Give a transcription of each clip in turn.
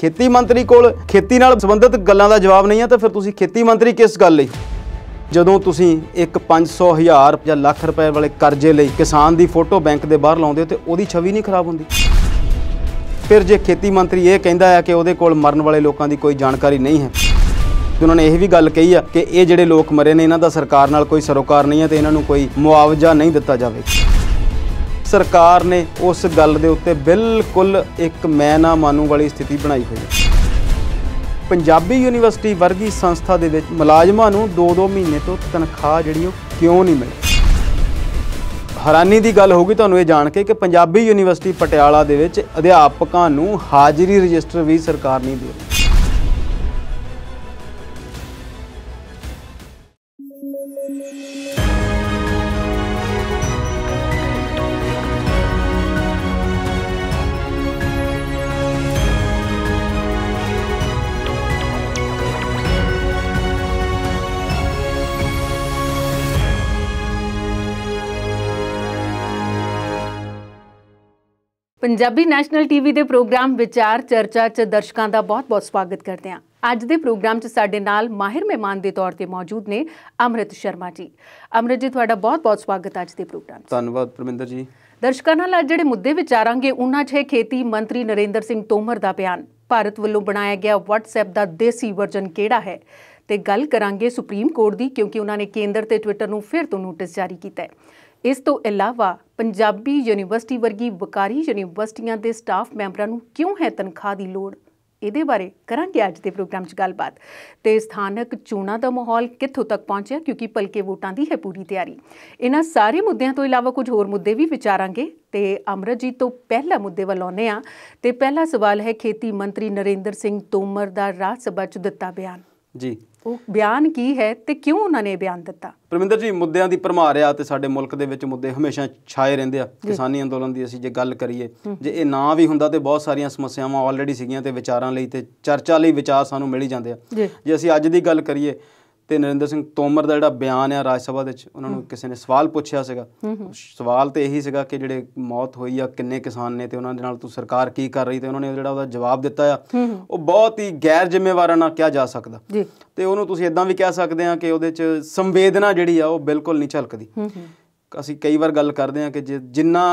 ਖੇਤੀ ਮੰਤਰੀ ਕੋਲ ਖੇਤੀ ਨਾਲ ਸੰਬੰਧਿਤ ਗੱਲਾਂ ਦਾ ਜਵਾਬ ਨਹੀਂ ਆ ਤਾਂ ਫਿਰ ਤੁਸੀਂ ਖੇਤੀ ਮੰਤਰੀ ਕਿਸ ਗੱਲ ਲਈ ਜਦੋਂ ਤੁਸੀਂ ਇੱਕ 500 ਹਜ਼ਾਰ ਜਾਂ ਲੱਖ ਰੁਪਏ ਵਾਲੇ ਕਰਜ਼ੇ ਲਈ ਕਿਸਾਨ ਦੀ ਫੋਟੋ ਬੈਂਕ ਦੇ ਬਾਹਰ ਲਾਉਂਦੇ ਹੋ ਤੇ ਉਹਦੀ ਛਵੀ ਨਹੀਂ ਖਰਾਬ ਹੁੰਦੀ ਫਿਰ ਜੇ ਖੇਤੀ ਮੰਤਰੀ ਇਹ ਕਹਿੰਦਾ ਹੈ ਕਿ ਉਹਦੇ ਕੋਲ ਮਰਨ ਵਾਲੇ ਲੋਕਾਂ ਦੀ ਕੋਈ ਜਾਣਕਾਰੀ ਨਹੀਂ ਹੈ ਤੇ ਉਹਨਾਂ ਨੇ ਇਹ ਵੀ ਗੱਲ ਕਹੀ ਆ ਕਿ ਇਹ ਜਿਹੜੇ ਲੋਕ ਮਰੇ ਨੇ ਇਹਨਾਂ ਦਾ ਸਰਕਾਰ ਨਾਲ ਕੋਈ ਸਰੋਕਾਰ ਨਹੀਂ ਹੈ ਤੇ ਇਹਨਾਂ ਨੂੰ ਕੋਈ ਮੁਆਵਜ਼ਾ ਨਹੀਂ ਦਿੱਤਾ ਜਾਵੇਗਾ ਸਰਕਾਰ ਨੇ ਉਸ ਗੱਲ ਦੇ ਉੱਤੇ ਬਿਲਕੁਲ ਇੱਕ ਮੈਨਾ ਮਾਨੂ ਵਾਲੀ ਸਥਿਤੀ ਬਣਾਈ ਹੋਈ ਹੈ ਪੰਜਾਬੀ ਯੂਨੀਵਰਸਿਟੀ ਵਰਗੀ ਸੰਸਥਾ ਦੇ ਵਿੱਚ ਮੁਲਾਜ਼ਮਾਂ ਨੂੰ 2-2 ਮਹੀਨੇ ਤੋਂ ਤਨਖਾਹ ਜਿਹੜੀ ਉਹ ਕਿਉਂ ਨਹੀਂ ਮਿਲਦੀ ਹੈਰਾਨੀ ਦੀ ਗੱਲ ਹੋਊਗੀ ਤੁਹਾਨੂੰ ਇਹ ਜਾਣ ਕੇ ਕਿ ਪੰਜਾਬੀ ਯੂਨੀਵਰਸਿਟੀ ਪਟਿਆਲਾ ਦੇ ਵਿੱਚ ਅਧਿਆਪਕਾਂ ਨੂੰ ਹਾਜ਼ਰੀ ਰਜਿਸਟਰ ਵੀ ਸਰਕਾਰ ਨਹੀਂ ਦੇ ਰਹੀ ਪੰਜਾਬੀ ਨੈਸ਼ਨਲ ਟੀਵੀ ਦੇ ਪ੍ਰੋਗਰਾਮ ਵਿਚਾਰ ਚਰਚਾ 'ਚ ਦਰਸ਼ਕਾਂ ਦਾ ਬਹੁਤ-ਬਹੁਤ ਸਵਾਗਤ ਕਰਦੇ ਹਾਂ। ਅੱਜ ਦੇ ਪ੍ਰੋਗਰਾਮ 'ਚ ਸਾਡੇ ਨਾਲ ਮਾਹਿਰ ਮਹਿਮਾਨ ਦੇ ਤੌਰ ਤੇ ਮੌਜੂਦ ਨੇ ਅਮਰਿਤ ਸ਼ਰਮਾ ਜੀ। ਅਮਰਿਤ ਜੀ ਤੁਹਾਡਾ ਬਹੁਤ-ਬਹੁਤ ਸਵਾਗਤ ਅੱਜ ਦੇ ਪ੍ਰੋਗਰਾਮ 'ਚ। ਧੰਨਵਾਦ ਪ੍ਰਮਿੰਦਰ ਜੀ। ਦਰਸ਼ਕਾਂ ਨਾਲ ਅੱਜ ਜਿਹੜੇ ਮੁੱਦੇ ਵਿਚਾਰਾਂਗੇ ਉਹਨਾਂ 'ਚ ਹੈ ਖੇਤੀ ਮੰਤਰੀ ਨਰਿੰਦਰ ਸਿੰਘ ਤੋਮਰ ਦਾ ਬਿਆਨ। ਭਾਰਤ ਵੱਲੋਂ ਬਣਾਇਆ ਗਿਆ WhatsApp ਦਾ ਦੇਸੀ ਵਰਜਨ ਕਿਹੜਾ ਹੈ? ਤੇ ਗੱਲ ਕਰਾਂਗੇ ਸੁਪਰੀਮ ਕੋਰਟ ਦੀ ਕਿਉਂਕਿ ਉਹਨਾਂ ਨੇ ਕੇਂਦਰ ਤੇ ਟਵਿੱਟਰ ਨੂੰ ਫਿਰ ਤੋਂ ਨੋਟਿਸ ਜਾਰੀ ਕੀਤਾ ਹੈ। ਇਸ ਤੋਂ ਇਲਾਵਾ ਪੰਜਾਬੀ ਯੂਨੀਵਰਸਿਟੀ ਵਰਗੀ ਵਕਾਰੀ ਯੂਨੀਵਰਸਿਟੀਆਂ ਦੇ ਸਟਾਫ ਮੈਂਬਰਾਂ ਨੂੰ ਕਿਉਂ ਹੈ ਤਨਖਾਹ ਦੀ ਲੋੜ ਇਹਦੇ ਬਾਰੇ ਕਰਾਂਗੇ ਅੱਜ ਦੇ ਪ੍ਰੋਗਰਾਮ 'ਚ ਗੱਲਬਾਤ ਤੇ ਸਥਾਨਕ ਚੋਣਾਂ ਦਾ ਮਾਹੌਲ ਕਿੱਥੋਂ ਤੱਕ ਪਹੁੰਚਿਆ ਕਿਉਂਕਿ ਪਲਕੇ ਵੋਟਾਂ ਦੀ ਹੈ ਪੂਰੀ ਤਿਆਰੀ ਇਹਨਾਂ ਸਾਰੇ ਮੁੱਦਿਆਂ ਤੋਂ ਇਲਾਵਾ ਕੁਝ ਹੋਰ ਮੁੱਦੇ ਵੀ ਵਿਚਾਰਾਂਗੇ ਤੇ ਅਮਰਜੀਤ ਤੋਂ ਪਹਿਲਾ ਮੁੱਦੇ ਵੱਲ ਆਉਨੇ ਆ ਤੇ ਪਹਿਲਾ ਸਵਾਲ ਹੈ ਖੇਤੀ ਮੰਤਰੀ ਨਰਿੰਦਰ ਸਿੰਘ ਤੋਮਰ ਦਾ ਰਾਜ ਸਭਾ 'ਚ ਦਿੱਤਾ ਬਿਆਨ ਜੀ ਉਹ ਬਿਆਨ ਕੀ ਹੈ ਤੇ ਕਿਉਂ ਉਹਨਾਂ ਨੇ ਬਿਆਨ ਦਿੱਤਾ ਪ੍ਰਮਿੰਦਰ ਜੀ ਮੁੱਦਿਆਂ ਦੀ ਪਰਮਾਰਿਆ ਤੇ ਸਾਡੇ ਮੁਲਕ ਦੇ ਵਿੱਚ ਮੁੱਦੇ ਹਮੇਸ਼ਾ ਛਾਏ ਰਹਿੰਦੇ ਆ ਕਿਸਾਨੀ ਅੰਦੋਲਨ ਦੀ ਅਸੀਂ ਜੇ ਗੱਲ ਕਰੀਏ ਜੇ ਇਹ ਨਾਂ ਵੀ ਹੁੰਦਾ ਤੇ ਬਹੁਤ ਸਾਰੀਆਂ ਸਮੱਸਿਆਵਾਂ ਆਲਰੇਡੀ ਸੀਗੀਆਂ ਤੇ ਵਿਚਾਰਾਂ ਲਈ ਤੇ ਚਰਚਾ ਲਈ ਵਿਚਾਰ ਸਾਨੂੰ ਮਿਲ ਹੀ ਜਾਂਦੇ ਆ ਜੇ ਅਸੀਂ ਅੱਜ ਦੀ ਗੱਲ ਕਰੀਏ ਤੇ ਨਰਿੰਦਰ ਸਿੰਘ ਤੋਮਰ ਦਾ ਜਿਹੜਾ ਬਿਆਨ ਆ ਰਾਜ ਸਭਾ ਦੇ ਵਿੱਚ ਉਹਨਾਂ ਨੂੰ ਕਿਸੇ ਨੇ ਸਵਾਲ ਪੁੱਛਿਆ ਸੀਗਾ ਸਵਾਲ ਤੇ ਇਹੀ ਸੀਗਾ ਕਿ ਜਿਹੜੇ ਮੌਤ ਹੋਈ ਆ ਕਿੰਨੇ ਕਿਸਾਨ ਨੇ ਤੇ ਉਹਨਾਂ ਦੇ ਨਾਲ ਤੂੰ ਸਰਕਾਰ ਕੀ ਕਰ ਰਹੀ ਤੇ ਉਹਨਾਂ ਨੇ ਜਿਹੜਾ ਉਹਦਾ ਜਵਾਬ ਦਿੱਤਾ ਆ ਉਹ ਬਹੁਤ ਹੀ ਗੈਰ ਜ਼ਿੰਮੇਵਾਰਾਨਾ ਕਿਹਾ ਜਾ ਸਕਦਾ ਤੇ ਉਹਨੂੰ ਤੁਸੀਂ ਇਦਾਂ ਵੀ ਕਹਿ ਸਕਦੇ ਆ ਕਿ ਉਹਦੇ 'ਚ ਸੰਵੇਦਨਾ ਜਿਹੜੀ ਆ ਉਹ ਬਿਲਕੁਲ ਨਹੀਂ ਝਲਕਦੀ ਅਸੀਂ ਕਈ ਵਾਰ ਗੱਲ ਕਰਦੇ ਆ ਕਿ ਜਿੰਨਾ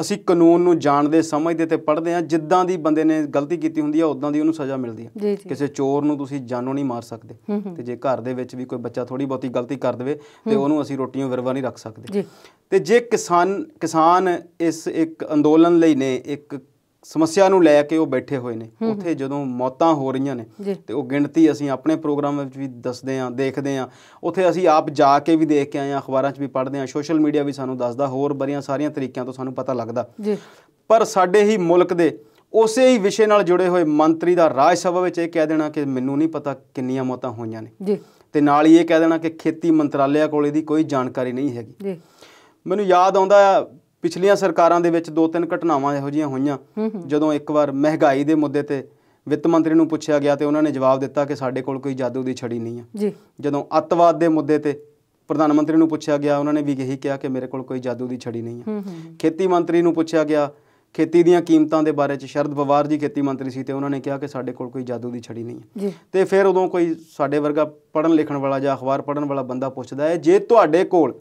ਅਸੀਂ ਕਾਨੂੰਨ ਨੂੰ ਜਾਣਦੇ ਸਮਝਦੇ ਤੇ ਪੜ੍ਹਦੇ ਆ ਜਿੱਦਾਂ ਦੀ ਬੰਦੇ ਨੇ ਗਲਤੀ ਕੀਤੀ ਹੁੰਦੀ ਆ ਉਦਾਂ ਦੀ ਉਹਨੂੰ ਸਜ਼ਾ ਮਿਲਦੀ ਆ ਕਿਸੇ ਚੋਰ ਨੂੰ ਤੁਸੀਂ ਜਾਨੋਂ ਨਹੀਂ ਮਾਰ ਸਕਦੇ ਤੇ ਜੇ ਘਰ ਦੇ ਵਿੱਚ ਵੀ ਕੋਈ ਬੱਚਾ ਥੋੜੀ ਬਹੁਤੀ ਗਲਤੀ ਕਰ ਦੇਵੇ ਤੇ ਉਹਨੂੰ ਅਸੀਂ ਰੋਟੀਆਂ ਵਿਰਵਾ ਨਹੀਂ ਰੱਖ ਸਕਦੇ ਤੇ ਜੇ ਕਿਸਾਨ ਕਿਸਾਨ ਇਸ ਇੱਕ ਅੰਦੋਲਨ ਲਈ ਨੇ ਇੱਕ ਸਮੱਸਿਆ ਨੂੰ ਲੈ ਕੇ ਉਹ ਬੈਠੇ ਹੋਏ ਨੇ ਉੱਥੇ ਜਦੋਂ ਮੌਤਾਂ ਹੋ ਰਹੀਆਂ ਨੇ ਤੇ ਉਹ ਗਿਣਤੀ ਅਸੀਂ ਆਪਣੇ ਪ੍ਰੋਗਰਾਮ ਵਿੱਚ ਵੀ ਦੱਸਦੇ ਆਂ ਦੇਖਦੇ ਆਂ ਉੱਥੇ ਅਸੀਂ ਆਪ ਜਾ ਕੇ ਵੀ ਦੇਖ ਕੇ ਆਏ ਆਂ ਅਖਬਾਰਾਂ 'ਚ ਵੀ ਪੜ੍ਹਦੇ ਆਂ ਸੋਸ਼ਲ ਮੀਡੀਆ ਵੀ ਸਾਨੂੰ ਦੱਸਦਾ ਹੋਰ ਬੜੀਆਂ ਸਾਰੀਆਂ ਤਰੀਕਿਆਂ ਤੋਂ ਸਾਨੂੰ ਪਤਾ ਲੱਗਦਾ ਪਰ ਸਾਡੇ ਹੀ ਮੁਲਕ ਦੇ ਉਸੇ ਹੀ ਵਿਸ਼ੇ ਨਾਲ ਜੁੜੇ ਹੋਏ ਮੰਤਰੀ ਦਾ ਰਾਜ ਸਭਾ ਵਿੱਚ ਇਹ ਕਹਿ ਦੇਣਾ ਕਿ ਮੈਨੂੰ ਨਹੀਂ ਪਤਾ ਕਿੰਨੀਆਂ ਮੌਤਾਂ ਹੋਈਆਂ ਨੇ ਜੀ ਤੇ ਨਾਲ ਹੀ ਇਹ ਕਹਿ ਦੇਣਾ ਕਿ ਖੇਤੀ ਮੰਤਰਾਲੇ ਕੋਲ ਇਹਦੀ ਕੋਈ ਜਾਣਕਾਰੀ ਨਹੀਂ ਹੈਗੀ ਜੀ ਮੈਨੂੰ ਯਾਦ ਆਉਂਦਾ ਪਿਛਲੀਆਂ ਸਰਕਾਰਾਂ ਦੇ ਵਿੱਚ ਦੋ ਤਿੰਨ ਘਟਨਾਵਾਂ ਇਹੋ ਜੀਆਂ ਹੋਈਆਂ ਜਦੋਂ ਇੱਕ ਵਾਰ ਮਹਿੰਗਾਈ ਦੇ ਮੁੱਦੇ ਤੇ ਵਿੱਤ ਮੰਤਰੀ ਨੂੰ ਪੁੱਛਿਆ ਗਿਆ ਤੇ ਉਹਨਾਂ ਨੇ ਜਵਾਬ ਦਿੱਤਾ ਕਿ ਸਾਡੇ ਕੋਲ ਕੋਈ ਜਾਦੂ ਦੀ ਛੜੀ ਨਹੀਂ ਹੈ ਜੀ ਜਦੋਂ ਅੱਤਵਾਦ ਦੇ ਮੁੱਦੇ ਤੇ ਪ੍ਰਧਾਨ ਮੰਤਰੀ ਨੂੰ ਪੁੱਛਿਆ ਗਿਆ ਉਹਨਾਂ ਨੇ ਵੀ ਇਹੀ ਕਿਹਾ ਕਿ ਮੇਰੇ ਕੋਲ ਕੋਈ ਜਾਦੂ ਦੀ ਛੜੀ ਨਹੀਂ ਹੈ ਖੇਤੀ ਮੰਤਰੀ ਨੂੰ ਪੁੱਛਿਆ ਗਿਆ ਖੇਤੀ ਦੀਆਂ ਕੀਮਤਾਂ ਦੇ ਬਾਰੇ ਚ ਸ਼ਰਦ ਪਵਾਰ ਜੀ ਖੇਤੀ ਮੰਤਰੀ ਸੀ ਤੇ ਉਹਨਾਂ ਨੇ ਕਿਹਾ ਕਿ ਸਾਡੇ ਕੋਲ ਕੋਈ ਜਾਦੂ ਦੀ ਛੜੀ ਨਹੀਂ ਹੈ ਤੇ ਫਿਰ ਉਦੋਂ ਕੋਈ ਸਾਡੇ ਵਰਗਾ ਪੜਨ ਲਿਖਣ ਵਾਲਾ ਜਾਂ ਅਖਬਾਰ ਪੜਨ ਵਾਲਾ ਬੰਦਾ ਪੁੱਛਦਾ ਹੈ ਜੇ ਤੁਹਾਡੇ ਕੋਲ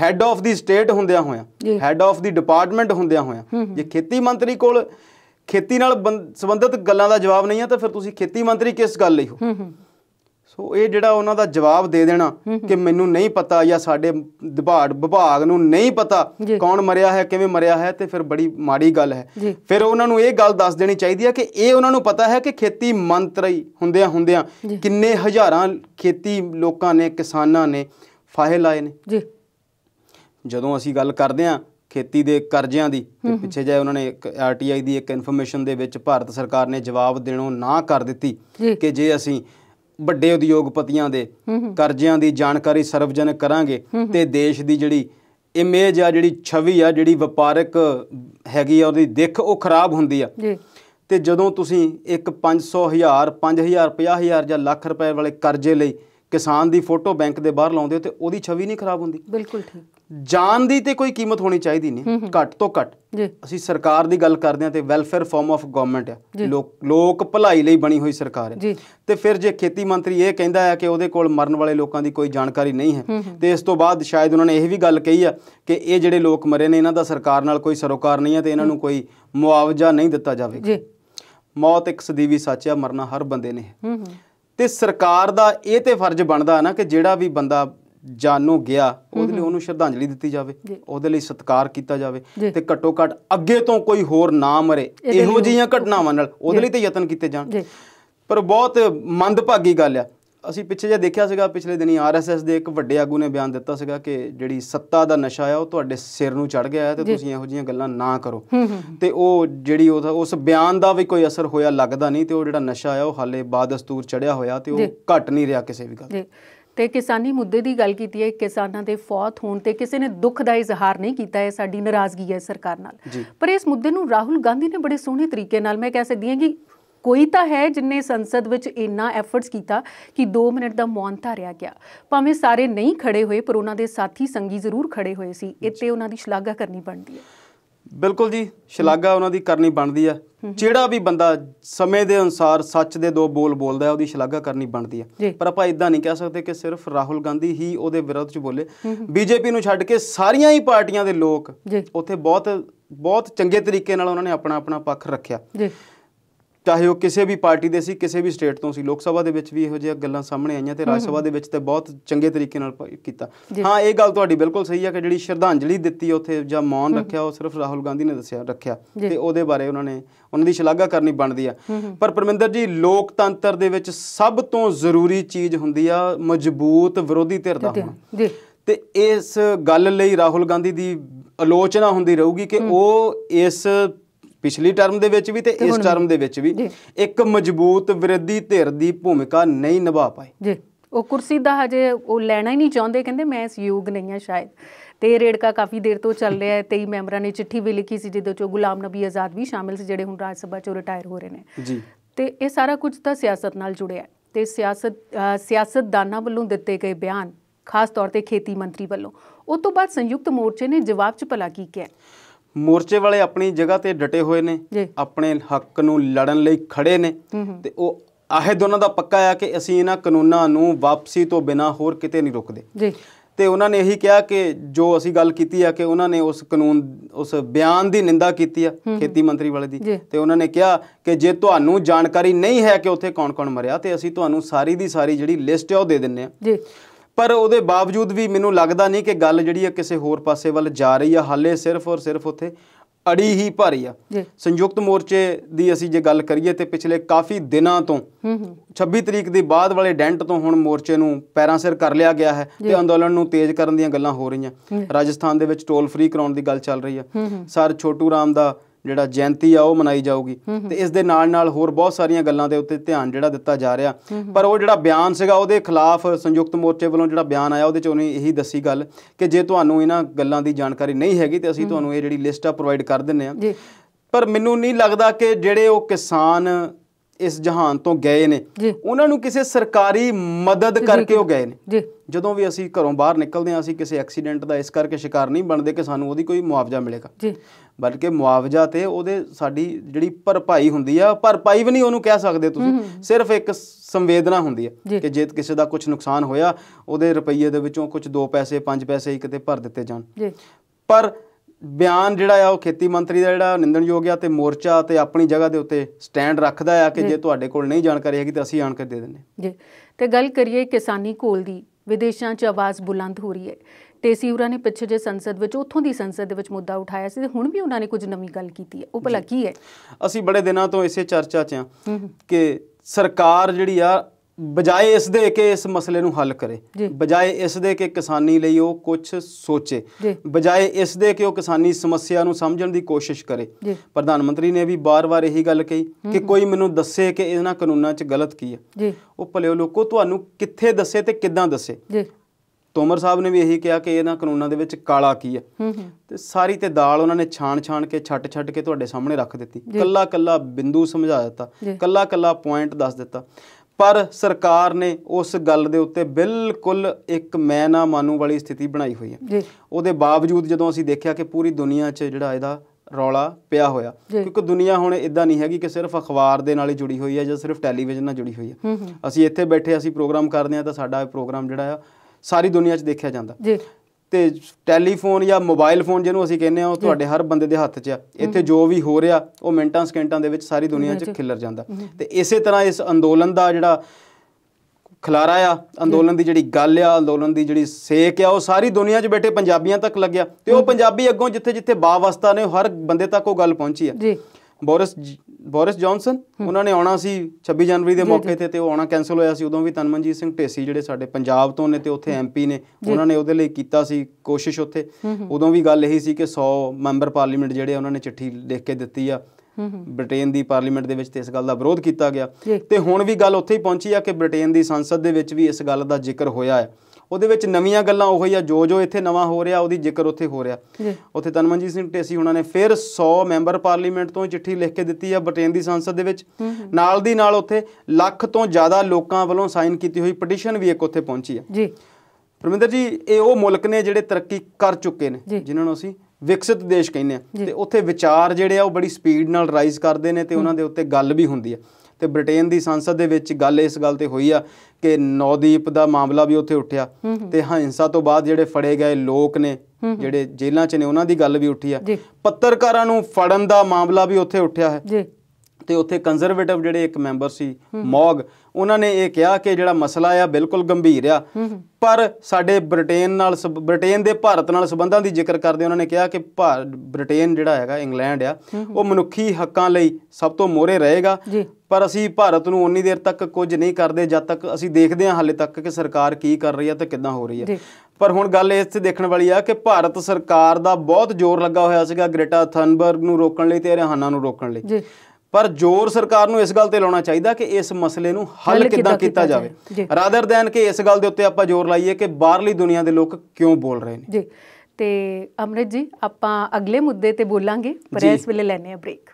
ਹੈੱਡ ਆਫ ਦੀ ਸਟੇਟ ਹੁੰਦਿਆਂ ਹੋਇਆ ਹੈੱਡ ਆਫ ਦੀ ਡਿਪਾਰਟਮੈਂਟ ਹੁੰਦਿਆਂ ਹੋਇਆ ਜੇ ਖੇਤੀ ਮੰਤਰੀ ਕੋਲ ਖੇਤੀ ਨਾਲ ਸੰਬੰਧਿਤ ਗੱਲਾਂ ਦਾ ਜਵਾਬ ਨਹੀਂ ਹੈ ਤਾਂ ਫਿਰ ਤੁਸੀਂ ਖੇਤੀ ਮੰਤਰੀ ਕਿਸ ਗੱਲ ਲਈ ਹੋ ਸੋ ਇਹ ਜਿਹੜਾ ਉਹਨਾਂ ਦਾ ਜਵਾਬ ਦੇ ਦੇਣਾ ਕਿ ਮੈਨੂੰ ਨਹੀਂ ਪਤਾ ਜਾਂ ਸਾਡੇ ਵਿਭਾਗ ਵਿਭਾਗ ਨੂੰ ਨਹੀਂ ਪਤਾ ਕੌਣ ਮਰਿਆ ਹੈ ਕਿਵੇਂ ਮਰਿਆ ਹੈ ਤੇ ਫਿਰ ਬੜੀ ਮਾੜੀ ਗੱਲ ਹੈ ਫਿਰ ਉਹਨਾਂ ਨੂੰ ਇਹ ਗੱਲ ਦੱਸ ਦੇਣੀ ਚਾਹੀਦੀ ਹੈ ਕਿ ਇਹ ਉਹਨਾਂ ਨੂੰ ਪਤਾ ਹੈ ਕਿ ਖੇਤੀ ਮੰਤਰੀ ਹੁੰਦਿਆਂ ਹੁੰਦਿਆਂ ਕਿੰਨੇ ਹਜ਼ਾਰਾਂ ਖੇਤੀ ਲੋਕਾਂ ਨੇ ਕਿਸਾਨਾਂ ਨੇ ਫਾਹੇ ਲਾਏ ਨੇ ਜੀ ਜਦੋਂ ਅਸੀਂ ਗੱਲ ਕਰਦੇ ਹਾਂ ਖੇਤੀ ਦੇ ਕਰਜ਼ਿਆਂ ਦੀ ਤੇ ਪਿੱਛੇ ਜਾਏ ਉਹਨਾਂ ਨੇ ਇੱਕ ਆਰਟੀਆਈ ਦੀ ਇੱਕ ਇਨਫੋਰਮੇਸ਼ਨ ਦੇ ਵਿੱਚ ਭਾਰਤ ਸਰਕਾਰ ਨੇ ਜਵਾਬ ਦੇਣੋਂ ਨਾ ਕਰ ਦਿੱਤੀ ਕਿ ਜੇ ਅਸੀਂ ਵੱਡੇ ਉਦਯੋਗਪਤੀਆਂ ਦੇ ਕਰਜ਼ਿਆਂ ਦੀ ਜਾਣਕਾਰੀ ਸਰਵਜਨਕ ਕਰਾਂਗੇ ਤੇ ਦੇਸ਼ ਦੀ ਜਿਹੜੀ ਇਮੇਜ ਆ ਜਿਹੜੀ ਛਵੀ ਆ ਜਿਹੜੀ ਵਪਾਰਕ ਹੈਗੀ ਆ ਉਹਦੀ ਦਿੱਖ ਉਹ ਖਰਾਬ ਹੁੰਦੀ ਆ ਜੀ ਤੇ ਜਦੋਂ ਤੁਸੀਂ ਇੱਕ 500000 5000 50000 ਜਾਂ ਲੱਖ ਰੁਪਏ ਵਾਲੇ ਕਰਜ਼ੇ ਲਈ ਕਿਸਾਨ ਦੀ ਫੋਟੋ ਬੈਂਕ ਦੇ ਬਾਹਰ ਲਾਉਂਦੇ ਹੋ ਤੇ ਉਹਦੀ ਛਵੀ ਨਹੀਂ ਖਰਾਬ ਹੁੰਦੀ ਬਿਲਕੁਲ ਠੀਕ ਜਾਨ ਦੀ ਤੇ ਕੋਈ ਕੀਮਤ ਹੋਣੀ ਚਾਹੀਦੀ ਨਹੀਂ ਘੱਟ ਤੋਂ ਘੱਟ ਅਸੀਂ ਸਰਕਾਰ ਦੀ ਗੱਲ ਕਰਦੇ ਹਾਂ ਤੇ ਵੈਲਫੇਅਰ ਫਾਰਮ ਆਫ ਗਵਰਨਮੈਂਟ ਹੈ ਲੋਕ ਲੋਕ ਭਲਾਈ ਲਈ ਬਣੀ ਹੋਈ ਸਰਕਾਰ ਹੈ ਤੇ ਫਿਰ ਜੇ ਖੇਤੀ ਮੰਤਰੀ ਇਹ ਕਹਿੰਦਾ ਹੈ ਕਿ ਉਹਦੇ ਕੋਲ ਮਰਨ ਵਾਲੇ ਲੋਕਾਂ ਦੀ ਕੋਈ ਜਾਣਕਾਰੀ ਨਹੀਂ ਹੈ ਤੇ ਇਸ ਤੋਂ ਬਾਅਦ ਸ਼ਾਇਦ ਉਹਨਾਂ ਨੇ ਇਹ ਵੀ ਗੱਲ ਕਹੀ ਆ ਕਿ ਇਹ ਜਿਹੜੇ ਲੋਕ ਮਰੇ ਨੇ ਇਹਨਾਂ ਦਾ ਸਰਕਾਰ ਨਾਲ ਕੋਈ ਸਰੋਕਾਰ ਨਹੀਂ ਹੈ ਤੇ ਇਹਨਾਂ ਨੂੰ ਕੋਈ ਮੁਆਵਜ਼ਾ ਨਹੀਂ ਦਿੱਤਾ ਜਾਵੇਗਾ ਜੀ ਮੌਤ ਇੱਕ ਸਦੀਵੀ ਸੱਚ ਹੈ ਮਰਨਾ ਹਰ ਬੰਦੇ ਨੇ ਤੇ ਸਰਕਾਰ ਦਾ ਇਹ ਤੇ ਫਰਜ਼ ਬਣਦਾ ਹੈ ਨਾ ਕਿ ਜਿਹੜਾ ਵੀ ਬੰਦਾ ਜਾਨੋ ਗਿਆ ਉਹਦੇ ਲਈ ਉਹਨੂੰ ਸ਼ਰਧਾਂਜਲੀ ਦਿੱਤੀ ਜਾਵੇ ਉਹਦੇ ਲਈ ਸਤਿਕਾਰ ਕੀਤਾ ਜਾਵੇ ਤੇ ਘੱਟੋ ਘੱਟ ਅੱਗੇ ਤੋਂ ਕੋਈ ਹੋਰ ਨਾ ਮਰੇ ਇਹੋ ਜਿਹੀਆਂ ਘਟਨਾਵਾਂ ਨਾਲ ਉਹਦੇ ਲਈ ਤੇ ਯਤਨ ਕੀਤੇ ਜਾਣ ਪਰ ਬਹੁਤ ਮੰਦਭਾਗੀ ਗੱਲ ਆ ਅਸੀਂ ਪਿੱਛੇ ਜੇ ਦੇਖਿਆ ਸੀਗਾ ਪਿਛਲੇ ਦਿਨੀ ਆਰਐਸਐਸ ਦੇ ਇੱਕ ਵੱਡੇ ਆਗੂ ਨੇ ਬਿਆਨ ਦਿੱਤਾ ਸੀਗਾ ਕਿ ਜਿਹੜੀ ਸੱਤਾ ਦਾ ਨਸ਼ਾ ਆ ਉਹ ਤੁਹਾਡੇ ਸਿਰ ਨੂੰ ਚੜ ਗਿਆ ਹੈ ਤੇ ਤੁਸੀਂ ਇਹੋ ਜੀਆਂ ਗੱਲਾਂ ਨਾ ਕਰੋ ਤੇ ਉਹ ਜਿਹੜੀ ਉਸ ਬਿਆਨ ਦਾ ਵੀ ਕੋਈ ਅਸਰ ਹੋਇਆ ਲੱਗਦਾ ਨਹੀਂ ਤੇ ਉਹ ਜਿਹੜਾ ਨਸ਼ਾ ਆ ਉਹ ਹਾਲੇ ਬਾਦਸਤੂਰ ਚੜਿਆ ਹੋਇਆ ਤੇ ਉਹ ਘਟ ਨਹੀਂ ਰਿਹਾ ਕਿਸੇ ਵੀ ਗੱਲ ਤੇ ਕਿਸਾਨੀ ਮੁੱਦੇ ਦੀ ਗੱਲ ਕੀਤੀ ਹੈ ਕਿਸਾਨਾਂ ਦੇ ਫੌਤ ਹੋਣ ਤੇ ਕਿਸੇ ਨੇ ਦੁੱਖ ਦਾ ਇਜ਼ਹਾਰ ਨਹੀਂ ਕੀਤਾ ਹੈ ਸਾਡੀ ਨਾਰਾਜ਼ਗੀ ਹੈ ਸਰਕਾਰ ਨਾਲ ਪਰ ਇਸ ਮੁੱਦੇ ਨੂੰ ਰਾਹੁਲ ਗਾਂਧੀ ਨੇ ਬੜੇ ਸੋਹਣੇ ਤਰੀਕੇ ਨਾਲ ਮੈਂ ਕਹਿ ਸਕਦੀ ਹਾਂ ਕਿ ਕੋਈ ਤਾਂ ਹੈ ਜਿਨੇ ਸੰਸਦ ਵਿੱਚ ਇੰਨਾ ਐਫਰਟਸ ਕੀਤਾ ਕਿ 2 ਮਿੰਟ ਦਾ ਮੌਨ ਧਾਰਿਆ ਗਿਆ ਭਾਵੇਂ ਸਾਰੇ ਨਹੀਂ ਖੜੇ ਹੋਏ ਪਰ ਉਹਨਾਂ ਦੇ ਸਾਥੀ ਸੰਗੀ ਜ਼ਰੂਰ ਖੜੇ ਹੋਏ ਸੀ ਇੱਥੇ ਉਹਨਾਂ ਦੀ ਸ਼ਲਾਘਾ ਕਰਨੀ ਬਣਦੀ ਹੈ ਬਿਲਕੁਲ ਜੀ ਸ਼ਲਾਘਾ ਉਹਨਾਂ ਦੀ ਕਰਨੀ ਬਣਦੀ ਆ ਜਿਹੜਾ ਵੀ ਬੰਦਾ ਸਮੇਂ ਦੇ ਅਨੁਸਾਰ ਸੱਚ ਦੇ ਦੋ ਬੋਲ ਬੋਲਦਾ ਹੈ ਉਹਦੀ ਸ਼ਲਾਘਾ ਕਰਨੀ ਬਣਦੀ ਆ ਪਰ ਆਪਾਂ ਇਦਾਂ ਨਹੀਂ ਕਹਿ ਸਕਦੇ ਕਿ ਸਿਰਫ ਰਾਹੁਲ ਗਾਂਧੀ ਹੀ ਉਹਦੇ ਵਿਰੋਧ 'ਚ ਬੋਲੇ ਬੀਜੇਪੀ ਨੂੰ ਛੱਡ ਕੇ ਸਾਰੀਆਂ ਹੀ ਪਾਰਟੀਆਂ ਦੇ ਲੋਕ ਉੱਥੇ ਬਹੁਤ ਬਹੁਤ ਚੰਗੇ ਤਰੀਕੇ ਨਾਲ ਉਹਨਾਂ ਨੇ ਆਪਣਾ ਆਪਣਾ ਪੱਖ ਰੱਖਿਆ ਚਾਹੇ ਉਹ ਕਿਸੇ ਵੀ ਪਾਰਟੀ ਦੇ ਸੀ ਕਿਸੇ ਵੀ ਸਟੇਟ ਤੋਂ ਸੀ ਲੋਕ ਸਭਾ ਦੇ ਵਿੱਚ ਵੀ ਇਹੋ ਜਿਹੀਆਂ ਗੱਲਾਂ ਸਾਹਮਣੇ ਆਈਆਂ ਤੇ ਰਾਜ ਸਭਾ ਦੇ ਵਿੱਚ ਤੇ ਬਹੁਤ ਚੰਗੇ ਤਰੀਕੇ ਨਾਲ ਕੀਤਾ ਹਾਂ ਇਹ ਗੱਲ ਤੁਹਾਡੀ ਬਿਲਕੁਲ ਸਹੀ ਹੈ ਕਿ ਜਿਹੜੀ ਸ਼ਰਧਾਂਜਲੀ ਦਿੱਤੀ ਉੱਥੇ ਜਾਂ ਮੌਨ ਰੱਖਿਆ ਉਹ ਸਿਰਫ ਰਾਹੁਲ ਗਾਂਧੀ ਨੇ ਦੱਸਿਆ ਰੱਖਿਆ ਤੇ ਉਹਦੇ ਬਾਰੇ ਉਹਨਾਂ ਨੇ ਉਹਨਾਂ ਦੀ ਸ਼ਲਾਘਾ ਕਰਨੀ ਬਣਦੀ ਆ ਪਰ ਪਰਮਿੰਦਰ ਜੀ ਲੋਕਤੰਤਰ ਦੇ ਵਿੱਚ ਸਭ ਤੋਂ ਜ਼ਰੂਰੀ ਚੀਜ਼ ਹੁੰਦੀ ਆ ਮਜ਼ਬੂਤ ਵਿਰੋਧੀ ਧਿਰ ਦਾ ਹੋਣਾ ਜੀ ਤੇ ਇਸ ਗੱਲ ਲਈ ਰਾਹੁਲ ਗਾਂਧੀ ਦੀ ਆਲੋਚਨਾ ਹੁੰਦੀ ਰਹੂਗੀ ਕਿ ਉਹ ਇਸ ਪਿਛਲੀ ਟਰਮ ਦੇ ਵਿੱਚ ਵੀ ਤੇ ਇਸ ਟਰਮ ਦੇ ਵਿੱਚ ਵੀ ਇੱਕ ਮਜ਼ਬੂਤ ਵਿਰੋਧੀ ਧਿਰ ਦੀ ਭੂਮਿਕਾ ਨਹੀਂ ਨਿਭਾ ਪਾਈ ਜੀ ਉਹ ਕੁਰਸੀ ਦਾ ਹਜੇ ਉਹ ਲੈਣਾ ਹੀ ਨਹੀਂ ਚਾਹੁੰਦੇ ਕਹਿੰਦੇ ਮੈਂ ਇਸ ਯੋਗ ਨਹੀਂ ਆ ਸ਼ਾਇਦ ਤੇ ਰੇੜਕਾ ਕਾਫੀ ਦੇਰ ਤੋਂ ਚੱਲ ਰਿਹਾ ਹੈ 23 ਮੈਂਬਰਾਂ ਨੇ ਚਿੱਠੀ ਵੀ ਲਿਖੀ ਸੀ ਜਿਹਦੇ ਚੋਂ ਗੁਲਾਮ ਨਬੀ ਆਜ਼ਾਦ ਵੀ ਸ਼ਾਮਿਲ ਸੀ ਜਿਹੜੇ ਹੁਣ ਰਾਜ ਸਭਾ ਚੋਂ ਰਿਟਾਇਰ ਹੋ ਰਹੇ ਨੇ ਜੀ ਤੇ ਇਹ ਸਾਰਾ ਕੁਝ ਤਾਂ ਸਿਆਸਤ ਨਾਲ ਜੁੜਿਆ ਹੈ ਤੇ ਸਿਆਸਤ ਸਿਆਸਤਦਾਨਾਂ ਵੱਲੋਂ ਦਿੱਤੇ ਗਏ ਬਿਆਨ ਖਾਸ ਤੌਰ ਤੇ ਖੇਤੀ ਮੰਤਰੀ ਵੱਲੋਂ ਉਸ ਤੋਂ ਬਾਅਦ ਸੰਯੁਕਤ ਮੋਰਚੇ ਨੇ ਜਵਾਬ 'ਚ ਭਲਾ ਕੀ ਕਿਹਾ ਮੋਰਚੇ ਵਾਲੇ ਆਪਣੀ ਜਗ੍ਹਾ ਤੇ ਡਟੇ ਹੋਏ ਨੇ ਆਪਣੇ ਹੱਕ ਨੂੰ ਲੜਨ ਲਈ ਖੜੇ ਨੇ ਤੇ ਉਹ ਆਹੇ ਦੋਨਾਂ ਦਾ ਪੱਕਾ ਆ ਕਿ ਅਸੀਂ ਇਹਨਾਂ ਕਾਨੂੰਨਾਂ ਨੂੰ ਵਾਪਸੀ ਤੋਂ ਬਿਨਾ ਹੋਰ ਕਿਤੇ ਨਹੀਂ ਰੁਕਦੇ ਜੀ ਤੇ ਉਹਨਾਂ ਨੇ ਇਹੀ ਕਿਹਾ ਕਿ ਜੋ ਅਸੀਂ ਗੱਲ ਕੀਤੀ ਆ ਕਿ ਉਹਨਾਂ ਨੇ ਉਸ ਕਾਨੂੰਨ ਉਸ ਬਿਆਨ ਦੀ ਨਿੰਦਾ ਕੀਤੀ ਆ ਖੇਤੀ ਮੰਤਰੀ ਵਾਲੇ ਦੀ ਤੇ ਉਹਨਾਂ ਨੇ ਕਿਹਾ ਕਿ ਜੇ ਤੁਹਾਨੂੰ ਜਾਣਕਾਰੀ ਨਹੀਂ ਹੈ ਕਿ ਉੱਥੇ ਕੌਣ-ਕੌਣ ਮਰਿਆ ਤੇ ਅਸੀਂ ਤੁਹਾਨੂੰ ਸਾਰੀ ਦੀ ਸਾਰੀ ਜਿਹੜੀ ਲਿਸਟ ਹੈ ਉਹ ਦੇ ਦਿੰਨੇ ਆ ਜੀ ਪਰ ਉਹਦੇ ਬਾਵਜੂਦ ਵੀ ਮੈਨੂੰ ਲੱਗਦਾ ਨਹੀਂ ਕਿ ਗੱਲ ਜਿਹੜੀ ਹੈ ਕਿਸੇ ਹੋਰ ਪਾਸੇ ਵੱਲ ਜਾ ਰਹੀ ਆ ਹਾਲੇ ਸਿਰਫ ਔਰ ਸਿਰਫ ਉੱਥੇ ਅੜੀ ਹੀ ਭਾਰੀ ਆ ਸੰਯੁਕਤ ਮੋਰਚੇ ਦੀ ਅਸੀਂ ਜੇ ਗੱਲ ਕਰੀਏ ਤੇ ਪਿਛਲੇ ਕਾਫੀ ਦਿਨਾਂ ਤੋਂ ਹੂੰ ਹੂੰ 26 ਤਰੀਕ ਦੇ ਬਾਅਦ ਵਾਲੇ ਡੈਂਟ ਤੋਂ ਹੁਣ ਮੋਰਚੇ ਨੂੰ ਪੈਰਾਂ ਸਿਰ ਕਰ ਲਿਆ ਗਿਆ ਹੈ ਤੇ ਅੰਦੋਲਨ ਨੂੰ ਤੇਜ਼ ਕਰਨ ਦੀਆਂ ਗੱਲਾਂ ਹੋ ਰਹੀਆਂ ਰਾਜਸਥਾਨ ਦੇ ਵਿੱਚ ਟੋਲ ਫ੍ਰੀ ਕਰਾਉਣ ਦੀ ਗੱਲ ਚੱਲ ਰਹੀ ਆ ਸਰ ਛੋਟੂ ਰਾਮ ਦਾ ਜਿਹੜਾ ਜਯੰਤੀ ਆ ਉਹ ਮਨਾਈ ਜਾਊਗੀ ਤੇ ਇਸ ਦੇ ਨਾਲ ਨਾਲ ਹੋਰ ਬਹੁਤ ਸਾਰੀਆਂ ਗੱਲਾਂ ਦੇ ਉੱਤੇ ਧਿਆਨ ਜਿਹੜਾ ਦਿੱਤਾ ਜਾ ਰਿਹਾ ਪਰ ਉਹ ਜਿਹੜਾ ਬਿਆਨ ਸੀਗਾ ਉਹਦੇ ਖਿਲਾਫ ਸੰਯੁਕਤ ਮੋਰਚੇ ਵੱਲੋਂ ਜਿਹੜਾ ਬਿਆਨ ਆਇਆ ਉਹਦੇ ਚ ਉਹਨੇ ਇਹੀ ਦੱਸੀ ਗੱਲ ਕਿ ਜੇ ਤੁਹਾਨੂੰ ਇਹਨਾਂ ਗੱਲਾਂ ਦੀ ਜਾਣਕਾਰੀ ਨਹੀਂ ਹੈਗੀ ਤੇ ਅਸੀਂ ਤੁਹਾਨੂੰ ਇਹ ਜਿਹੜੀ ਲਿਸਟ ਆ ਪ੍ਰੋਵਾਈਡ ਕਰ ਦਿੰਨੇ ਆ ਜੀ ਪਰ ਮੈਨੂੰ ਨਹੀਂ ਲੱਗਦਾ ਕਿ ਜਿਹੜੇ ਉਹ ਕਿਸਾਨ ਇਸ ਜਹਾਨ ਤੋਂ ਗਏ ਨੇ ਉਹਨਾਂ ਨੂੰ ਕਿਸੇ ਸਰਕਾਰੀ ਮਦਦ ਕਰਕੇ ਉਹ ਗਏ ਨੇ ਜੀ ਜਦੋਂ ਵੀ ਅਸੀਂ ਘਰੋਂ ਬਾਹਰ ਨਿਕਲਦੇ ਹਾਂ ਅਸੀਂ ਕਿਸੇ ਐਕਸੀਡੈਂਟ ਦਾ ਇਸ ਕਰਕੇ ਸ਼ਿਕਾਰ ਨਹੀਂ ਬਣਦੇ ਕਿ ਸਾਨੂੰ ਉਹਦੀ ਕੋਈ ਮੁਆਵਜ਼ਾ ਮਿਲੇਗਾ ਜੀ ਬਲਕਿ ਮੁਆਵਜ਼ਾ ਤੇ ਉਹਦੇ ਸਾਡੀ ਜਿਹੜੀ ਭਰਪਾਈ ਹੁੰਦੀ ਆ ਭਰਪਾਈ ਵੀ ਨਹੀਂ ਉਹਨੂੰ ਕਹਿ ਸਕਦੇ ਤੁਸੀਂ ਸਿਰਫ ਇੱਕ ਸੰਵੇਦਨਾ ਹੁੰਦੀ ਆ ਕਿ ਜੇ ਕਿਸੇ ਦਾ ਕੁਝ ਨੁਕਸਾਨ ਹੋਇਆ ਉਹਦੇ ਰੁਪਈਏ ਦੇ ਵਿੱਚੋਂ ਕੁਝ 2 ਪੈਸੇ 5 ਪੈਸੇ ਹੀ ਕਿਤੇ ਭਰ ਦਿੱਤੇ ਜਾਣ ਜੀ ਪਰ ਬਿਆਨ ਜਿਹੜਾ ਆ ਉਹ ਖੇਤੀ ਮੰਤਰੀ ਦਾ ਜਿਹੜਾ ਨਿੰਦਣਯੋਗ ਆ ਤੇ ਮੋਰਚਾ ਤੇ ਆਪਣੀ ਜਗ੍ਹਾ ਦੇ ਉੱਤੇ ਸਟੈਂਡ ਰੱਖਦਾ ਆ ਕਿ ਜੇ ਤੁਹਾਡੇ ਕੋਲ ਨਹੀਂ ਜਾਣਕਾਰੀ ਹੈਗੀ ਤਾਂ ਅਸੀਂ ਜਾਣਕਾਰੀ ਦੇ ਦਿੰਨੇ ਜੀ ਤੇ ਗੱਲ ਕਰੀਏ ਕਿਸਾਨੀ ਕੋਲ ਦੀ ਵਿਦੇਸ਼ਾਂ 'ਚ ਆਵਾਜ਼ ਬੁਲੰਦ ਹੋ ਰਹੀ ਹੈ ਟੇਸੀ ਹੋਰਾਂ ਨੇ ਪਿੱਛੇ ਜੇ ਸੰਸਦ ਵਿੱਚ ਉੱਥੋਂ ਦੀ ਸੰਸਦ ਦੇ ਵਿੱਚ ਮੁੱਦਾ ਉਠਾਇਆ ਸੀ ਤੇ ਹੁਣ ਵੀ ਉਹਨਾਂ ਨੇ ਕੁਝ ਨਵੀਂ ਗੱਲ ਕੀਤੀ ਹੈ ਉਹ ਭਲਾ ਕੀ ਹੈ ਅਸੀਂ ਬੜੇ ਦਿਨਾਂ ਤੋਂ ਇਸੇ ਚਰਚਾ 'ਚ ਆ ਕਿ ਸਰਕਾਰ ਜਿਹੜੀ ਆ ਬਜਾਏ ਇਸ ਦੇ ਕਿ ਇਸ ਮਸਲੇ ਨੂੰ ਹੱਲ ਕਰੇ ਬਜਾਏ ਇਸ ਦੇ ਕਿ ਕਿਸਾਨੀ ਲਈ ਉਹ ਕੁਝ ਸੋਚੇ ਬਜਾਏ ਇਸ ਦੇ ਕਿ ਉਹ ਕਿਸਾਨੀ ਸਮੱਸਿਆ ਨੂੰ ਸਮਝਣ ਦੀ ਕੋਸ਼ਿਸ਼ ਕਰੇ ਪ੍ਰਧਾਨ ਮੰਤਰੀ ਨੇ ਵੀ ਬਾਰ-ਬਾਰ ਇਹੀ ਗੱਲ ਕਹੀ ਕਿ ਕੋਈ ਮੈਨੂੰ ਦੱਸੇ ਕਿ ਇਹਨਾਂ ਕਾਨੂੰਨਾਂ 'ਚ ਗਲਤ ਕੀ ਹੈ ਉਹ ਭਲੇ ਲੋਕੋ ਤੁਹਾਨੂੰ ਕਿੱਥੇ ਦੱਸੇ ਤੇ ਕਿੱਦਾਂ ਦੱਸੇ ਤੋਮਰ ਸਾਹਿਬ ਨੇ ਵੀ ਇਹੀ ਕਿਹਾ ਕਿ ਇਹਨਾਂ ਕਾਨੂੰਨਾਂ ਦੇ ਵਿੱਚ ਕਾਲਾ ਕੀ ਹੈ ਤੇ ਸਾਰੀ ਤੇ ਦਾਲ ਉਹਨਾਂ ਨੇ ਛਾਣ-ਛਾਣ ਕੇ ਛੱਟ-ਛੱਟ ਕੇ ਤੁਹਾਡੇ ਸਾਹਮਣੇ ਰੱਖ ਦਿੱਤੀ ਕੱਲਾ-ਕੱਲਾ ਬਿੰਦੂ ਸਮਝਾ ਦਿੱਤਾ ਕੱਲਾ-ਕੱਲਾ ਪੁਆਇੰਟ ਦੱਸ ਦਿੱਤਾ ਪਰ ਸਰਕਾਰ ਨੇ ਉਸ ਗੱਲ ਦੇ ਉੱਤੇ ਬਿਲਕੁਲ ਇੱਕ ਮੈਂ ਨਾ ਵਾਲੀ ਸਥਿਤੀ ਬਣਾਈ ਹੋਈ ਹੈ ਉਹਦੇ ਬਾਵਜੂਦ ਜਦੋਂ ਅਸੀਂ ਦੇਖਿਆ ਕਿ ਪੂਰੀ ਦੁਨੀਆ 'ਚ ਜਿਹੜਾ ਇਹਦਾ ਰੌਲਾ ਪਿਆ ਹੋਇਆ ਕਿਉਂਕਿ ਦੁਨੀਆ ਹੁਣ ਇਦਾਂ ਨਹੀਂ ਹੈਗੀ ਕਿ ਸਿਰਫ ਅਖਬਾਰ ਦੇ ਨਾਲ ਹੀ ਜੁੜੀ ਹੋਈ ਹੈ ਜਾਂ ਸਿਰਫ ਟੈਲੀਵਿਜ਼ਨ ਨਾਲ ਜੁੜੀ ਹੋਈ ਹੈ ਅਸੀਂ ਇੱਥੇ ਬੈਠੇ ਅਸੀਂ ਪ੍ਰੋਗਰਾਮ ਕਰਦੇ ਆ ਤਾਂ ਸਾਡਾ ਪ੍ਰੋਗਰਾਮ ਜਿਹੜਾ ਆ ਸਾਰੀ ਦੁਨੀਆ 'ਚ ਦੇਖਿਆ ਜਾਂਦਾ ਜੀ ਤੇ ਟੈਲੀਫੋਨ ਜਾਂ ਮੋਬਾਈਲ ਫੋਨ ਜਿਹਨੂੰ ਅਸੀਂ ਕਹਿੰਦੇ ਆ ਉਹ ਤੁਹਾਡੇ ਹਰ ਬੰਦੇ ਦੇ ਹੱਥ 'ਚ ਆ ਇੱਥੇ ਜੋ ਵੀ ਹੋ ਰਿਹਾ ਉਹ ਮਿੰਟਾਂ ਸਕਿੰਟਾਂ ਦੇ ਵਿੱਚ ਸਾਰੀ ਦੁਨੀਆ 'ਚ ਖਿਲਰ ਜਾਂਦਾ ਤੇ ਇਸੇ ਤਰ੍ਹਾਂ ਇਸ ਅੰਦੋਲਨ ਦਾ ਜਿਹੜਾ ਖਲਾਰਾ ਆ ਅੰਦੋਲਨ ਦੀ ਜਿਹੜੀ ਗੱਲ ਆ ਅੰਦੋਲਨ ਦੀ ਜਿਹੜੀ ਸੇਕ ਆ ਉਹ ਸਾਰੀ ਦੁਨੀਆ 'ਚ ਬੈਠੇ ਪੰਜਾਬੀਆਂ ਤੱਕ ਲੱਗਿਆ ਤੇ ਉਹ ਪੰਜਾਬੀ ਅੱਗੋਂ ਜਿੱਥੇ ਜਿੱਥੇ ਬਾਵਸਤਾ ਨੇ ਹਰ ਬੰਦੇ ਤੱਕ ਉਹ ਗੱਲ ਪਹੁੰਚੀ ਆ ਜੀ ਬੋਰਿਸ ਬੋਰਿਸ ਜੌਨਸਨ ਉਹਨਾਂ ਨੇ ਆਉਣਾ ਸੀ 26 ਜਨਵਰੀ ਦੇ ਮੌਕੇ ਤੇ ਤੇ ਉਹ ਆਉਣਾ ਕੈਨਸਲ ਹੋਇਆ ਸੀ ਉਦੋਂ ਵੀ ਤਨਮਨਜੀਤ ਸਿੰਘ ਢੇਸੀ ਜਿਹੜੇ ਸਾਡੇ ਪੰਜਾਬ ਤੋਂ ਨੇ ਤੇ ਉੱਥੇ ਐਮਪੀ ਨੇ ਉਹਨਾਂ ਨੇ ਉਹਦੇ ਲਈ ਕੀਤਾ ਸੀ ਕੋਸ਼ਿਸ਼ ਉੱਥੇ ਉਦੋਂ ਵੀ ਗੱਲ ਇਹੀ ਸੀ ਕਿ 100 ਮੈਂਬਰ ਪਾਰਲੀਮੈਂਟ ਜਿਹੜੇ ਉਹਨਾਂ ਨੇ ਚਿੱਠੀ ਲਿਖ ਕੇ ਦਿੱਤੀ ਆ ਬ੍ਰਿਟੇਨ ਦੀ ਪਾਰਲੀਮੈਂਟ ਦੇ ਵਿੱਚ ਤੇ ਇਸ ਗੱਲ ਦਾ ਵਿਰੋਧ ਕੀਤਾ ਗਿਆ ਤੇ ਹੁਣ ਵੀ ਗੱਲ ਉੱਥੇ ਹੀ ਪਹੁੰਚੀ ਆ ਕਿ ਬ੍ਰਿਟੇਨ ਦੀ ਸੰਸਦ ਦੇ ਵਿੱਚ ਵੀ ਇਸ ਗੱਲ ਦਾ ਜ਼ਿਕਰ ਹੋਇਆ ਹੈ ਉਹਦੇ ਵਿੱਚ ਨਵੀਆਂ ਗੱਲਾਂ ਉਹ ਹੀ ਆ ਜੋ ਜੋ ਇੱਥੇ ਨਵਾਂ ਹੋ ਰਿਹਾ ਉਹਦੀ ਜ਼ਿਕਰ ਉੱਥੇ ਹੋ ਰਿਹਾ ਉੱਥੇ ਤਨਮਨਜੀਤ ਸਿੰਘ ਟੇਸੀ ਉਹਨਾਂ ਨੇ ਫਿਰ 100 ਮੈਂਬਰ ਪਾਰਲੀਮੈਂਟ ਤੋਂ ਚਿੱਠੀ ਲਿਖ ਕੇ ਦਿੱਤੀ ਆ ਬਟੇਨ ਦੀ ਸੰਸਦ ਦੇ ਵਿੱਚ ਨਾਲ ਦੀ ਨਾਲ ਉੱਥੇ ਲੱਖ ਤੋਂ ਜ਼ਿਆਦਾ ਲੋਕਾਂ ਵੱਲੋਂ ਸਾਈਨ ਕੀਤੀ ਹੋਈ ਪਟੀਸ਼ਨ ਵੀ ਇੱਕ ਉੱਥੇ ਪਹੁੰਚੀ ਆ ਜੀ ਪਰਮਿੰਦਰ ਜੀ ਇਹ ਉਹ ਮੁਲਕ ਨੇ ਜਿਹੜੇ ਤਰੱਕੀ ਕਰ ਚੁੱਕੇ ਨੇ ਜਿਨ੍ਹਾਂ ਨੂੰ ਅਸੀਂ ਵਿਕਸਿਤ ਦੇਸ਼ ਕਹਿੰਦੇ ਆ ਤੇ ਉੱਥੇ ਵਿਚਾਰ ਜਿਹੜੇ ਆ ਉਹ ਬੜੀ ਸਪੀਡ ਨਾਲ ਰਾਈਜ਼ ਕਰਦੇ ਨੇ ਤੇ ਉਹਨਾਂ ਦੇ ਉੱਤੇ ਗੱਲ ਵੀ ਹੁੰਦੀ ਆ ਤੇ ਬ੍ਰਿਟੇਨ ਦੀ ਸੰਸਦ ਦੇ ਵਿੱਚ ਗੱਲ ਇਸ ਗੱਲ ਤੇ ਹੋਈ ਆ ਕਿ ਨੌਦੀਪ ਦਾ ਮਾਮਲਾ ਵੀ ਉੱਥੇ ਉੱਠਿਆ ਤੇ ਹਿੰਸਾ ਤੋਂ ਬਾਅਦ ਜਿਹੜੇ ਫੜੇ ਗਏ ਲੋਕ ਨੇ ਜਿਹੜੇ ਜੇਲ੍ਹਾਂ 'ਚ ਨੇ ਉਹਨਾਂ ਦੀ ਗੱਲ ਵੀ ਉੱਠੀ ਆ ਪੱਤਰਕਾਰਾਂ ਨੂੰ ਫੜਨ ਦਾ ਮਾਮਲਾ ਵੀ ਉੱਥੇ ਉੱਠਿਆ ਹੈ ਤੇ ਉੱਥੇ ਕੰਜ਼ਰਵੇਟਿਵ ਜਿਹੜੇ ਇੱਕ ਮੈਂਬਰ ਸੀ ਮੌਗ ਉਹਨਾਂ ਨੇ ਇਹ ਕਿਹਾ ਕਿ ਜਿਹੜਾ ਮਸਲਾ ਆ ਬਿਲਕੁਲ ਗੰਭੀਰ ਆ ਪਰ ਸਾਡੇ ਬ੍ਰਿਟੇਨ ਨਾਲ ਬ੍ਰਿਟੇਨ ਦੇ ਭਾਰਤ ਨਾਲ ਸਬੰਧਾਂ ਦੀ ਜ਼ਿਕਰ ਕਰਦੇ ਉਹਨਾਂ ਨੇ ਕਿਹਾ ਕਿ ਬ੍ਰਿਟੇਨ ਜਿਹੜਾ ਹੈਗਾ ਇੰਗਲੈਂਡ ਆ ਉਹ ਮਨੁੱਖੀ ਹੱਕਾਂ ਲਈ ਸਭ ਤੋਂ ਮੋਹਰੇ ਰਹੇਗਾ ਪਰ ਅਸੀਂ ਭਾਰਤ ਨੂੰ ਉਨੀ ਦੇਰ ਤੱਕ ਕੁਝ ਨਹੀਂ ਕਰਦੇ ਜਦ ਤੱਕ ਅਸੀਂ ਦੇਖਦੇ ਹਾਂ ਹਾਲੇ ਤੱਕ ਕਿ ਸਰਕਾਰ ਕੀ ਕਰ ਰਹੀ ਹੈ ਤੇ ਕਿੱਦਾਂ ਹੋ ਰਹੀ ਹੈ ਪਰ ਹੁਣ ਗੱਲ ਇਸ ਤੇ ਦੇਖਣ ਵਾਲੀ ਆ ਕਿ ਭਾਰਤ ਸਰਕਾਰ ਦਾ ਬਹੁਤ ਜ਼ੋਰ ਲੱਗਾ ਹੋਇਆ ਸੀਗਾ ਗ੍ਰੇਟਾ ਥਨਬਰਗ ਨੂੰ ਰੋਕਣ ਲਈ ਤੇ ਹਰਿਆਣਾ ਨੂੰ ਰੋਕਣ ਲਈ ਪਰ ਜ਼ੋਰ ਸਰਕਾਰ ਨੂੰ ਇਸ ਗੱਲ ਤੇ ਲਾਉਣਾ ਚਾਹੀਦਾ ਕਿ ਇਸ ਮਸਲੇ ਨੂੰ ਹੱਲ ਕਿੱਦਾਂ ਕੀਤਾ ਜਾਵੇ ਰਾਦਰ ਦੈਨ ਕਿ ਇਸ ਗੱਲ ਦੇ ਉੱਤੇ ਆਪਾਂ ਜ਼ੋਰ ਲਾਈਏ ਕਿ ਬਾਹਰਲੀ ਦੁਨੀਆ ਦੇ ਲੋਕ ਕਿਉਂ ਬੋਲ ਰਹੇ ਨੇ ਜੀ ਤੇ ਅਮਰਿਤ ਜੀ ਆਪਾਂ ਅਗਲੇ ਮੁੱਦੇ ਤੇ ਬੋਲਾਂਗੇ ਪਰ ਇਸ ਵੇਲੇ ਲੈਨੇ ਆ ਬ੍ਰੇਕ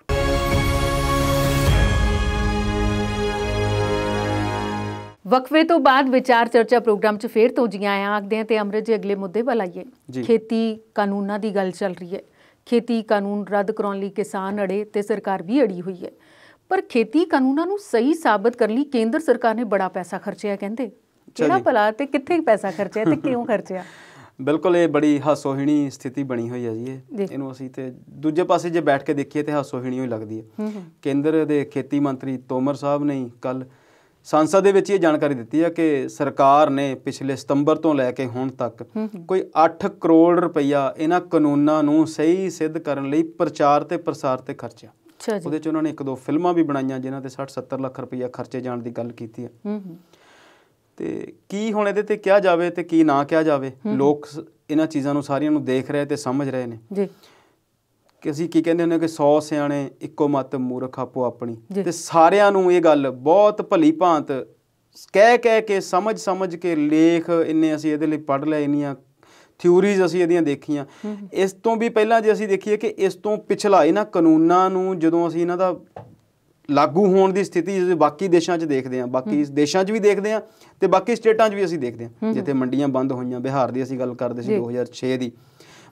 ਵਕਫੇ ਤੋਂ ਬਾਅਦ ਵਿਚਾਰ ਚਰਚਾ ਪ੍ਰੋਗਰਾਮ 'ਚ ਫੇਰ ਤੋਂ ਜੀਆਂ ਆਖਦੇ ਆ ਤੇ ਅਮਰਿਤ ਜੀ ਅਗਲੇ ਮੁੱਦੇ ਵੱਲ ਆਈਏ ਖੇਤੀ ਕਾਨੂੰਨਾਂ ਦੀ ਗੱਲ ਚੱਲ ਰਹੀ ਹੈ ਖੇਤੀ ਕਾਨੂੰਨ ਰੱਦ ਕਰਾਉਣ ਲਈ ਕਿਸਾਨ ਅੜੇ ਤੇ ਸਰਕਾਰ ਵੀ ਅੜੀ ਹੋਈ ਹੈ ਪਰ ਖੇਤੀ ਕਾਨੂੰਨਾਂ ਨੂੰ ਸਹੀ ਸਾਬਤ ਕਰਨ ਲਈ ਕੇਂਦਰ ਸਰਕਾਰ ਨੇ ਬੜਾ ਪੈਸਾ ਖਰਚਿਆ ਕਹਿੰਦੇ ਕਿਹੜਾ ਭਲਾ ਤੇ ਕਿੱਥੇ ਪੈਸਾ ਖਰਚਿਆ ਤੇ ਕਿਉਂ ਖਰਚਿਆ ਬਿਲਕੁਲ ਇਹ ਬੜੀ ਹਾਸੋਹੀਣੀ ਸਥਿਤੀ ਬਣੀ ਹੋਈ ਹੈ ਜੀ ਇਹ ਇਹਨੂੰ ਅਸੀਂ ਤੇ ਦੂਜੇ ਪਾਸੇ ਜੇ ਬੈਠ ਕੇ ਦੇਖੀਏ ਤੇ ਹਾਸੋਹੀਣੀ ਹੋਈ ਲੱਗਦੀ ਹੈ ਕੇਂਦਰ ਦੇ ਖੇਤੀ ਮੰਤਰੀ ਤੋਮਰ ਸਾਹਿਬ ਨੇ ਕੱਲ ਸੰਸਦ ਦੇ ਵਿੱਚ ਇਹ ਜਾਣਕਾਰੀ ਦਿੱਤੀ ਹੈ ਕਿ ਸਰਕਾਰ ਨੇ ਪਿਛਲੇ ਸਤੰਬਰ ਤੋਂ ਲੈ ਕੇ ਹੁਣ ਤੱਕ ਕੋਈ 8 ਕਰੋੜ ਰੁਪਇਆ ਇਹਨਾਂ ਕਾਨੂੰਨਾਂ ਨੂੰ ਸਹੀ ਸਿੱਧ ਕਰਨ ਲਈ ਪ੍ਰਚਾਰ ਤੇ ਪ੍ਰਸਾਰ ਤੇ ਖਰਚਿਆ ਉਹਦੇ ਚ ਉਹਨਾਂ ਨੇ ਇੱਕ ਦੋ ਫਿਲਮਾਂ ਵੀ ਬਣਾਈਆਂ ਜਿਨ੍ਹਾਂ ਤੇ 60 70 ਲੱਖ ਰੁਪਇਆ ਖਰਚੇ ਜਾਣ ਦੀ ਗੱਲ ਕੀਤੀ ਹੈ ਤੇ ਕੀ ਹੁਣ ਇਹਦੇ ਤੇ ਕਿਹਾ ਜਾਵੇ ਤੇ ਕੀ ਨਾ ਕਿਹਾ ਜਾਵੇ ਲੋਕ ਇਹਨਾਂ ਚੀਜ਼ਾਂ ਨੂੰ ਸਾਰੀਆਂ ਨੂੰ ਦੇਖ ਰਹੇ ਤੇ ਸਮਝ ਰਹੇ ਨੇ ਜੀ ਕਿ ਅਸੀਂ ਕੀ ਕਹਿੰਦੇ ਹੁੰਦੇ ਕਿ 100 ਸਿਆਣੇ ਇੱਕੋ ਮਤ ਮੂਰਖ ਆਪੋ ਆਪਣੀ ਤੇ ਸਾਰਿਆਂ ਨੂੰ ਇਹ ਗੱਲ ਬਹੁਤ ਭਲੀ ਭਾਂਤ ਕਹਿ ਕਹਿ ਕੇ ਸਮਝ ਸਮਝ ਕੇ ਲੇਖ ਇੰਨੇ ਅਸੀਂ ਇਹਦੇ ਲਈ ਪੜ ਲਏ ਇੰਨੀਆਂ ਥਿਊਰੀਜ਼ ਅਸੀਂ ਇਹਦੀਆਂ ਦੇਖੀਆਂ ਇਸ ਤੋਂ ਵੀ ਪਹਿਲਾਂ ਜੇ ਅਸੀਂ ਦੇਖੀਏ ਕਿ ਇਸ ਤੋਂ ਪਿਛਲਾ ਇਹਨਾਂ ਕਾਨੂੰਨਾਂ ਨੂੰ ਜਦੋਂ ਅਸੀਂ ਇਹਨਾਂ ਦਾ ਲਾਗੂ ਹੋਣ ਦੀ ਸਥਿਤੀ ਜਿਵੇਂ ਬਾਕੀ ਦੇਸ਼ਾਂ 'ਚ ਦੇਖਦੇ ਆ ਬਾਕੀ ਦੇਸ਼ਾਂ 'ਚ ਵੀ ਦੇਖਦੇ ਆ ਤੇ ਬਾਕੀ ਸਟੇਟਾਂ 'ਚ ਵੀ ਅਸੀਂ ਦੇਖਦੇ ਆ ਜਿੱਥੇ ਮੰਡੀਆਂ ਬੰਦ ਹੋਈਆਂ ਬਿਹਾਰ ਦੀ ਅਸੀਂ ਗੱਲ ਕਰਦੇ ਸੀ 2006 ਦੀ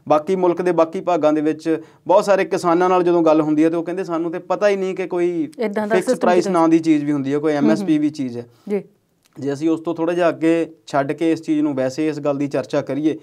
ਬਾਕੀ ਮੁਲਕ ਦੇ ਬਾਕੀ ਭਾਗਾਂ ਦੇ ਵਿੱਚ ਬਹੁਤ ਸਾਰੇ ਕਿਸਾਨਾਂ ਨਾਲ ਜਦੋਂ ਗੱਲ ਹੁੰਦੀ ਹੈ ਤੇ ਉਹ ਕਹਿੰਦੇ ਸਾਨੂੰ ਤੇ ਪਤਾ ਹੀ ਨਹੀਂ ਕਿ ਕੋਈ ਫਿਕਸ ਪ੍ਰਾਈਸ ਨਾਂ ਦੀ ਚੀਜ਼ ਵੀ ਹੁੰਦੀ ਹੈ ਕੋਈ ਐਮਐਸਪੀ ਵੀ ਚੀਜ਼ ਹੈ ਜੀ ਜੇ ਅਸੀਂ ਉਸ ਤੋਂ ਥੋੜਾ ਜਿਹਾ ਅੱਗੇ ਛੱਡ ਕੇ ਇਸ ਚੀਜ਼ ਨੂੰ ਵੈਸੇ ਇਸ ਗੱਲ ਦੀ ਚਰਚਾ ਕਰੀਏ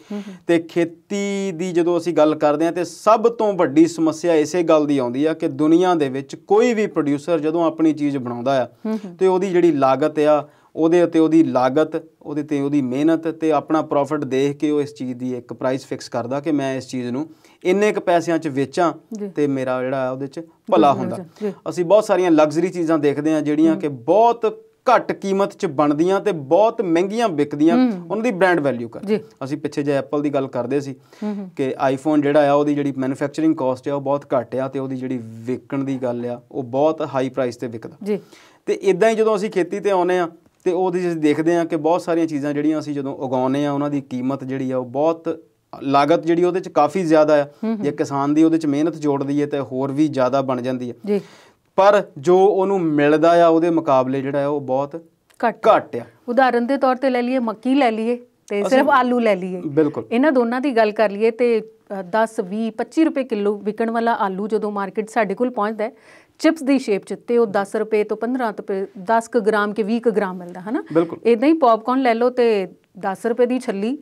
ਤੇ ਖੇਤੀ ਦੀ ਜਦੋਂ ਅਸੀਂ ਗੱਲ ਕਰਦੇ ਹਾਂ ਤੇ ਸਭ ਤੋਂ ਵੱਡੀ ਸਮੱਸਿਆ ਇਸੇ ਗੱਲ ਦੀ ਆਉਂਦੀ ਆ ਕਿ ਦੁਨੀਆ ਦੇ ਵਿੱਚ ਕੋਈ ਵੀ ਪ੍ਰੋਡਿਊਸਰ ਜਦੋਂ ਆਪਣੀ ਚੀਜ਼ ਬਣਾਉਂਦਾ ਆ ਤੇ ਉਹਦੀ ਜਿਹੜੀ ਲਾਗਤ ਆ ਉਹਦੇ ਉੱਤੇ ਉਹਦੀ ਲਾਗਤ ਉਹਦੇ ਤੇ ਉਹਦੀ ਮਿਹਨਤ ਤੇ ਆਪਣਾ ਪ੍ਰੋਫਿਟ ਦੇਖ ਕੇ ਉਹ ਇਸ ਚੀਜ਼ ਦੀ ਇੱਕ ਪ੍ਰਾਈਸ ਫਿਕਸ ਕਰਦਾ ਕਿ ਮੈਂ ਇਸ ਚੀਜ਼ ਨੂੰ ਇੰਨੇ ਕ ਪੈਸਿਆਂ 'ਚ ਵੇਚਾਂ ਤੇ ਮੇਰਾ ਜਿਹੜਾ ਉਹਦੇ 'ਚ ਭਲਾ ਹੁੰਦਾ ਅਸੀਂ ਬਹੁਤ ਸਾਰੀਆਂ ਲਗਜ਼ਰੀ ਚੀਜ਼ਾਂ ਦੇਖਦੇ ਹਾਂ ਜਿਹੜੀਆਂ ਕਿ ਬਹੁਤ ਘੱਟ ਕੀਮਤ 'ਚ ਬਣਦੀਆਂ ਤੇ ਬਹੁਤ ਮਹਿੰਗੀਆਂ ਵਿਕਦੀਆਂ ਉਹਨਾਂ ਦੀ ਬ੍ਰਾਂਡ ਵੈਲਿਊ ਕਰ ਅਸੀਂ ਪਿੱਛੇ ਜੇ ਐਪਲ ਦੀ ਗੱਲ ਕਰਦੇ ਸੀ ਕਿ ਆਈਫੋਨ ਜਿਹੜਾ ਆ ਉਹਦੀ ਜਿਹੜੀ ਮੈਨੂਫੈਕਚਰਿੰਗ ਕਾਸਟ ਆ ਉਹ ਬਹੁਤ ਘੱਟ ਆ ਤੇ ਉਹਦੀ ਜਿਹੜੀ ਵਿਕਣ ਦੀ ਗੱਲ ਆ ਉਹ ਬਹੁਤ ਹਾਈ ਪ੍ਰਾਈਸ ਤੇ ਵਿਕਦਾ ਜੀ ਤੇ ਇਦਾਂ ਹੀ ਜਦੋਂ ਅਸੀਂ ਖੇਤੀ ਤੇ ਆਉਨੇ ਆ ਤੇ ਉਹਦੇ ਜਿਹੜੇ ਦੇਖਦੇ ਆ ਕਿ ਬਹੁਤ ਸਾਰੀਆਂ ਚੀਜ਼ਾਂ ਜਿਹੜੀਆਂ ਅਸੀਂ ਜਦੋਂ ਉਗਾਉਨੇ ਆ ਉਹਨਾਂ ਦੀ ਕੀਮਤ ਜਿਹੜੀ ਆ ਉਹ ਬਹੁਤ ਲਾਗਤ ਜਿਹੜੀ ਉਹਦੇ ਚ ਕਾਫੀ ਜ਼ਿਆਦਾ ਆ ਜੇ ਕਿਸਾਨ ਦੀ ਉਹਦੇ ਚ ਮਿਹਨਤ ਜੋੜ ਦਈਏ ਤੇ ਹੋਰ ਵੀ ਜ਼ਿਆਦਾ ਬਣ ਜਾਂਦੀ ਆ ਜੀ ਪਰ ਜੋ ਉਹਨੂੰ ਮਿਲਦਾ ਆ ਉਹਦੇ ਮੁਕਾਬਲੇ ਜਿਹੜਾ ਆ ਉਹ ਬਹੁਤ ਘੱਟ ਘੱਟ ਆ ਉਦਾਹਰਨ ਦੇ ਤੌਰ ਤੇ ਲੈ ਲਈਏ ਮੱਕੀ ਲੈ ਲਈਏ ਤੇ ਸਿਰਫ ਆਲੂ ਲੈ ਲਈਏ ਬਿਲਕੁਲ ਇਹਨਾਂ ਦੋਨਾਂ ਦੀ ਗੱਲ ਕਰ ਲਈਏ ਤੇ 10 20 25 ਰੁਪਏ ਕਿਲੋ ਵਿਕਣ ਵਾਲਾ ਆਲੂ ਜਦੋਂ ਮਾਰਕੀਟ ਸਾਡੇ ਕੋਲ ਪਹੁੰਚਦਾ ਹੈ ਚਿਪਸ ਦੀ ਸ਼ੇਪ ਚ ਤੇ ਉਹ 10 ਰੁਪਏ ਤੋਂ 15 ਰੁਪਏ 10 ਕ ਗ੍ਰਾਮ ਕੇ 20 ਕ ਗ੍ਰਾਮ ਮਿਲਦਾ ਹੈ ਨਾ ਇਦਾਂ ਹੀ ਪੌਪਕਾਰਨ ਲੈ ਲਓ ਤੇ 10 ਰੁਪਏ ਦੀ ਛੱਲੀ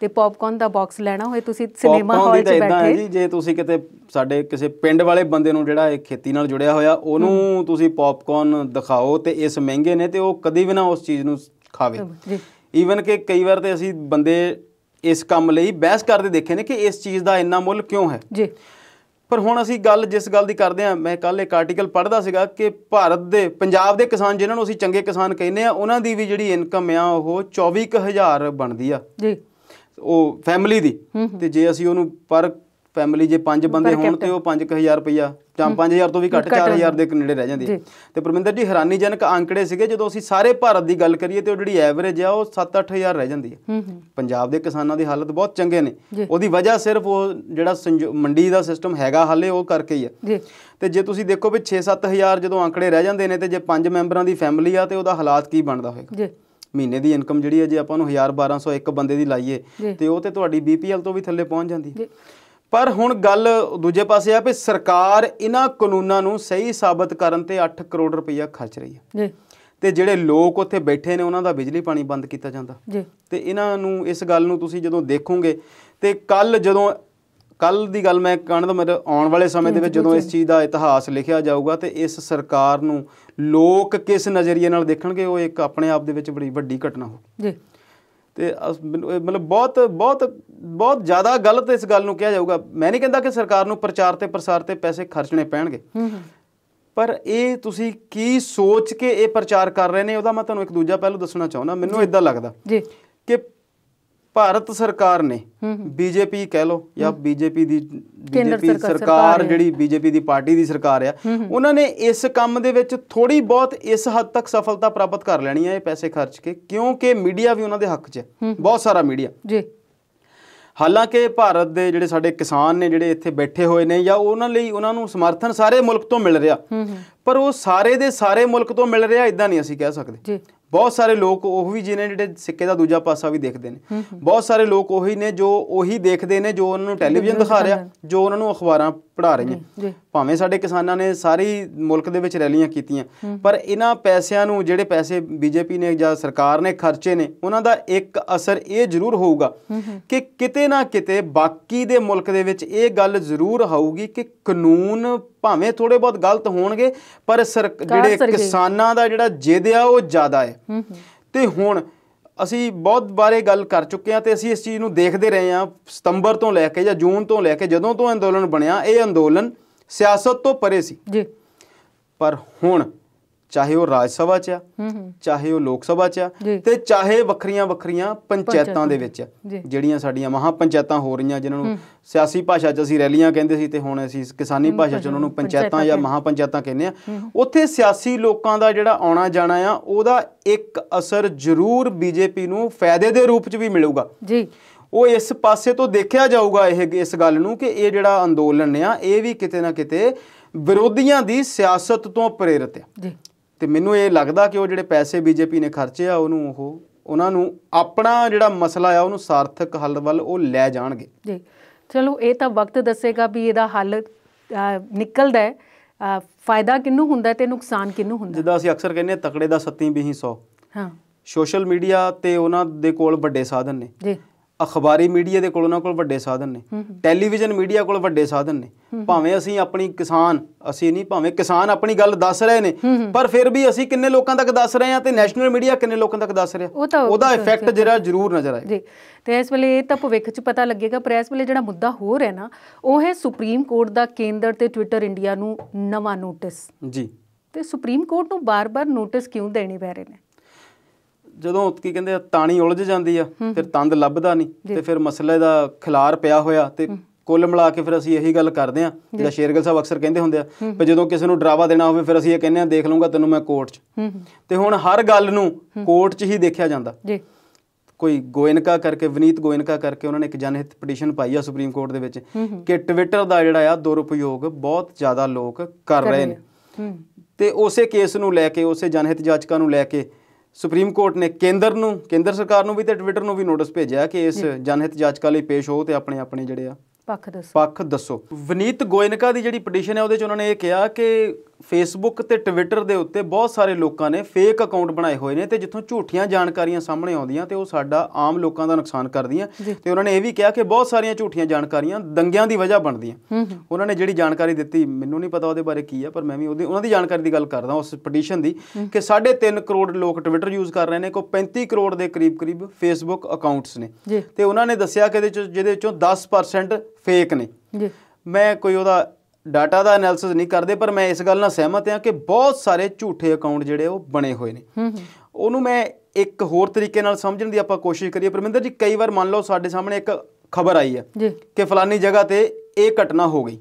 ਤੇ ਪੌਪਕਾਰਨ ਦਾ ਬਾਕਸ ਲੈਣਾ ਹੋਏ ਤੁਸੀਂ ਸਿਨੇਮਾ ਹਾਲ 'ਚ ਬੈਠੇ ਜੀ ਜੇ ਤੁਸੀਂ ਕਿਤੇ ਸਾਡੇ ਕਿਸੇ ਪਿੰਡ ਵਾਲੇ ਬੰਦੇ ਨੂੰ ਜਿਹੜਾ ਇਹ ਖੇਤੀ ਨਾਲ ਜੁੜਿਆ ਹੋਇਆ ਉਹਨੂੰ ਤੁਸੀਂ ਪੌਪਕਾਰਨ ਦਿਖਾਓ ਤੇ ਇਸ ਮਹਿੰਗੇ ਨੇ ਤੇ ਉਹ ਕਦੀ ਵੀ ਨਾ ਉਸ ਚੀਜ਼ ਨੂੰ ਖਾਵੇ ਜੀ ਈਵਨ ਕਿ ਕਈ ਵਾਰ ਤੇ ਅਸੀਂ ਬੰਦੇ ਇਸ ਕੰਮ ਲਈ ਬਹਿਸ ਕਰਦੇ ਦੇਖੇ ਨੇ ਕਿ ਇਸ ਚੀਜ਼ ਦਾ ਇੰਨਾ ਮੁੱਲ ਕਿਉਂ ਹੈ ਜੀ ਪਰ ਹੁਣ ਅਸੀਂ ਗੱਲ ਜਿਸ ਗੱਲ ਦੀ ਕਰਦੇ ਆ ਮੈਂ ਕੱਲ ਇੱਕ ਆਰਟੀਕਲ ਪੜ੍ਹਦਾ ਸੀਗਾ ਕਿ ਭਾਰਤ ਦੇ ਪੰਜਾਬ ਦੇ ਕਿਸਾਨ ਜਿਨ੍ਹਾਂ ਨੂੰ ਅਸੀਂ ਚੰਗੇ ਕਿਸਾਨ ਕਹਿੰਦੇ ਆ ਉਹਨਾਂ ਦੀ ਵੀ ਜਿਹੜੀ ਇਨਕਮ ਆ ਉਹ 24000 ਬਣਦੀ ਆ ਜੀ ਉਹ ਫੈਮਿਲੀ ਦੀ ਤੇ ਜੇ ਅਸੀਂ ਉਹਨੂੰ ਪਰ ਫੈਮਿਲੀ ਜੇ 5 ਬੰਦੇ ਹੋਣ ਤੇ ਉਹ 5000 ਰੁਪਇਆ ਜਾਂ 5000 ਤੋਂ ਵੀ ਘੱਟ 4000 ਦੇ ਨੇੜੇ ਰਹਿ ਜਾਂਦੀ ਤੇ ਪਰਮਿੰਦਰ ਜੀ ਹੈਰਾਨੀਜਨਕ ਅੰਕੜੇ ਸੀਗੇ ਜਦੋਂ ਅਸੀਂ ਸਾਰੇ ਭਾਰਤ ਦੀ ਗੱਲ ਕਰੀਏ ਤੇ ਉਹ ਜਿਹੜੀ ਐਵਰੇਜ ਆ ਉਹ 7-8000 ਰਹਿ ਜਾਂਦੀ ਹੈ ਪੰਜਾਬ ਦੇ ਕਿਸਾਨਾਂ ਦੀ ਹਾਲਤ ਬਹੁਤ ਚੰਗੇ ਨੇ ਉਹਦੀ ਵਜ੍ਹਾ ਸਿਰਫ ਉਹ ਜਿਹੜਾ ਮੰਡੀ ਦਾ ਸਿਸਟਮ ਹੈਗਾ ਹਾਲੇ ਉਹ ਕਰਕੇ ਹੀ ਆ ਤੇ ਜੇ ਤੁਸੀਂ ਦੇਖੋ ਵੀ 6-7000 ਜਦੋਂ ਅੰਕੜੇ ਰਹਿ ਜਾਂਦੇ ਨੇ ਤੇ ਜੇ 5 ਮੈਂਬਰਾਂ ਦੀ ਫੈਮਿਲੀ ਆ ਤੇ ਉਹਦਾ ਹਾਲਾਤ ਕੀ ਬਣਦਾ ਹੋਵੇਗਾ ਜੀ ਮਹੀਨੇ ਦੀ ਇਨਕਮ ਜਿਹੜੀ ਹੈ ਜੇ ਆਪਾਂ ਨੂੰ 1000 1200 ਇੱਕ ਬੰਦੇ ਦੀ ਲਾਈਏ ਤੇ ਉਹ ਤੇ ਤੁਹਾਡੀ ਬੀਪੀਐਲ ਤੋਂ ਵੀ ਥੱਲੇ ਪਹੁੰਚ ਜਾਂਦੀ ਹੈ ਪਰ ਹੁਣ ਗੱਲ ਦੂਜੇ ਪਾਸੇ ਆ ਵੀ ਸਰਕਾਰ ਇਹਨਾਂ ਕਾਨੂੰਨਾਂ ਨੂੰ ਸਹੀ ਸਾਬਤ ਕਰਨ ਤੇ 8 ਕਰੋੜ ਰੁਪਈਆ ਖਰਚ ਰਹੀ ਹੈ ਜੀ ਤੇ ਜਿਹੜੇ ਲੋਕ ਉੱਥੇ ਬੈਠੇ ਨੇ ਉਹਨਾਂ ਦਾ ਬਿਜਲੀ ਪਾਣੀ ਬੰਦ ਕੀਤਾ ਜਾਂਦਾ ਜੀ ਤੇ ਇਹਨਾਂ ਨੂੰ ਇਸ ਗੱਲ ਨੂੰ ਤੁਸੀਂ ਜਦੋਂ ਦੇਖੋਗੇ ਤੇ ਕੱਲ ਜਦੋਂ ਕੱਲ ਦੀ ਗੱਲ ਮੈਂ ਕਹਿਣ ਦਾ ਆਉਣ ਵਾਲੇ ਸਮੇਂ ਦੇ ਵਿੱਚ ਜਦੋਂ ਇਸ ਚੀਜ਼ ਦਾ ਇਤਿਹਾਸ ਲਿਖਿਆ ਜਾਊਗਾ ਤੇ ਇਸ ਸਰਕਾਰ ਨੂੰ ਲੋਕ ਕਿਸ ਨਜ਼ਰੀਏ ਨਾਲ ਦੇਖਣਗੇ ਉਹ ਇੱਕ ਆਪਣੇ ਆਪ ਦੇ ਵਿੱਚ ਬੜੀ ਵੱਡੀ ਘਟਨਾ ਹੋ ਜੀ ਤੇ ਮਤਲਬ ਬਹੁਤ ਬਹੁਤ ਬਹੁਤ ਜ਼ਿਆਦਾ ਗਲਤ ਇਸ ਗੱਲ ਨੂੰ ਕਿਹਾ ਜਾਊਗਾ ਮੈਂ ਨਹੀਂ ਕਹਿੰਦਾ ਕਿ ਸਰਕਾਰ ਨੂੰ ਪ੍ਰਚਾਰ ਤੇ ਪ੍ਰਸਾਰ ਤੇ ਪੈਸੇ ਖਰਚਣੇ ਪੈਣਗੇ ਪਰ ਇਹ ਤੁਸੀਂ ਕੀ ਸੋਚ ਕੇ ਇਹ ਪ੍ਰਚਾਰ ਕਰ ਰਹੇ ਨੇ ਉਹਦਾ ਮੈਂ ਤੁਹਾਨੂੰ ਇੱਕ ਦੂਜਾ ਪਹਿਲੂ ਦੱਸਣਾ ਚਾਹੁੰਦਾ ਮੈਨੂੰ ਇਦਾਂ ਲੱਗਦਾ ਜੀ ਕਿ ਭਾਰਤ ਸਰਕਾਰ ਨੇ ਬੀਜੇਪੀ ਕਹਿ ਲੋ ਜਾਂ ਬੀਜੇਪੀ ਦੀ ਬੀਜੇਪੀ ਸਰਕਾਰ ਜਿਹੜੀ ਬੀਜੇਪੀ ਦੀ ਪਾਰਟੀ ਦੀ ਸਰਕਾਰ ਆ ਉਹਨਾਂ ਨੇ ਇਸ ਕੰਮ ਦੇ ਵਿੱਚ ਥੋੜੀ ਬਹੁਤ ਇਸ ਹੱਦ ਤੱਕ ਸਫਲਤਾ ਪ੍ਰਾਪਤ ਕਰ ਲੈਣੀ ਆ ਇਹ ਪੈਸੇ ਖਰਚ ਕੇ ਕਿਉਂਕਿ ਮੀਡੀਆ ਵੀ ਉਹਨਾਂ ਦੇ ਹੱਕ 'ਚ ਹੈ ਬਹੁਤ ਸਾਰਾ ਮੀਡੀਆ ਜੀ ਹਾਲਾਂਕਿ ਭਾਰਤ ਦੇ ਜਿਹੜੇ ਸਾਡੇ ਕਿਸਾਨ ਨੇ ਜਿਹੜੇ ਇੱਥੇ ਬੈਠੇ ਹੋਏ ਨੇ ਜਾਂ ਉਹਨਾਂ ਲਈ ਉਹਨਾਂ ਨੂੰ ਸਮਰਥਨ ਸਾਰੇ ਮੁਲਕ ਤੋਂ ਮਿਲ ਰਿਹਾ ਪਰ ਉਹ ਸਾਰੇ ਦੇ ਸਾਰੇ ਮੁਲਕ ਤੋਂ ਮਿਲ ਰਿਹਾ ਇਦਾਂ ਨਹੀਂ ਅਸੀਂ ਕਹਿ ਸਕਦੇ ਜੀ ਬਹੁਤ ਸਾਰੇ ਲੋਕ ਉਹ ਵੀ ਜਿਹਨੇ ਜਿਹੜੇ ਸਿੱਕੇ ਦਾ ਦੂਜਾ ਪਾਸਾ ਵੀ ਦੇਖਦੇ ਨੇ ਬਹੁਤ ਸਾਰੇ ਲੋਕ ਉਹੀ ਨੇ ਜੋ ਉਹੀ ਦੇਖਦੇ ਨੇ ਜੋ ਉਹਨਾਂ ਨੂੰ ਟੈਲੀਵਿਜ਼ਨ ਦਿਖਾ ਰਿਹਾ ਜੋ ਉਹਨਾਂ ਨੂੰ ਅਖਬਾਰਾਂ ਪੜਾ ਰਹੀਆਂ ਭਾਵੇਂ ਸਾਡੇ ਕਿਸਾਨਾਂ ਨੇ ਸਾਰੀ ਮੁਲਕ ਦੇ ਵਿੱਚ ਰੈਲੀਆਂ ਕੀਤੀਆਂ ਪਰ ਇਹਨਾਂ ਪੈਸਿਆਂ ਨੂੰ ਜਿਹੜੇ ਪੈਸੇ ਬੀਜੇਪੀ ਨੇ ਜਾਂ ਸਰਕਾਰ ਨੇ ਖਰਚੇ ਨੇ ਉਹਨਾਂ ਦਾ ਇੱਕ ਅਸਰ ਇਹ ਜ਼ਰੂਰ ਹੋਊਗਾ ਕਿ ਕਿਤੇ ਨਾ ਕਿਤੇ ਬਾਕੀ ਦੇ ਮੁਲਕ ਦੇ ਵਿੱਚ ਇਹ ਗੱਲ ਜ਼ਰੂਰ ਹੋਊਗੀ ਕਿ ਕਾਨੂੰਨ ਭਾਵੇਂ ਥੋੜੇ ਬਹੁਤ ਗਲਤ ਹੋਣਗੇ ਪਰ ਜਿਹੜੇ ਕਿਸਾਨਾਂ ਦਾ ਜਿਹੜਾ ਜਿੱਦ ਆ ਉਹ ਜ਼ਿਆਦਾ ਹੈ ਤੇ ਹੁਣ ਅਸੀਂ ਬਹੁਤ ਬਾਰੇ ਗੱਲ ਕਰ ਚੁੱਕੇ ਹਾਂ ਤੇ ਅਸੀਂ ਇਸ ਚੀਜ਼ ਨੂੰ ਦੇਖਦੇ ਰਹੇ ਹਾਂ ਸਤੰਬਰ ਤੋਂ ਲੈ ਕੇ ਜਾਂ ਜੂਨ ਤੋਂ ਲੈ ਕੇ ਜਦੋਂ ਤੋਂ ਅੰਦੋਲਨ ਬਣਿਆ ਇਹ ਅੰਦੋਲਨ ਸਿਆਸਤ ਤੋਂ ਪਰੇ ਸੀ ਜੀ ਪਰ ਹੁਣ ਚਾਹੇ ਉਹ ਰਾਜ ਸਭਾ 'ਚ ਆ ਚਾਹੇ ਉਹ ਲੋਕ ਸਭਾ 'ਚ ਆ ਤੇ ਚਾਹੇ ਵੱਖਰੀਆਂ ਵੱਖਰੀਆਂ ਪੰਚਾਇਤਾਂ ਦੇ ਵਿੱਚ ਜਿਹੜੀਆਂ ਸਾਡੀਆਂ ਮਹਾ ਪੰਚਾਇਤਾਂ ਹੋ ਰਹੀਆਂ ਜਿਨ੍ਹਾਂ ਨੂੰ ਸਿਆਸੀ ਭਾਸ਼ਾ 'ਚ ਅਸੀਂ ਰੈਲੀਆਂ ਕਹਿੰਦੇ ਸੀ ਤੇ ਹੁਣ ਅਸੀਂ ਕਿਸਾਨੀ ਭਾਸ਼ਾ 'ਚ ਉਹਨਾਂ ਨੂੰ ਪੰਚਾਇਤਾਂ ਜਾਂ ਮਹਾ ਪੰਚਾਇਤਾਂ ਕਹਿੰਦੇ ਆ ਉੱਥੇ ਸਿਆਸੀ ਲੋਕਾਂ ਦਾ ਜਿਹੜਾ ਆਉਣਾ ਜਾਣਾ ਆ ਉਹਦਾ ਇੱਕ ਅਸਰ ਜ਼ਰੂਰ ਬੀਜੇਪੀ ਨੂੰ ਫਾਇਦੇ ਦੇ ਰੂਪ 'ਚ ਵੀ ਮਿਲੂਗਾ ਜੀ ਉਹ ਇਸ ਪਾਸੇ ਤੋਂ ਦੇਖਿਆ ਜਾਊਗਾ ਇਹ ਇਸ ਗੱਲ ਨੂੰ ਕਿ ਇਹ ਜਿਹੜਾ ਅੰਦੋਲਨ ਆ ਇਹ ਵੀ ਕਿਤੇ ਨਾ ਕਿਤੇ ਵਿਰੋਧੀਆਂ ਦੀ ਸਿਆਸਤ ਤੋਂ ਪ੍ਰੇਰਿਤ ਹੈ ਜੀ ਤੇ ਮੈਨੂੰ ਇਹ ਲੱਗਦਾ ਕਿ ਉਹ ਜਿਹੜੇ ਪੈਸੇ ਬੀਜੇਪੀ ਨੇ ਖਰਚੇ ਆ ਉਹਨੂੰ ਉਹ ਉਹਨਾਂ ਨੂੰ ਆਪਣਾ ਜਿਹੜਾ ਮਸਲਾ ਆ ਉਹਨੂੰ ਸਾਰਥਕ ਹੱਲ ਵੱਲ ਉਹ ਲੈ ਜਾਣਗੇ ਜੀ ਚਲੋ ਇਹ ਤਾਂ ਵਕਤ ਦੱਸੇਗਾ ਵੀ ਇਹਦਾ ਹੱਲ ਨਿਕਲਦਾ ਹੈ ਫਾਇਦਾ ਕਿੰਨੂੰ ਹੁੰਦਾ ਤੇ ਨੁਕਸਾਨ ਕਿੰਨੂੰ ਹੁੰਦਾ ਜਿੱਦਾਂ ਅਸੀਂ ਅਕਸਰ ਕਹਿੰਦੇ ਤਕੜੇ ਦਾ ਸੱਤੀ ਵੀ 100 ਹਾਂ ਸੋਸ਼ਲ ਮੀਡੀਆ ਤੇ ਉਹਨਾਂ ਦੇ ਕੋਲ ਵੱਡੇ ਸਾਧਨ ਨੇ ਜੀ ਅਖਬਾਰੀ ਮੀਡੀਆ ਦੇ ਕੋਲ ਉਹਨਾਂ ਕੋਲ ਵੱਡੇ ਸਾਧਨ ਨੇ ਟੈਲੀਵਿਜ਼ਨ ਮੀਡੀਆ ਕੋਲ ਵੱਡੇ ਸਾਧਨ ਨੇ ਭਾਵੇਂ ਅਸੀਂ ਆਪਣੀ ਕਿਸਾਨ ਅਸੀਂ ਨਹੀਂ ਭਾਵੇਂ ਕਿਸਾਨ ਆਪਣੀ ਗੱਲ ਦੱਸ ਰਹੇ ਨੇ ਪਰ ਫਿਰ ਵੀ ਅਸੀਂ ਕਿੰਨੇ ਲੋਕਾਂ ਤੱਕ ਦੱਸ ਰਹੇ ਹਾਂ ਤੇ ਨੈਸ਼ਨਲ ਮੀਡੀਆ ਕਿੰਨੇ ਲੋਕਾਂ ਤੱਕ ਦੱਸ ਰਿਹਾ ਉਹਦਾ ਇਫੈਕਟ ਜਿਹੜਾ ਜ਼ਰੂਰ ਨਜ਼ਰ ਆਏ ਜੀ ਤੇ ਇਸ ਵੇਲੇ ਇਹ ਤਾਂ ਭਵਿੱਖ 'ਚ ਪਤਾ ਲੱਗੇਗਾ ਪਰ ਇਸ ਵੇਲੇ ਜਿਹੜਾ ਮੁੱਦਾ ਹੋਰ ਹੈ ਨਾ ਉਹ ਹੈ ਸੁਪਰੀਮ ਕੋਰਟ ਦਾ ਕੇਂਦਰ ਤੇ ਟਵਿੱਟਰ ਇੰਡੀਆ ਨੂੰ ਨਵਾਂ ਨੋਟਿਸ ਜੀ ਤੇ ਸੁਪਰੀਮ ਕੋਰਟ ਨੂੰ ਬਾਰ-ਬਾਰ ਨੋਟਿਸ ਕਿਉਂ ਦੇਣੇ ਪੈ ਰਹੇ ਨੇ ਜਦੋਂ ਕੀ ਕਹਿੰਦੇ ਤਾਣੀ ਉਲਝ ਜਾਂਦੀ ਆ ਫਿਰ ਤੰਦ ਲੱਭਦਾ ਨਹੀਂ ਤੇ ਫਿਰ ਮਸਲੇ ਦਾ ਖਿਲਾਰ ਪਿਆ ਹੋਇਆ ਤੇ ਕੁੱਲ ਮਿਲਾ ਕੇ ਫਿਰ ਅਸੀਂ ਇਹੀ ਗੱਲ ਕਰਦੇ ਆ ਜਿਹੜਾ ਸ਼ੇਰਗਲ ਸਾਹਿਬ ਅਕਸਰ ਕਹਿੰਦੇ ਹੁੰਦੇ ਆ ਵੀ ਜਦੋਂ ਕਿਸੇ ਨੂੰ ਡਰਾਵਾ ਦੇਣਾ ਹੋਵੇ ਫਿਰ ਅਸੀਂ ਇਹ ਕਹਿੰਦੇ ਆ ਦੇਖ ਲਵਾਂਗਾ ਤੈਨੂੰ ਮੈਂ ਕੋਰਟ 'ਚ ਤੇ ਹੁਣ ਹਰ ਗੱਲ ਨੂੰ ਕੋਰਟ 'ਚ ਹੀ ਦੇਖਿਆ ਜਾਂਦਾ ਜੀ ਕੋਈ ਗੋਇਨਕਾ ਕਰਕੇ ਵਿਨੀਤ ਗੋਇਨਕਾ ਕਰਕੇ ਉਹਨਾਂ ਨੇ ਇੱਕ ਜਨਹਿਤ ਪਟੀਸ਼ਨ ਪਾਈ ਆ ਸੁਪਰੀਮ ਕੋਰਟ ਦੇ ਵਿੱਚ ਕਿ ਟਵਿੱਟਰ ਦਾ ਜਿਹੜਾ ਆ ਦੁਰਉਪਯੋਗ ਬਹੁਤ ਜ਼ਿਆਦਾ ਲੋਕ ਕਰ ਰਹੇ ਨੇ ਤੇ ਉਸੇ ਕੇਸ ਨੂੰ ਲੈ ਕੇ ਉਸੇ ਜਨਹਿਤ ਜਾਚਕਾਂ ਨੂੰ ਲੈ ਕੇ ਸੁਪਰੀਮ ਕੋਰਟ ਨੇ ਕੇਂਦਰ ਨੂੰ ਕੇਂਦਰ ਸਰਕਾਰ ਨੂੰ ਵੀ ਤੇ ਟਵਿੱਟਰ ਨੂੰ ਵੀ ਨੋਟਿਸ ਭੇਜਿਆ ਕਿ ਇਸ ਜਨਹਿਤ ਜਾਚਕਾ ਲਈ ਪੇਸ਼ ਹੋ ਤੇ ਆਪਣੇ ਆਪਣੇ ਜਿਹੜੇ ਆ ਪੱਖ ਦੱਸੋ ਪੱਖ ਦੱਸੋ ਵਨੀਤ ਗੋਇਨਕਾ ਦੀ ਜਿਹੜੀ ਪਟੀਸ਼ਨ ਹੈ ਉਹਦੇ ਚ ਉਹਨਾਂ ਨੇ ਇਹ ਕਿਹਾ ਕਿ ਫੇਸਬੁੱਕ ਤੇ ਟਵਿੱਟਰ ਦੇ ਉੱਤੇ ਬਹੁਤ ਸਾਰੇ ਲੋਕਾਂ ਨੇ ਫੇਕ ਅਕਾਊਂਟ ਬਣਾਏ ਹੋਏ ਨੇ ਤੇ ਜਿੱਥੋਂ ਝੂਠੀਆਂ ਜਾਣਕਾਰੀਆਂ ਸਾਹਮਣੇ ਆਉਂਦੀਆਂ ਤੇ ਉਹ ਸਾਡਾ ਆਮ ਲੋਕਾਂ ਦਾ ਨੁਕਸਾਨ ਕਰਦੀਆਂ ਤੇ ਉਹਨਾਂ ਨੇ ਇਹ ਵੀ ਕਿਹਾ ਕਿ ਬਹੁਤ ਸਾਰੀਆਂ ਝੂਠੀਆਂ ਜਾਣਕਾਰੀਆਂ ਦੰਗਿਆਂ ਦੀ ਵਜ੍ਹਾ ਬਣਦੀਆਂ ਉਹਨਾਂ ਨੇ ਜਿਹੜੀ ਜਾਣਕਾਰੀ ਦਿੱਤੀ ਮੈਨੂੰ ਨਹੀਂ ਪਤਾ ਉਹਦੇ ਬਾਰੇ ਕੀ ਆ ਪਰ ਮੈਂ ਵੀ ਉਹਦੀ ਉਹਨਾਂ ਦੀ ਜਾਣਕਾਰੀ ਦੀ ਗੱਲ ਕਰਦਾ ਉਸ ਪਟੀਸ਼ਨ ਦੀ ਕਿ 3.5 ਕਰੋੜ ਲੋਕ ਟਵਿੱਟਰ ਯੂਜ਼ ਕਰ ਰਹੇ ਨੇ ਕੋ 35 ਕਰੋੜ ਦੇ ਕਰੀਬ ਕਰੀਬ ਫੇਸਬੁੱਕ ਅਕਾਊਂਟਸ ਨੇ ਤੇ ਉਹਨਾਂ ਨੇ ਦੱਸਿਆ ਕਿ ਇਹਦੇ ਵਿੱਚ ਜਿਹਦੇ ਵਿੱਚੋਂ 10% ਫੇਕ ਨੇ ਜੀ ਮੈਂ ਕੋਈ ਉਹਦਾ ਡਾਟਾ ਦਾ ਐਨਾਲਿਸਿਸ ਨਹੀਂ ਕਰਦੇ ਪਰ ਮੈਂ ਇਸ ਗੱਲ ਨਾਲ ਸਹਿਮਤ ਹਾਂ ਕਿ ਬਹੁਤ ਸਾਰੇ ਝੂਠੇ ਅਕਾਊਂਟ ਜਿਹੜੇ ਉਹ ਬਣੇ ਹੋਏ ਨੇ ਉਹਨੂੰ ਮੈਂ ਇੱਕ ਹੋਰ ਤਰੀਕੇ ਨਾਲ ਸਮਝਣ ਦੀ ਆਪਾਂ ਕੋਸ਼ਿਸ਼ ਕਰੀਏ ਪਰਮਿੰਦਰ ਜੀ ਕਈ ਵਾਰ ਮੰਨ ਲਓ ਸਾਡੇ ਸਾਹਮਣੇ ਇੱਕ ਖਬਰ ਆਈ ਹੈ ਕਿ ਫਲਾਨੀ ਜਗ੍ਹਾ ਤੇ ਇਹ ਘਟਨਾ ਹੋ ਗਈ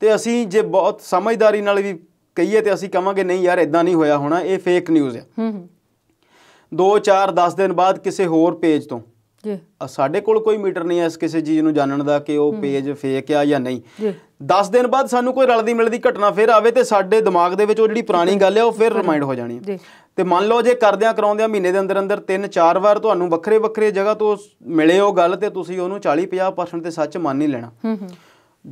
ਤੇ ਅਸੀਂ ਜੇ ਬਹੁਤ ਸਮਝਦਾਰੀ ਨਾਲ ਵੀ ਕਹੀਏ ਤੇ ਅਸੀਂ ਕਵਾਂਗੇ ਨਹੀਂ ਯਾਰ ਇਦਾਂ ਨਹੀਂ ਹੋਇਆ ਹੋਣਾ ਇਹ ਫੇਕ ਨਿਊਜ਼ ਹੈ 2 4 10 ਦਿਨ ਬਾਅਦ ਕਿਸੇ ਹੋਰ ਪੇਜ ਤੋਂ ਜੀ ਸਾਡੇ ਕੋਲ ਕੋਈ ਮੀਟਰ ਨਹੀਂ ਐ ਇਸ ਕਿਸੇ ਚੀਜ਼ ਨੂੰ ਜਾਣਨ ਦਾ ਕਿ ਉਹ ਪੇਜ ਫੇਕ ਆ ਜਾਂ ਨਹੀਂ ਜੀ 10 ਦਿਨ ਬਾਅਦ ਸਾਨੂੰ ਕੋਈ ਰਲਦੀ ਮਿਲਦੀ ਘਟਨਾ ਫੇਰ ਆਵੇ ਤੇ ਸਾਡੇ ਦਿਮਾਗ ਦੇ ਵਿੱਚ ਉਹ ਜਿਹੜੀ ਪੁਰਾਣੀ ਗੱਲ ਆ ਉਹ ਫੇਰ ਰਿਮਾਈਂਡ ਹੋ ਜਾਣੀ ਹੈ ਤੇ ਮੰਨ ਲਓ ਜੇ ਕਰਦਿਆਂ ਕਰਾਉਂਦਿਆਂ ਮਹੀਨੇ ਦੇ ਅੰਦਰ ਅੰਦਰ 3-4 ਵਾਰ ਤੁਹਾਨੂੰ ਵੱਖਰੇ ਵੱਖਰੇ ਜਗ੍ਹਾ ਤੋਂ ਮਿਲੇ ਉਹ ਗੱਲ ਤੇ ਤੁਸੀਂ ਉਹਨੂੰ 40-50% ਤੇ ਸੱਚ ਮੰਨ ਨਹੀਂ ਲੈਣਾ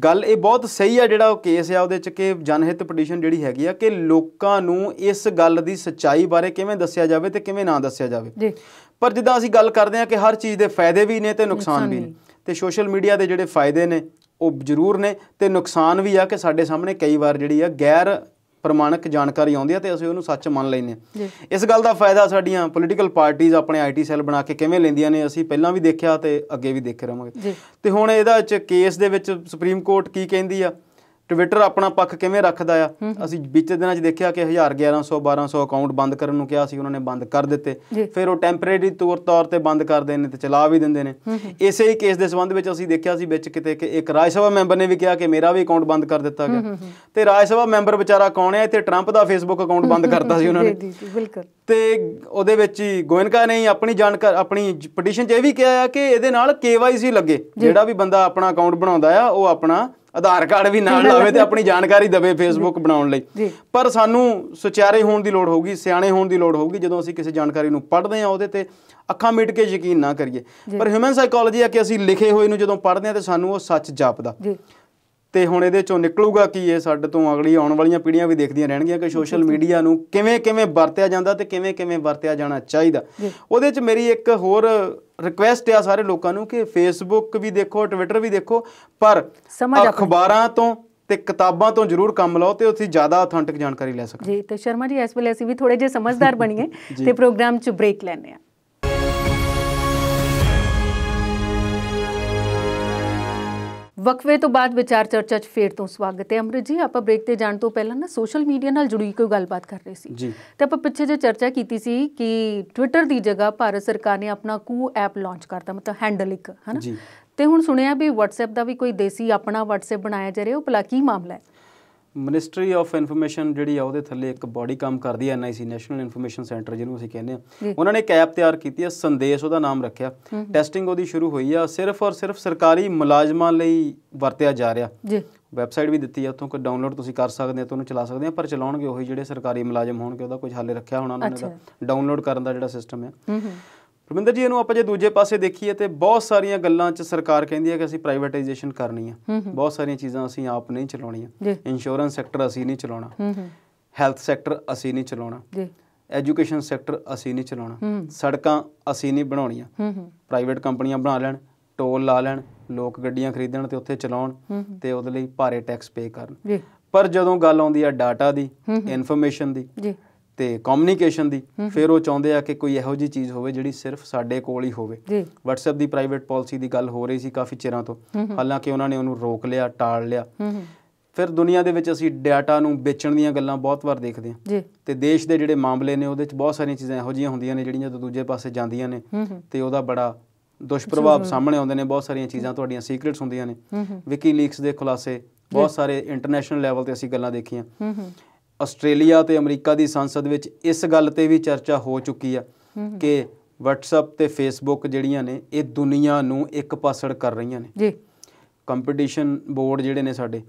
ਗੱਲ ਇਹ ਬਹੁਤ ਸਹੀ ਆ ਜਿਹੜਾ ਉਹ ਕੇਸ ਆ ਉਹਦੇ ਚ ਕਿ ਜਨਹਿਤ ਪਟੀਸ਼ਨ ਜਿਹੜੀ ਹੈਗੀ ਆ ਕਿ ਲੋਕਾਂ ਨੂੰ ਇਸ ਗੱਲ ਦੀ ਸੱਚਾਈ ਬਾਰੇ ਕਿਵੇਂ ਦੱਸਿਆ ਜਾਵੇ ਤੇ ਕਿਵੇਂ ਨਾ ਦੱਸਿਆ ਜਾਵੇ ਜੀ ਪਰ ਜਿੱਦਾਂ ਅਸੀਂ ਗੱਲ ਕਰਦੇ ਹਾਂ ਕਿ ਹਰ ਚੀਜ਼ ਦੇ ਫਾਇਦੇ ਵੀ ਨੇ ਤੇ ਨੁਕਸਾਨ ਵੀ ਤੇ ਸੋਸ਼ਲ ਮੀਡੀਆ ਦੇ ਜਿਹੜੇ ਫਾਇਦੇ ਨੇ ਉਹ ਜ਼ਰੂਰ ਨੇ ਤੇ ਨੁਕਸਾਨ ਵੀ ਆ ਕਿ ਸਾਡੇ ਸਾਹਮਣੇ ਕਈ ਵਾਰ ਜਿਹੜੀ ਆ ਗੈਰ ਪ੍ਰਮਾਣਿਕ ਜਾਣਕਾਰੀ ਆਉਂਦੀ ਆ ਤੇ ਅਸੀਂ ਉਹਨੂੰ ਸੱਚ ਮੰਨ ਲੈਨੇ ਇਸ ਗੱਲ ਦਾ ਫਾਇਦਾ ਸਾਡੀਆਂ ਪੋਲੀਟੀਕਲ ਪਾਰਟੀਆਂ ਆਪਣੇ ਆਈਟੀ ਸੈੱਲ ਬਣਾ ਕੇ ਕਿਵੇਂ ਲੈਂਦੀਆਂ ਨੇ ਅਸੀਂ ਪਹਿਲਾਂ ਵੀ ਦੇਖਿਆ ਤੇ ਅੱਗੇ ਵੀ ਦੇਖੇ ਰਹਾਂਗੇ ਤੇ ਹੁਣ ਇਹਦਾ ਵਿੱਚ ਕੇਸ ਦੇ ਵਿੱਚ ਸੁਪਰੀਮ ਕੋਰਟ ਕੀ ਕਹਿੰਦੀ ਆ ਟਵਿੱਟਰ ਆਪਣਾ ਪੱਖ ਕਿਵੇਂ ਰੱਖਦਾ ਆ ਅਸੀਂ ਬੀਤੇ ਦਿਨਾਂ 'ਚ ਦੇਖਿਆ ਕਿ 1100 1200 ਅਕਾਊਂਟ ਬੰਦ ਕਰਨ ਨੂੰ ਕਿਹਾ ਸੀ ਉਹਨਾਂ ਨੇ ਬੰਦ ਕਰ ਦਿੱਤੇ ਫਿਰ ਉਹ ਟੈਂਪਰੇਰੀ ਤੌਰ ਤੌਰ ਤੇ ਬੰਦ ਕਰਦੇ ਨੇ ਤੇ ਚਲਾ ਵੀ ਦਿੰਦੇ ਨੇ ਇਸੇ ਹੀ ਕੇਸ ਦੇ ਸੰਬੰਧ ਵਿੱਚ ਅਸੀਂ ਦੇਖਿਆ ਸੀ ਵਿੱਚ ਕਿਤੇ ਕਿ ਇੱਕ ਰਾਜ ਸਭਾ ਮੈਂਬਰ ਨੇ ਵੀ ਕਿਹਾ ਕਿ ਮੇਰਾ ਵੀ ਅਕਾਊਂਟ ਬੰਦ ਕਰ ਦਿੱਤਾ ਗਿਆ ਤੇ ਰਾਜ ਸਭਾ ਮੈਂਬਰ ਵਿਚਾਰਾ ਕੌਣ ਹੈ ਤੇ ਟਰੰਪ ਦਾ ਫੇਸਬੁੱਕ ਅਕਾਊਂਟ ਬੰਦ ਕਰਤਾ ਸੀ ਉਹਨਾਂ ਨੇ ਬਿਲਕੁਲ ਤੇ ਉਹਦੇ ਵਿੱਚ ਹੀ ਗੋਇਨਕਾ ਨੇ ਆਪਣੀ ਜਾਣਕਾਰ ਆਪਣੀ ਪਟੀਸ਼ਨ 'ਚ ਇਹ ਵੀ ਕਿਹਾ ਹੈ ਕਿ ਇਹਦੇ ਨਾਲ ਕੇਵਾਈਸੀ ਲੱਗੇ ਜਿਹੜਾ ਵੀ ਬੰਦਾ ਆਪਣਾ ਅਕਾਊਂਟ ਬਣਾਉਂਦਾ ਆ ਉਹ ਆਪਣਾ ਆਧਾਰ ਕਾਰਡ ਵੀ ਨਾਲ ਲਾਵੇ ਤੇ ਆਪਣੀ ਜਾਣਕਾਰੀ ਦਵੇ ਫੇਸਬੁੱਕ ਬਣਾਉਣ ਲਈ ਪਰ ਸਾਨੂੰ ਸੁਚਾਰੇ ਹੋਣ ਦੀ ਲੋੜ ਹੋਊਗੀ ਸਿਆਣੇ ਹੋਣ ਦੀ ਲੋੜ ਹੋਊਗੀ ਜਦੋਂ ਅਸੀਂ ਕਿਸੇ ਜਾਣਕਾਰੀ ਨੂੰ ਪੜ੍ਹਦੇ ਆ ਉਹਦੇ ਤੇ ਅੱਖਾਂ ਮੀਟ ਕੇ ਯਕੀਨ ਨਾ ਕਰੀਏ ਪਰ ਹਿਊਮਨ ਸਾਈਕੋਲੋਜੀ ਆ ਕਿ ਅਸੀਂ ਲਿਖੇ ਹੋਏ ਨੂੰ ਜਦੋਂ ਪੜ੍ਹਦੇ ਆ ਤੇ ਸਾਨੂੰ ਉਹ ਸੱਚ ਜਾਪਦਾ ਤੇ ਹੁਣ ਇਹਦੇ ਚੋਂ ਨਿਕਲੂਗਾ ਕੀ ਇਹ ਸਾਡੇ ਤੋਂ ਅਗਲੀ ਆਉਣ ਵਾਲੀਆਂ ਪੀੜ੍ਹੀਆਂ ਵੀ ਦੇਖਦੀਆਂ ਰਹਿਣਗੀਆਂ ਕਿ ਸੋਸ਼ਲ ਮੀਡੀਆ ਨੂੰ ਕਿਵੇਂ ਕਿਵੇਂ ਵਰਤਿਆ ਜਾਂਦਾ ਤੇ ਕਿਵੇਂ ਕਿਵੇਂ ਵਰਤਿਆ ਜਾਣਾ ਚਾਹੀਦਾ ਉਹਦੇ 'ਚ ਮੇਰੀ ਇੱਕ ਹੋਰ ਰਿਕੁਐਸਟ ਆ ਸਾਰੇ ਲੋਕਾਂ ਨੂੰ ਕਿ ਫੇਸਬੁੱਕ ਵੀ ਦੇਖੋ ਟਵਿੱਟਰ ਵੀ ਦੇਖੋ ਪਰ ਅਖਬਾਰਾਂ ਤੋਂ ਤੇ ਕਿਤਾਬਾਂ ਤੋਂ ਜ਼ਰੂਰ ਕੰਮ ਲਓ ਤੇ ਉੱਥੇ ਜ਼ਿਆਦਾ ਆਥੈਂਟਿਕ ਜਾਣਕਾਰੀ ਲੈ ਸਕੋ ਜੀ ਤੇ ਸ਼ਰਮਾ ਜੀ ਇਸ ਵੇਲੇ ਅਸੀਂ ਵੀ ਥੋੜੇ ਜਿਹਾ ਸਮਝਦਾਰ ਬਣੀਏ ਤੇ ਪ੍ਰੋਗਰਾਮ 'ਚ ਬ੍ਰੇਕ ਲੈਣੇ ਆ ਵਕਵੇ ਤੋਂ ਬਾਅਦ ਵਿਚਾਰ ਚਰਚਾ 'ਚ ਫੇਰ ਤੋਂ ਸਵਾਗਤ ਹੈ ਅਮਰਜੀਤ ਜੀ ਆਪਾਂ ਬ੍ਰੇਕ ਤੇ ਜਾਣ ਤੋਂ ਪਹਿਲਾਂ ਨਾ ਸੋਸ਼ਲ ਮੀਡੀਆ ਨਾਲ ਜੁੜੀ ਕੋਈ ਗੱਲਬਾਤ ਕਰ ਰਹੇ ਸੀ ਤੇ ਆਪਾਂ ਪਿੱਛੇ ਜੇ ਚਰਚਾ ਕੀਤੀ ਸੀ ਕਿ ਟਵਿੱਟਰ ਦੀ ਜਗ੍ਹਾ ਭਾਰਤ ਸਰਕਾਰ ਨੇ ਆਪਣਾ ਕੂ ਐਪ ਲਾਂਚ ਕਰਤਾ ਮਤਲਬ ਹੈਂਡਲ ਇੱਕ ਹਨਾ ਤੇ ਹੁਣ ਸੁਣਿਆ ਵੀ WhatsApp ਦਾ ਵੀ ਕੋਈ ਦੇਸੀ ਆਪਣਾ WhatsApp ਬਣਾਇਆ ਜਾ ਰਿਹਾ ਉਹ ਭਲਾ ਕੀ ਮਾਮਲਾ ਹੈ ਮਿਨਿਸਟਰੀ ਆਫ ਇਨਫੋਰਮੇਸ਼ਨ ਜਿਹੜੀ ਆ ਉਹਦੇ ਥੱਲੇ ਇੱਕ ਬਾਡੀ ਕੰਮ ਕਰਦੀ ਹੈ ਐਨਆਈਸੀ ਨੈਸ਼ਨਲ ਇਨਫੋਰਮੇਸ਼ਨ ਸੈਂਟਰ ਜਿਹਨੂੰ ਅਸੀਂ ਕਹਿੰਦੇ ਆ ਉਹਨਾਂ ਨੇ ਇੱਕ ਐਪ ਤਿਆਰ ਕੀਤੀ ਹੈ ਸੰਦੇਸ਼ ਉਹਦਾ ਨਾਮ ਰੱਖਿਆ ਟੈਸਟਿੰਗ ਉਹਦੀ ਸ਼ੁਰੂ ਹੋਈ ਆ ਸਿਰਫ ਔਰ ਸਿਰਫ ਸਰਕਾਰੀ ਮੁਲਾਜ਼ਮਾਂ ਲਈ ਵਰਤਿਆ ਜਾ ਰਿਹਾ ਜੀ ਵੈਬਸਾਈਟ ਵੀ ਦਿੱਤੀ ਆ ਉੱਥੋਂ ਕੋ ਡਾਊਨਲੋਡ ਤੁਸੀਂ ਕਰ ਸਕਦੇ ਆ ਤੁਹਾਨੂੰ ਚਲਾ ਸਕਦੇ ਆ ਪਰ ਚਲਾਉਣਗੇ ਉਹੀ ਜਿਹੜੇ ਸਰਕਾਰੀ ਮੁਲਾਜ਼ਮ ਹੋਣਗੇ ਉਹਦਾ ਕੁਝ ਹਾਲੇ ਰੱਖਿਆ ਹੋਣਾ ਉਹਨਾਂ ਨੇ ਡਾਊਨਲੋਡ ਕਰਨ ਦਾ ਜਿਹੜਾ ਸਿਸਟਮ ਹੈ ਰਵਿੰਦਰ ਜੀ ਇਹਨੂੰ ਆਪਾਂ ਜੇ ਦੂਜੇ ਪਾਸੇ ਦੇਖੀਏ ਤੇ ਬਹੁਤ ਸਾਰੀਆਂ ਗੱਲਾਂ 'ਚ ਸਰਕਾਰ ਕਹਿੰਦੀ ਹੈ ਕਿ ਅਸੀਂ ਪ੍ਰਾਈਵੇਟਾਈਜੇਸ਼ਨ ਕਰਨੀ ਆ ਬਹੁਤ ਸਾਰੀਆਂ ਚੀਜ਼ਾਂ ਅਸੀਂ ਆਪ ਨਹੀਂ ਚਲਾਉਣੀਆਂ ਇੰਸ਼ੋਰੈਂਸ ਸੈਕਟਰ ਅਸੀਂ ਨਹੀਂ ਚਲਾਉਣਾ ਹੈਲਥ ਸੈਕਟਰ ਅਸੀਂ ਨਹੀਂ ਚਲਾਉਣਾ ਜੀ ਐਜੂਕੇਸ਼ਨ ਸੈਕਟਰ ਅਸੀਂ ਨਹੀਂ ਚਲਾਉਣਾ ਸੜਕਾਂ ਅਸੀਂ ਨਹੀਂ ਬਣਾਉਣੀਆਂ ਪ੍ਰਾਈਵੇਟ ਕੰਪਨੀਆਂ ਬਣਾ ਲੈਣ ਟੋਲ ਲਾ ਲੈਣ ਲੋਕ ਗੱਡੀਆਂ ਖਰੀਦਣ ਤੇ ਉੱਥੇ ਚਲਾਉਣ ਤੇ ਉਹਦੇ ਲਈ ਭਾਰੇ ਟੈਕਸ ਪੇ ਕਰਨ ਪਰ ਜਦੋਂ ਗੱਲ ਆਉਂਦੀ ਆ ਡਾਟਾ ਦੀ ਇਨਫੋਰਮੇਸ਼ਨ ਦੀ ਜੀ ਤੇ ਕਮਿਊਨੀਕੇਸ਼ਨ ਦੀ ਫਿਰ ਉਹ ਚਾਹੁੰਦੇ ਆ ਕਿ ਕੋਈ ਇਹੋ ਜੀ ਚੀਜ਼ ਹੋਵੇ ਜਿਹੜੀ ਸਿਰਫ ਸਾਡੇ ਕੋਲ ਹੀ ਹੋਵੇ WhatsApp ਦੀ ਪ੍ਰਾਈਵੇਟ ਪਾਲਿਸੀ ਦੀ ਗੱਲ ਹੋ ਰਹੀ ਸੀ ਕਾਫੀ ਚਿਰਾਂ ਤੋਂ ਹਾਲਾਂਕਿ ਉਹਨਾਂ ਨੇ ਉਹਨੂੰ ਰੋਕ ਲਿਆ ਟਾਲ ਲਿਆ ਫਿਰ ਦੁਨੀਆ ਦੇ ਵਿੱਚ ਅਸੀਂ ਡਾਟਾ ਨੂੰ ਵੇਚਣ ਦੀਆਂ ਗੱਲਾਂ ਬਹੁਤ ਵਾਰ ਦੇਖਦੇ ਹਾਂ ਤੇ ਦੇਸ਼ ਦੇ ਜਿਹੜੇ ਮਾਮਲੇ ਨੇ ਉਹਦੇ ਵਿੱਚ ਬਹੁਤ ਸਾਰੀਆਂ ਚੀਜ਼ਾਂ ਇਹੋ ਜੀਆਂ ਹੁੰਦੀਆਂ ਨੇ ਜਿਹੜੀਆਂ ਦੂਜੇ ਪਾਸੇ ਜਾਂਦੀਆਂ ਨੇ ਤੇ ਉਹਦਾ ਬੜਾ ਦੁਸ਼ਪ੍ਰਭਾਵ ਸਾਹਮਣੇ ਆਉਂਦੇ ਨੇ ਬਹੁਤ ਸਾਰੀਆਂ ਚੀਜ਼ਾਂ ਤੁਹਾਡੀਆਂ ਸੀਕ੍ਰੀਟਸ ਹੁੰਦੀਆਂ ਨੇ ਵਿਕੀ ਲੀਕਸ ਦੇ ਖੁਲਾਸੇ ਬਹੁਤ ਸਾਰੇ ਇੰਟਰਨੈਸ਼ਨਲ ਲੈਵਲ ਤੇ ਅਸੀਂ ਗੱਲਾਂ ਦੇਖੀਆਂ ਆਸਟ੍ਰੇਲੀਆ ਤੇ ਅਮਰੀਕਾ ਦੀ ਸੰਸਦ ਵਿੱਚ ਇਸ ਗੱਲ ਤੇ ਵੀ ਚਰਚਾ ਹੋ ਚੁੱਕੀ ਆ ਕਿ WhatsApp ਤੇ Facebook ਜਿਹੜੀਆਂ ਨੇ ਇਹ ਦੁਨੀਆ ਨੂੰ ਇੱਕ ਪਾਸੜ ਕਰ ਰਹੀਆਂ ਨੇ ਜੀ ਕੰਪੀਟੀਸ਼ਨ ਬੋਰਡ ਜਿਹੜੇ ਨੇ ਸਾਡੇ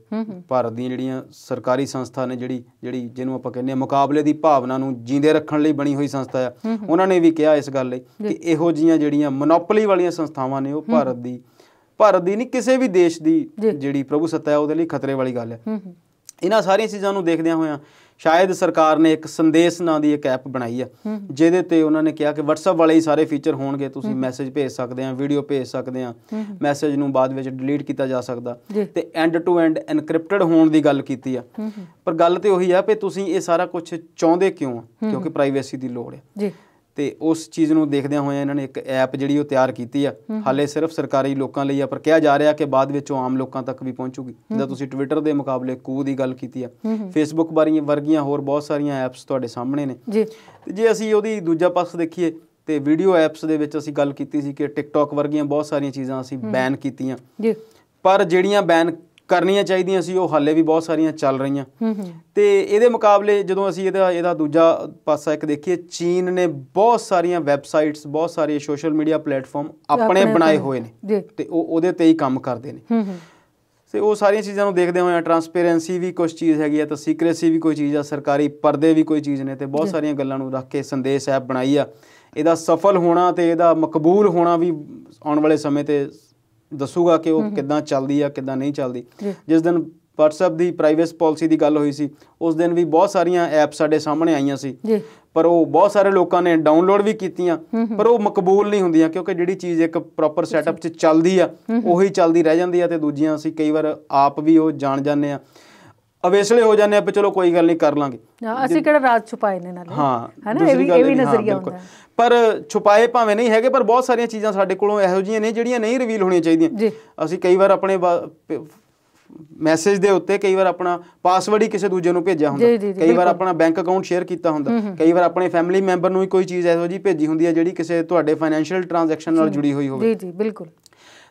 ਭਾਰਤ ਦੀਆਂ ਜਿਹੜੀਆਂ ਸਰਕਾਰੀ ਸੰਸਥਾ ਨੇ ਜਿਹੜੀ ਜਿਹੜੀ ਜਿਹਨੂੰ ਆਪਾਂ ਕਹਿੰਦੇ ਆ ਮੁਕਾਬਲੇ ਦੀ ਭਾਵਨਾ ਨੂੰ ਜਿੰਦੇ ਰੱਖਣ ਲਈ ਬਣੀ ਹੋਈ ਸੰਸਥਾ ਆ ਉਹਨਾਂ ਨੇ ਵੀ ਕਿਹਾ ਇਸ ਗੱਲ ਲਈ ਕਿ ਇਹੋ ਜੀਆਂ ਜਿਹੜੀਆਂ ਮੋਨੋਪੋਲੀ ਵਾਲੀਆਂ ਸੰਸਥਾਵਾਂ ਨੇ ਉਹ ਭਾਰਤ ਦੀ ਭਾਰਤ ਦੀ ਨਹੀਂ ਕਿਸੇ ਵੀ ਦੇਸ਼ ਦੀ ਜਿਹੜੀ ਪ੍ਰਭੂ ਸੱਤਾ ਹੈ ਉਹਦੇ ਲਈ ਖਤਰੇ ਵਾਲੀ ਗੱਲ ਹੈ ਇਹਨਾਂ ਸਾਰੀਆਂ ਚੀਜ਼ਾਂ ਨੂੰ ਦੇਖਦਿਆਂ ਹੋਇਆਂ ਸ਼ਾਇਦ ਸਰਕਾਰ ਨੇ ਇੱਕ ਸੰਦੇਸ਼ ਨਾਂ ਦੀ ਇੱਕ ਐਪ ਬਣਾਈ ਆ ਜਿਹਦੇ ਤੇ ਉਹਨਾਂ ਨੇ ਕਿਹਾ ਕਿ WhatsApp ਵਾਲੇ ਹੀ ਸਾਰੇ ਫੀਚਰ ਹੋਣਗੇ ਤੁਸੀਂ ਮੈਸੇਜ ਭੇਜ ਸਕਦੇ ਆ ਵੀਡੀਓ ਭੇਜ ਸਕਦੇ ਆ ਮੈਸੇਜ ਨੂੰ ਬਾਅਦ ਵਿੱਚ ਡਿਲੀਟ ਕੀਤਾ ਜਾ ਸਕਦਾ ਤੇ ਐਂਡ ਟੂ ਐਂਡ ਐਨਕ੍ਰਿਪਟਡ ਹੋਣ ਦੀ ਗੱਲ ਕੀਤੀ ਆ ਪਰ ਗੱਲ ਤੇ ਉਹੀ ਆ ਕਿ ਤੁਸੀਂ ਇਹ ਸਾਰਾ ਕੁਝ ਚਾਹੁੰਦੇ ਕਿਉਂ ਕਿਉਂਕਿ ਪ੍ਰਾਈਵੇਸੀ ਦੀ ਲੋੜ ਹੈ ਜੀ ਤੇ ਉਸ ਚੀਜ਼ ਨੂੰ ਦੇਖਦਿਆਂ ਹੋਇਆਂ ਇਹਨਾਂ ਨੇ ਇੱਕ ਐਪ ਜਿਹੜੀ ਉਹ ਤਿਆਰ ਕੀਤੀ ਆ ਹਾਲੇ ਸਿਰਫ ਸਰਕਾਰੀ ਲੋਕਾਂ ਲਈ ਆ ਪਰ ਕਿਹਾ ਜਾ ਰਿਹਾ ਕਿ ਬਾਅਦ ਵਿੱਚ ਉਹ ਆਮ ਲੋਕਾਂ ਤੱਕ ਵੀ ਪਹੁੰਚੂਗੀ ਜਿੱਦਾਂ ਤੁਸੀਂ ਟਵਿੱਟਰ ਦੇ ਮੁਕਾਬਲੇ ਕੂ ਦੀ ਗੱਲ ਕੀਤੀ ਆ ਫੇਸਬੁੱਕ ਬਾਰੇ ਵਰਗੀਆਂ ਹੋਰ ਬਹੁਤ ਸਾਰੀਆਂ ਐਪਸ ਤੁਹਾਡੇ ਸਾਹਮਣੇ ਨੇ ਜੀ ਜੇ ਅਸੀਂ ਉਹਦੀ ਦੂਜਾ ਪਾਸ ਦੇਖੀਏ ਤੇ ਵੀਡੀਓ ਐਪਸ ਦੇ ਵਿੱਚ ਅਸੀਂ ਗੱਲ ਕੀਤੀ ਸੀ ਕਿ ਟਿਕਟੌਕ ਵਰਗੀਆਂ ਬਹੁਤ ਸਾਰੀਆਂ ਚੀਜ਼ਾਂ ਅਸੀਂ ਬੈਨ ਕੀਤੀਆਂ ਜੀ ਪਰ ਜਿਹੜੀਆਂ ਬੈਨ ਕਰਨੀਆਂ ਚਾਹੀਦੀਆਂ ਸੀ ਉਹ ਹਾਲੇ ਵੀ ਬਹੁਤ ਸਾਰੀਆਂ ਚੱਲ ਰਹੀਆਂ ਤੇ ਇਹਦੇ ਮੁਕਾਬਲੇ ਜਦੋਂ ਅਸੀਂ ਇਹਦਾ ਇਹਦਾ ਦੂਜਾ ਪਾਸਾ ਇੱਕ ਦੇਖੀਏ ਚੀਨ ਨੇ ਬਹੁਤ ਸਾਰੀਆਂ ਵੈਬਸਾਈਟਸ ਬਹੁਤ ਸਾਰੇ ਸੋਸ਼ਲ ਮੀਡੀਆ ਪਲੇਟਫਾਰਮ ਆਪਣੇ ਬਣਾਏ ਹੋਏ ਨੇ ਤੇ ਉਹ ਉਹਦੇ ਤੇ ਹੀ ਕੰਮ ਕਰਦੇ ਨੇ ਤੇ ਉਹ ਸਾਰੀਆਂ ਚੀਜ਼ਾਂ ਨੂੰ ਦੇਖਦੇ ਹੋਏ ਆ ਟ੍ਰਾਂਸਪੇਰੈਂਸੀ ਵੀ ਕੁਝ ਚੀਜ਼ ਹੈਗੀ ਆ ਤਾਂ ਸੀਕ੍ਰੇਸੀ ਵੀ ਕੋਈ ਚੀਜ਼ ਆ ਸਰਕਾਰੀ ਪਰਦੇ ਵੀ ਕੋਈ ਚੀਜ਼ ਨੇ ਤੇ ਬਹੁਤ ਸਾਰੀਆਂ ਗੱਲਾਂ ਨੂੰ ਰੱਖ ਕੇ ਸੰਦੇਸ਼ ਐਪ ਬਣਾਈ ਆ ਇਹਦਾ ਸਫਲ ਹੋਣਾ ਤੇ ਇਹਦਾ ਮਕਬੂਲ ਹੋਣਾ ਵੀ ਆਉਣ ਵਾਲੇ ਸਮੇਂ ਤੇ ਦੱਸੂਗਾ ਕਿ ਉਹ ਕਿੱਦਾਂ ਚੱਲਦੀ ਆ ਕਿੱਦਾਂ ਨਹੀਂ ਚੱਲਦੀ ਜਿਸ ਦਿਨ WhatsApp ਦੀ ਪ੍ਰਾਈਵੇਸੀ ਪਾਲਿਸੀ ਦੀ ਗੱਲ ਹੋਈ ਸੀ ਉਸ ਦਿਨ ਵੀ ਬਹੁਤ ਸਾਰੀਆਂ ਐਪ ਸਾਡੇ ਸਾਹਮਣੇ ਆਈਆਂ ਸੀ ਜੀ ਪਰ ਉਹ ਬਹੁਤ ਸਾਰੇ ਲੋਕਾਂ ਨੇ ਡਾਊਨਲੋਡ ਵੀ ਕੀਤੀਆਂ ਪਰ ਉਹ ਮਕਬੂਲ ਨਹੀਂ ਹੁੰਦੀਆਂ ਕਿਉਂਕਿ ਜਿਹੜੀ ਚੀਜ਼ ਇੱਕ ਪ੍ਰੋਪਰ ਸੈਟਅਪ 'ਚ ਚੱਲਦੀ ਆ ਉਹੀ ਚੱਲਦੀ ਰਹਿ ਜਾਂਦੀ ਆ ਤੇ ਦੂਜੀਆਂ ਅਸੀਂ ਕਈ ਵਾਰ ਆਪ ਵੀ ਉਹ ਜਾਣ ਜਾਂਦੇ ਆ ਅਵੇਸਲੇ ਹੋ ਜਾਂਦੇ ਆ ਪਰ ਚਲੋ ਕੋਈ ਗੱਲ ਨਹੀਂ ਕਰ ਲਾਂਗੇ ਅਸੀਂ ਕਿਹੜਾ ਰਾਜ ਛੁਪਾਏ ਨੇ ਨਾਲੇ ਹਾਂ ਨਾ ਇਹ ਵੀ ਇਹ ਵੀ ਨਜ਼ਰੀਆ ਹੁੰਦਾ ਪਰ ਛੁਪਾਏ ਭਾਵੇਂ ਨਹੀਂ ਹੈਗੇ ਪਰ ਬਹੁਤ ਸਾਰੀਆਂ ਚੀਜ਼ਾਂ ਸਾਡੇ ਕੋਲੋਂ ਇਹੋ ਜਿਹੀਆਂ ਨੇ ਜਿਹੜੀਆਂ ਨਹੀਂ ਰਿਵੀਲ ਹੋਣੀਆਂ ਚਾਹੀਦੀਆਂ ਅਸੀਂ ਕਈ ਵਾਰ ਆਪਣੇ ਮੈਸੇਜ ਦੇ ਉੱਤੇ ਕਈ ਵਾਰ ਆਪਣਾ ਪਾਸਵਰਡ ਹੀ ਕਿਸੇ ਦੂਜੇ ਨੂੰ ਭੇਜਿਆ ਹੁੰਦਾ ਕਈ ਵਾਰ ਆਪਣਾ ਬੈਂਕ ਅਕਾਊਂਟ ਸ਼ੇਅਰ ਕੀਤਾ ਹੁੰਦਾ ਕਈ ਵਾਰ ਆਪਣੇ ਫੈਮਿਲੀ ਮੈਂਬਰ ਨੂੰ ਹੀ ਕੋਈ ਚੀਜ਼ ਐਸੋ ਜੀ ਭੇਜੀ ਹੁੰਦੀ ਹੈ ਜਿਹੜੀ ਕਿਸੇ ਤੁਹਾਡੇ ਫਾਈਨੈਂਸ਼ੀਅਲ ਟ੍ਰਾਂਜੈਕਸ਼ਨ ਨਾਲ ਜੁੜੀ ਹੋਈ ਹੋਵੇ ਜੀ ਜੀ ਬਿਲਕੁਲ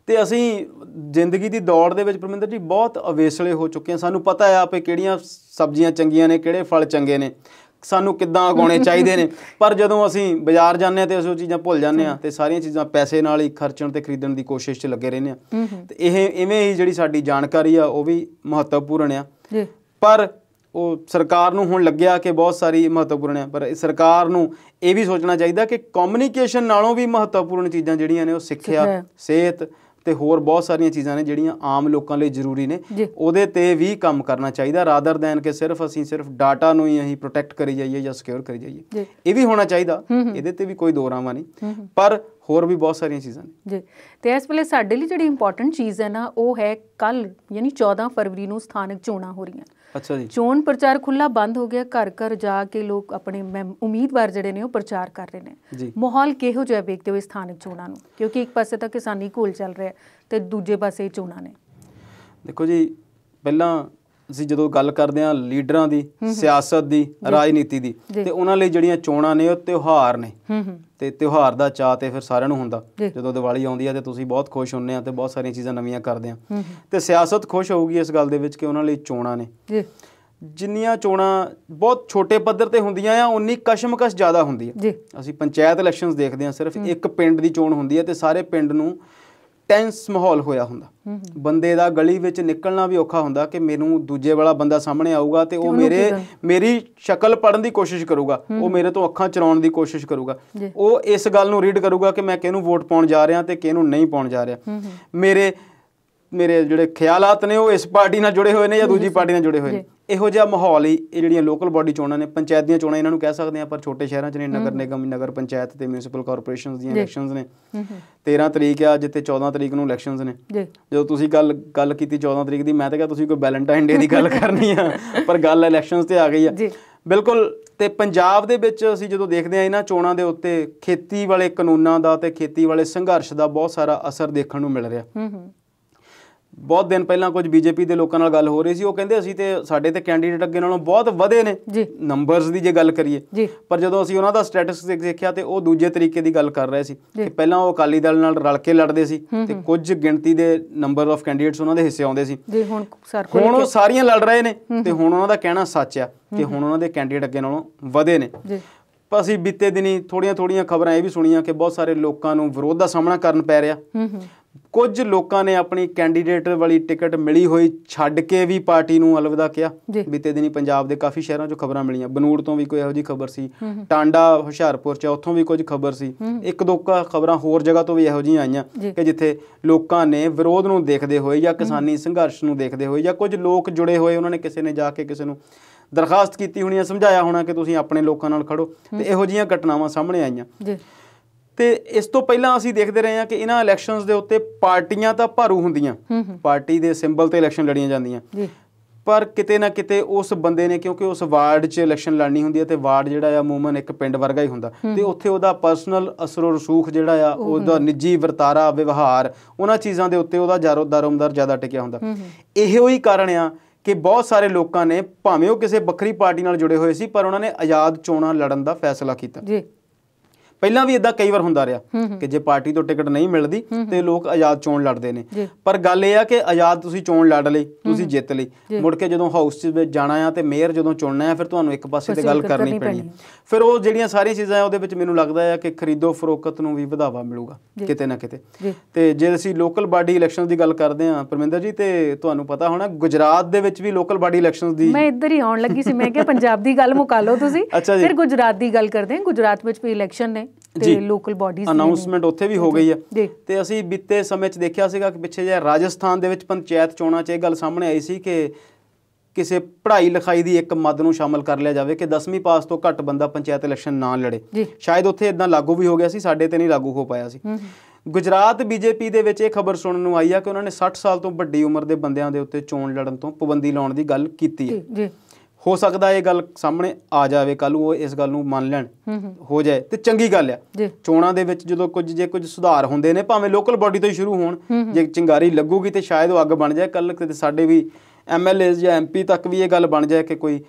ਤੇ ਅਸੀਂ ਜ਼ਿੰਦਗੀ ਦੀ ਦੌੜ ਦੇ ਵਿੱਚ ਪਰਮਿੰਦਰ ਜੀ ਬਹੁਤ ਅਵੇਸਲੇ ਹੋ ਚੁੱਕੇ ਹਾਂ ਸਾਨੂੰ ਪਤਾ ਹੈ ਆਪੇ ਕਿਹੜੀਆਂ ਸਬਜ਼ੀਆਂ ਚੰਗੀਆਂ ਨੇ ਕਿਹੜੇ ਫਲ ਚੰਗੇ ਨੇ ਸਾਨੂੰ ਕਿੱਦਾਂ ਉਗਾਉਣੇ ਚਾਹੀਦੇ ਨੇ ਪਰ ਜਦੋਂ ਅਸੀਂ ਬਾਜ਼ਾਰ ਜਾਂਦੇ ਆ ਤੇ ਉਸ ਚੀਜ਼ਾਂ ਭੁੱਲ ਜਾਂਦੇ ਆ ਤੇ ਸਾਰੀਆਂ ਚੀਜ਼ਾਂ ਪੈਸੇ ਨਾਲ ਹੀ ਖਰਚਣ ਤੇ ਖਰੀਦਣ ਦੀ ਕੋਸ਼ਿਸ਼ 'ਚ ਲੱਗੇ ਰਹਿੰਦੇ ਆ ਤੇ ਇਹ ਇਵੇਂ ਹੀ ਜਿਹੜੀ ਸਾਡੀ ਜਾਣਕਾਰੀ ਆ ਉਹ ਵੀ ਮਹੱਤਵਪੂਰਨ ਆ ਪਰ ਉਹ ਸਰਕਾਰ ਨੂੰ ਹੁਣ ਲੱਗਿਆ ਕਿ ਬਹੁਤ ਸਾਰੀ ਮਹੱਤਵਪੂਰਨ ਆ ਪਰ ਸਰਕਾਰ ਨੂੰ ਇਹ ਵੀ ਸੋਚਣਾ ਚਾਹੀਦਾ ਕਿ ਕਮਿਊਨੀਕੇਸ਼ਨ ਨਾਲੋਂ ਵੀ ਮਹੱਤਵਪੂਰਨ ਚੀਜ਼ਾਂ ਜਿਹੜੀਆਂ ਨੇ ਉਹ ਸਿੱਖਿਆ ਸਿਹਤ ਤੇ ਹੋਰ ਬਹੁਤ ਸਾਰੀਆਂ ਚੀਜ਼ਾਂ ਨੇ ਜਿਹੜੀਆਂ ਆਮ ਲੋਕਾਂ ਲਈ ਜ਼ਰੂਰੀ ਨੇ ਉਹਦੇ ਤੇ ਵੀ ਕੰਮ ਕਰਨਾ ਚਾਹੀਦਾ ਰਾਦਰ ਦੈਨ ਕਿ ਸਿਰਫ ਅਸੀਂ ਸਿਰਫ ਡਾਟਾ ਨੂੰ ਹੀ ਅਸੀਂ ਪ੍ਰੋਟੈਕਟ ਕਰੀ ਜਾਈਏ ਜਾਂ ਸਿਕਿਉਰ ਕਰੀ ਜਾਈਏ ਇਹ ਵੀ ਹੋਣਾ ਚਾਹੀਦਾ ਇਹਦੇ ਤੇ ਵੀ ਕੋਈ ਦੋਰਾਵਾ ਨਹੀਂ ਪਰ ਹੋਰ ਵੀ ਬਹੁਤ ਸਾਰੀਆਂ ਚੀਜ਼ਾਂ ਨੇ ਜੀ ਤੇ ਇਸ ਵੇਲੇ ਸਾਡੇ ਲਈ ਜਿਹੜੀ ਇੰਪੋਰਟੈਂਟ ਚੀਜ਼ ਹੈ ਨਾ ਉਹ ਹੈ ਕੱਲ ਯਾਨੀ 14 ਫਰਵਰੀ ਨੂੰ ਸਥਾਨਕ ਚੋਣਾਂ ਹੋ ਰਹੀਆਂ ਅੱਛਾ ਜੀ ਚੋਣ ਪ੍ਰਚਾਰ ਖੁੱਲਾ ਬੰਦ ਹੋ ਗਿਆ ਘਰ ਘਰ ਜਾ ਕੇ ਲੋਕ ਆਪਣੇ ਉਮੀਦਵਾਰ ਜਿਹੜੇ ਨੇ ਉਹ ਪ੍ਰਚਾਰ ਕਰ ਰਹੇ ਨੇ ਮਾਹੌਲ ਕਿਹੋ ਜਿਹਾ ਵੇਖਦੇ ਹੋ ਸਥਾਨਕ ਚੋਣਾਂ ਨੂੰ ਕਿਉਂਕਿ ਇੱਕ ਪਾਸੇ ਤਾਂ ਕਿਸਾਨੀ ਘੋਲ ਚੱਲ ਰਿਹਾ ਤੇ ਦੂਜੇ ਪਾਸੇ ਚੋਣਾਂ ਨੇ ਦੇਖੋ ਜੀ ਪਹਿਲਾਂ ਅਸੀਂ ਜਦੋਂ ਗੱਲ ਕਰਦੇ ਹਾਂ ਲੀਡਰਾਂ ਦੀ ਸਿਆਸਤ ਦੀ ਰਾਜਨੀਤੀ ਦੀ ਤੇ ਉਹਨਾਂ ਲਈ ਜਿਹੜੀਆਂ ਚੋਣਾਂ ਨੇ ਉਹ ਤਿਉਹਾਰ ਨੇ ਹੂੰ ਹੂੰ ਤੇ ਤਿਉਹਾਰ ਦਾ ਚਾਹ ਤੇ ਫਿਰ ਸਾਰਿਆਂ ਨੂੰ ਹੁੰਦਾ ਜਦੋਂ ਦੀਵਾਲੀ ਆਉਂਦੀ ਹੈ ਤੇ ਤੁਸੀਂ ਬਹੁਤ ਖੁਸ਼ ਹੁੰਨੇ ਆ ਤੇ ਬਹੁਤ ਸਾਰੀਆਂ ਚੀਜ਼ਾਂ ਨਵੀਆਂ ਕਰਦੇ ਆ ਤੇ ਸਿਆਸਤ ਖੁਸ਼ ਹੋਊਗੀ ਇਸ ਗੱਲ ਦੇ ਵਿੱਚ ਕਿ ਉਹਨਾਂ ਲਈ ਚੋਣਾਂ ਨੇ ਜੀ ਜਿੰਨੀਆਂ ਚੋਣਾਂ ਬਹੁਤ ਛੋਟੇ ਪੱਧਰ ਤੇ ਹੁੰਦੀਆਂ ਆ ਉਨੀ ਕਸ਼ਮਕਸ਼ ਜ਼ਿਆਦਾ ਹੁੰਦੀ ਆ ਜੀ ਅਸੀਂ ਪੰਚਾਇਤ ਇਲੈਕਸ਼ਨਸ ਦੇਖਦੇ ਆ ਸਿਰਫ ਇੱਕ ਪਿੰਡ ਦੀ ਚੋਣ ਹੁੰਦੀ ਆ ਤੇ ਸਾਰੇ ਪਿੰਡ ਨੂੰ ਟੈਂਸ ਮਾਹੌਲ ਹੋਇਆ ਹੁੰਦਾ ਬੰਦੇ ਦਾ ਗਲੀ ਵਿੱਚ ਨਿਕਲਣਾ ਵੀ ਔਖਾ ਹੁੰਦਾ ਕਿ ਮੈਨੂੰ ਦੂਜੇ ਵਾਲਾ ਬੰਦਾ ਸਾਹਮਣੇ ਆਊਗਾ ਤੇ ਉਹ ਮੇਰੇ ਮੇਰੀ ਸ਼ਕਲ ਪੜਨ ਦੀ ਕੋਸ਼ਿਸ਼ ਕਰੂਗਾ ਉਹ ਮੇਰੇ ਤੋਂ ਅੱਖਾਂ ਚਰਾਉਣ ਦੀ ਕੋਸ਼ਿਸ਼ ਕਰੂਗਾ ਉਹ ਇਸ ਗੱਲ ਨੂੰ ਰੀਡ ਕਰੂਗਾ ਕਿ ਮੈਂ ਕਿਹਨੂੰ ਵੋਟ ਪਾਉਣ ਜਾ ਰਿਹਾ ਤੇ ਕਿਹਨੂੰ ਨਹੀਂ ਪਾਉਣ ਜਾ ਰਿਹਾ ਮੇਰੇ ਮੇਰੇ ਜਿਹੜੇ ਖਿਆਲਾਤ ਨੇ ਉਹ ਇਸ ਪਾਰਟੀ ਨਾਲ ਜੁੜੇ ਹੋਏ ਨੇ ਜਾਂ ਦੂਜੀ ਪਾਰਟੀ ਨਾਲ ਜੁੜੇ ਹੋਏ ਨੇ ਇਹੋ ਜਿਹਾ ਮਾਹੌਲ ਹੀ ਇਹ ਜਿਹੜੀਆਂ ਲੋਕਲ ਬਾਡੀ ਚੋਣਾਂ ਨੇ ਪੰਚਾਇਤ ਦੀਆਂ ਚੋਣਾਂ ਇਹਨਾਂ ਨੂੰ ਕਹਿ ਸਕਦੇ ਆ ਪਰ ਛੋਟੇ ਸ਼ਹਿਰਾਂ 'ਚ ਨੇ ਨਗਰ ਨਿਗਮ ਨਗਰ ਪੰਚਾਇਤ ਤੇ ਮਿਊਨਿਸਪਲ ਕਾਰਪੋਰੇਸ਼ਨਸ ਦੀਆਂ ਇਲੈਕਸ਼ਨਸ ਨੇ 13 ਤਰੀਕ ਆ ਜਿੱਤੇ 14 ਤਰੀਕ ਨੂੰ ਇਲੈਕਸ਼ਨਸ ਨੇ ਜਦੋਂ ਤੁਸੀਂ ਗੱਲ ਗੱਲ ਕੀਤੀ 14 ਤਰੀਕ ਦੀ ਮੈਂ ਤਾਂ ਕਿਹਾ ਤੁਸੀਂ ਕੋਈ ਵੈਲੈਂਟਾਈਨ ਡੇ ਦੀ ਗੱਲ ਕਰਨੀ ਆ ਪਰ ਗੱਲ ਇਲੈਕਸ਼ਨਸ ਤੇ ਆ ਗਈ ਆ ਬਿਲਕੁਲ ਤੇ ਪੰਜਾਬ ਦੇ ਵਿੱਚ ਅਸੀਂ ਜਦੋਂ ਦੇਖਦੇ ਆ ਇਹਨਾਂ ਚੋਣਾਂ ਦੇ ਉੱਤੇ ਖੇਤੀ ਵਾਲੇ ਕਾਨੂੰਨਾਂ ਦਾ ਤੇ ਖੇਤੀ ਵਾਲੇ ਸੰਘਰਸ਼ ਦਾ ਬਹੁਤ ਸਾਰਾ ਅਸਰ ਦੇਖਣ ਨੂੰ ਮਿਲ ਰਿਹਾ ਬਹੁਤ ਦਿਨ ਪਹਿਲਾਂ ਕੁਝ ਬੀਜੇਪੀ ਦੇ ਲੋਕਾਂ ਨਾਲ ਗੱਲ ਹੋ ਰਹੀ ਸੀ ਉਹ ਕਹਿੰਦੇ ਅਸੀਂ ਤੇ ਸਾਡੇ ਤੇ ਕੈਂਡੀਡੇਟ ਅੱਗੇ ਨਾਲੋਂ ਬਹੁਤ ਵਧੇ ਨੇ ਨੰਬਰਸ ਦੀ ਜੇ ਗੱਲ ਕਰੀਏ ਪਰ ਜਦੋਂ ਅਸੀਂ ਉਹਨਾਂ ਦਾ ਸਟੇਟਸ ਦੇਖਿਆ ਤੇ ਉਹ ਦੂਜੇ ਤਰੀਕੇ ਦੀ ਗੱਲ ਕਰ ਰਹੇ ਸੀ ਕਿ ਪਹਿਲਾਂ ਉਹ ਅਕਾਲੀ ਦਲ ਨਾਲ ਰਲ ਕੇ ਲੜਦੇ ਸੀ ਤੇ ਕੁਝ ਗਿਣਤੀ ਦੇ ਨੰਬਰ ਆਫ ਕੈਂਡੀਡੇਟਸ ਉਹਨਾਂ ਦੇ ਹਿੱਸੇ ਆਉਂਦੇ ਸੀ ਜੀ ਹੁਣ ਸਰ ਹੁਣ ਉਹ ਸਾਰੀਆਂ ਲੜ ਰਹੇ ਨੇ ਤੇ ਹੁਣ ਉਹਨਾਂ ਦਾ ਕਹਿਣਾ ਸੱਚ ਆ ਕਿ ਹੁਣ ਉਹਨਾਂ ਦੇ ਕੈਂਡੀਡੇਟ ਅੱਗੇ ਨਾਲੋਂ ਵਧੇ ਨੇ ਜੀ ਪਰ ਅਸੀਂ ਬੀਤੇ ਦਿਨੀ ਥੋੜੀਆਂ ਥੋੜੀਆਂ ਖਬਰਾਂ ਇਹ ਵੀ ਸੁਣੀਆਂ ਕਿ ਬਹੁਤ ਸਾਰੇ ਲੋਕਾਂ ਨੂੰ ਵਿਰੋਧ ਦਾ ਸਾਹਮਣਾ ਕਰਨ ਪੈ ਰਿਹਾ ਕੁਝ ਲੋਕਾਂ ਨੇ ਆਪਣੀ ਕੈਂਡੀਡੇਟ ਵਾਲੀ ਟਿਕਟ ਮਿਲੀ ਹੋਈ ਛੱਡ ਕੇ ਵੀ ਪਾਰਟੀ ਨੂੰ ਅਲਵਿਦਾ ਕਿਹਾ ਬੀਤੇ ਦਿਨੀ ਪੰਜਾਬ ਦੇ ਕਾਫੀ ਸ਼ਹਿਰਾਂ 'ਚੋਂ ਖਬਰਾਂ ਮਿਲੀਆਂ ਬਨੂੜ ਤੋਂ ਵੀ ਕੋਈ ਇਹੋ ਜੀ ਖਬਰ ਸੀ ਟਾਂਡਾ ਹੁਸ਼ਿਆਰਪੁਰ 'ਚ ਉੱਥੋਂ ਵੀ ਕੁਝ ਖਬਰ ਸੀ ਇੱਕ ਦੋ ਖਬਰਾਂ ਹੋਰ ਜਗ੍ਹਾ ਤੋਂ ਵੀ ਇਹੋ ਜਿਹੀਆਂ ਆਈਆਂ ਕਿ ਜਿੱਥੇ ਲੋਕਾਂ ਨੇ ਵਿਰੋਧ ਨੂੰ ਦੇਖਦੇ ਹੋਏ ਜਾਂ ਕਿਸਾਨੀ ਸੰਘਰਸ਼ ਨੂੰ ਦੇਖਦੇ ਹੋਏ ਜਾਂ ਕੁਝ ਲੋਕ ਜੁੜੇ ਹੋਏ ਉਹਨਾਂ ਨੇ ਕਿਸੇ ਨੇ ਜਾ ਕੇ ਕਿਸੇ ਨੂੰ ਦਰਖਾਸਤ ਕੀਤੀ ਹੋਣੀ ਹੈ ਸਮਝਾਇਆ ਹੋਣਾ ਕਿ ਤੁਸੀਂ ਆਪਣੇ ਲੋਕਾਂ ਨਾਲ ਖੜੋ ਤੇ ਇਹੋ ਜਿਹੀਆਂ ਘਟਨਾਵਾਂ ਸਾਹਮਣੇ ਆਈਆਂ ਜੀ ਤੇ ਇਸ ਤੋਂ ਪਹਿਲਾਂ ਅਸੀਂ ਦੇਖਦੇ ਰਹੇ ਹਾਂ ਕਿ ਇਹਨਾਂ ਇਲੈਕਸ਼ਨਸ ਦੇ ਉੱਤੇ ਪਾਰਟੀਆਂ ਤਾਂ ਭਾਰੂ ਹੁੰਦੀਆਂ ਪਾਰਟੀ ਦੇ ਸਿੰਬਲ ਤੇ ਇਲੈਕਸ਼ਨ ਲੜੀਆਂ ਜਾਂਦੀਆਂ ਜੀ ਪਰ ਕਿਤੇ ਨਾ ਕਿਤੇ ਉਸ ਬੰਦੇ ਨੇ ਕਿਉਂਕਿ ਉਸ ਵਾਰਡ 'ਚ ਇਲੈਕਸ਼ਨ ਲੜਨੀ ਹੁੰਦੀ ਹੈ ਤੇ ਵਾਰਡ ਜਿਹੜਾ ਆ ਮੂਮਨ ਇੱਕ ਪਿੰਡ ਵਰਗਾ ਹੀ ਹੁੰਦਾ ਤੇ ਉੱਥੇ ਉਹਦਾ ਪਰਸਨਲ ਅਸਰ ਰਸੂਖ ਜਿਹੜਾ ਆ ਉਹਦਾ ਨਿੱਜੀ ਵਰਤਾਰਾ ਵਿਵਹਾਰ ਉਹਨਾਂ ਚੀਜ਼ਾਂ ਦੇ ਉੱਤੇ ਉਹਦਾ ਜਾਰੋ ਦਰਮਦਰ ਜ਼ਿਆਦਾ ਟਿਕਿਆ ਹੁੰਦਾ ਇਹੋ ਹੀ ਕਾਰਨ ਆ ਕਿ ਬਹੁਤ ਸਾਰੇ ਲੋਕਾਂ ਨੇ ਭਾਵੇਂ ਉਹ ਕਿਸੇ ਵੱਖਰੀ ਪਾਰਟੀ ਨਾਲ ਜੁੜੇ ਹੋਏ ਸੀ ਪਰ ਉਹਨਾਂ ਨੇ ਆਜ਼ਾਦ ਚੋਣਾਂ ਲੜਨ ਦਾ ਫੈਸਲਾ ਕੀਤਾ ਜੀ ਪਹਿਲਾਂ ਵੀ ਇਦਾਂ ਕਈ ਵਾਰ ਹੁੰਦਾ ਰਿਹਾ ਕਿ ਜੇ ਪਾਰਟੀ ਤੋਂ ਟਿਕਟ ਨਹੀਂ ਮਿਲਦੀ ਤੇ ਲੋਕ ਆਜ਼ਾਦ ਚੋਣ ਲੜਦੇ ਨੇ ਪਰ ਗੱਲ ਇਹ ਆ ਕਿ ਆਜ਼ਾਦ ਤੁਸੀਂ ਚੋਣ ਲੜ ਲਈ ਤੁਸੀਂ ਜਿੱਤ ਲਈ ਮੁੜ ਕੇ ਜਦੋਂ ਹਾਊਸ 'ਚ ਜਾਣਾ ਆ ਤੇ ਮੇਅਰ ਜਦੋਂ ਚੁਣਨਾ ਆ ਫਿਰ ਤੁਹਾਨੂੰ ਇੱਕ ਪਾਸੇ ਤੇ ਗੱਲ ਕਰਨੀ ਪੈਣੀ ਫਿਰ ਉਹ ਜਿਹੜੀਆਂ ਸਾਰੀਆਂ ਚੀਜ਼ਾਂ ਆ ਉਹਦੇ ਵਿੱਚ ਮੈਨੂੰ ਲੱਗਦਾ ਆ ਕਿ ਖਰੀਦੋ ਫਰੋਖਤ ਨੂੰ ਵੀ ਵਧਾਵਾ ਮਿਲੂਗਾ ਕਿਤੇ ਨਾ ਕਿਤੇ ਤੇ ਜੇ ਅਸੀਂ ਲੋਕਲ ਬਾਡੀ ਇਲੈਕਸ਼ਨ ਦੀ ਗੱਲ ਕਰਦੇ ਆ ਪਰਮਿੰਦਰ ਜੀ ਤੇ ਤੁਹਾਨੂੰ ਪਤਾ ਹੋਣਾ ਗੁਜਰਾਤ ਦੇ ਵਿੱਚ ਵੀ ਲੋਕਲ ਬਾਡੀ ਇਲੈਕਸ਼ਨਸ ਦੀ ਮੈਂ ਇੱਧਰ ਹੀ ਆਉਣ ਲੱਗੀ ਸੀ ਮੈਂ ਕਿਹਾ ਪੰਜਾਬ ਦੀ ਗੱਲ ਮੁਕਾ ਲਓ ਤੁਸੀਂ ਫਿਰ ਗੁਜਰਾਤ ਦੀ ਗੱਲ ਕਰਦੇ ਆ ਗੁਜਰਾਤ ਵਿੱਚ ਵੀ ਇਲੈਕਸ਼ਨ ਨੇ ਤੇ ਲੋਕਲ ਬਾਡੀਜ਼ ਦੀ ਅਨਾਉਂਸਮੈਂਟ ਉੱਥੇ ਵੀ ਹੋ ਗਈ ਹੈ ਤੇ ਅਸੀਂ ਬਿੱਤੇ ਸਮੇਂ 'ਚ ਦੇਖਿਆ ਸੀਗਾ ਕਿ ਪਿੱਛੇ ਜੇ ਰਾਜਸਥਾਨ ਦੇ ਵਿੱਚ ਪੰਚਾਇਤ ਚੋਣਾਂ 'ਚ ਇਹ ਗੱਲ ਸਾਹਮਣੇ ਆਈ ਸੀ ਕਿ ਕਿਸੇ ਪੜ੍ਹਾਈ ਲਿਖਾਈ ਦੀ ਇੱਕ ਮਦ ਨੂੰ ਸ਼ਾਮਲ ਕਰ ਲਿਆ ਜਾਵੇ ਕਿ 10ਵੀਂ ਪਾਸ ਤੋਂ ਘੱਟ ਬੰਦਾ ਪੰਚਾਇਤ ਇਲੈਕਸ਼ਨ ਨਾ ਲੜੇ ਸ਼ਾਇਦ ਉੱਥੇ ਇਦਾਂ ਲਾਗੂ ਵੀ ਹੋ ਗਿਆ ਸੀ ਸਾਡੇ ਤੇ ਨਹੀਂ ਲਾਗੂ ਹੋ ਪਾਇਆ ਸੀ ਗੁਜਰਾਤ ਬੀਜੇਪੀ ਦੇ ਵਿੱਚ ਇਹ ਖਬਰ ਸੁਣਨ ਨੂੰ ਆਈ ਆ ਕਿ ਉਹਨਾਂ ਨੇ 60 ਸਾਲ ਤੋਂ ਵੱਡੀ ਉਮਰ ਦੇ ਬੰਦਿਆਂ ਦੇ ਉੱਤੇ ਚੋਣ ਲੜਨ ਤੋਂ ਪਾਬੰਦੀ ਲਾਉਣ ਦੀ ਗੱਲ ਕੀਤੀ ਹੈ ਜੀ ਹੋ ਸਕਦਾ ਇਹ ਗੱਲ ਸਾਹਮਣੇ ਆ ਜਾਵੇ ਕੱਲ ਨੂੰ ਉਹ ਇਸ ਗੱਲ ਨੂੰ ਮੰਨ ਲੈਣ ਹੋ ਜਾਏ ਤੇ ਚੰਗੀ ਗੱਲ ਆ ਚੋਣਾਂ ਦੇ ਵਿੱਚ ਜਦੋਂ ਕੁਝ ਜੇ ਕੁਝ ਸੁਧਾਰ ਹੁੰਦੇ ਨੇ ਭਾਵੇਂ ਲੋਕਲ ਬਾਡੀ ਤੋਂ ਹੀ ਸ਼ੁਰੂ ਹੋਣ ਜੇ ਚਿੰਗਾਰੀ ਲੱਗੂਗੀ ਤੇ ਸ਼ਾਇਦ ਉਹ ਅੱਗ ਬਣ ਜਾਏ ਕੱਲ ਤੇ ਸਾਡੇ ਵੀ ਐਮਐਲਏ ਜਾਂ ਐਮਪੀ ਤੱਕ ਵੀ ਇਹ ਗੱਲ ਬਣ ਜਾਏ ਕਿ ਕੋਈ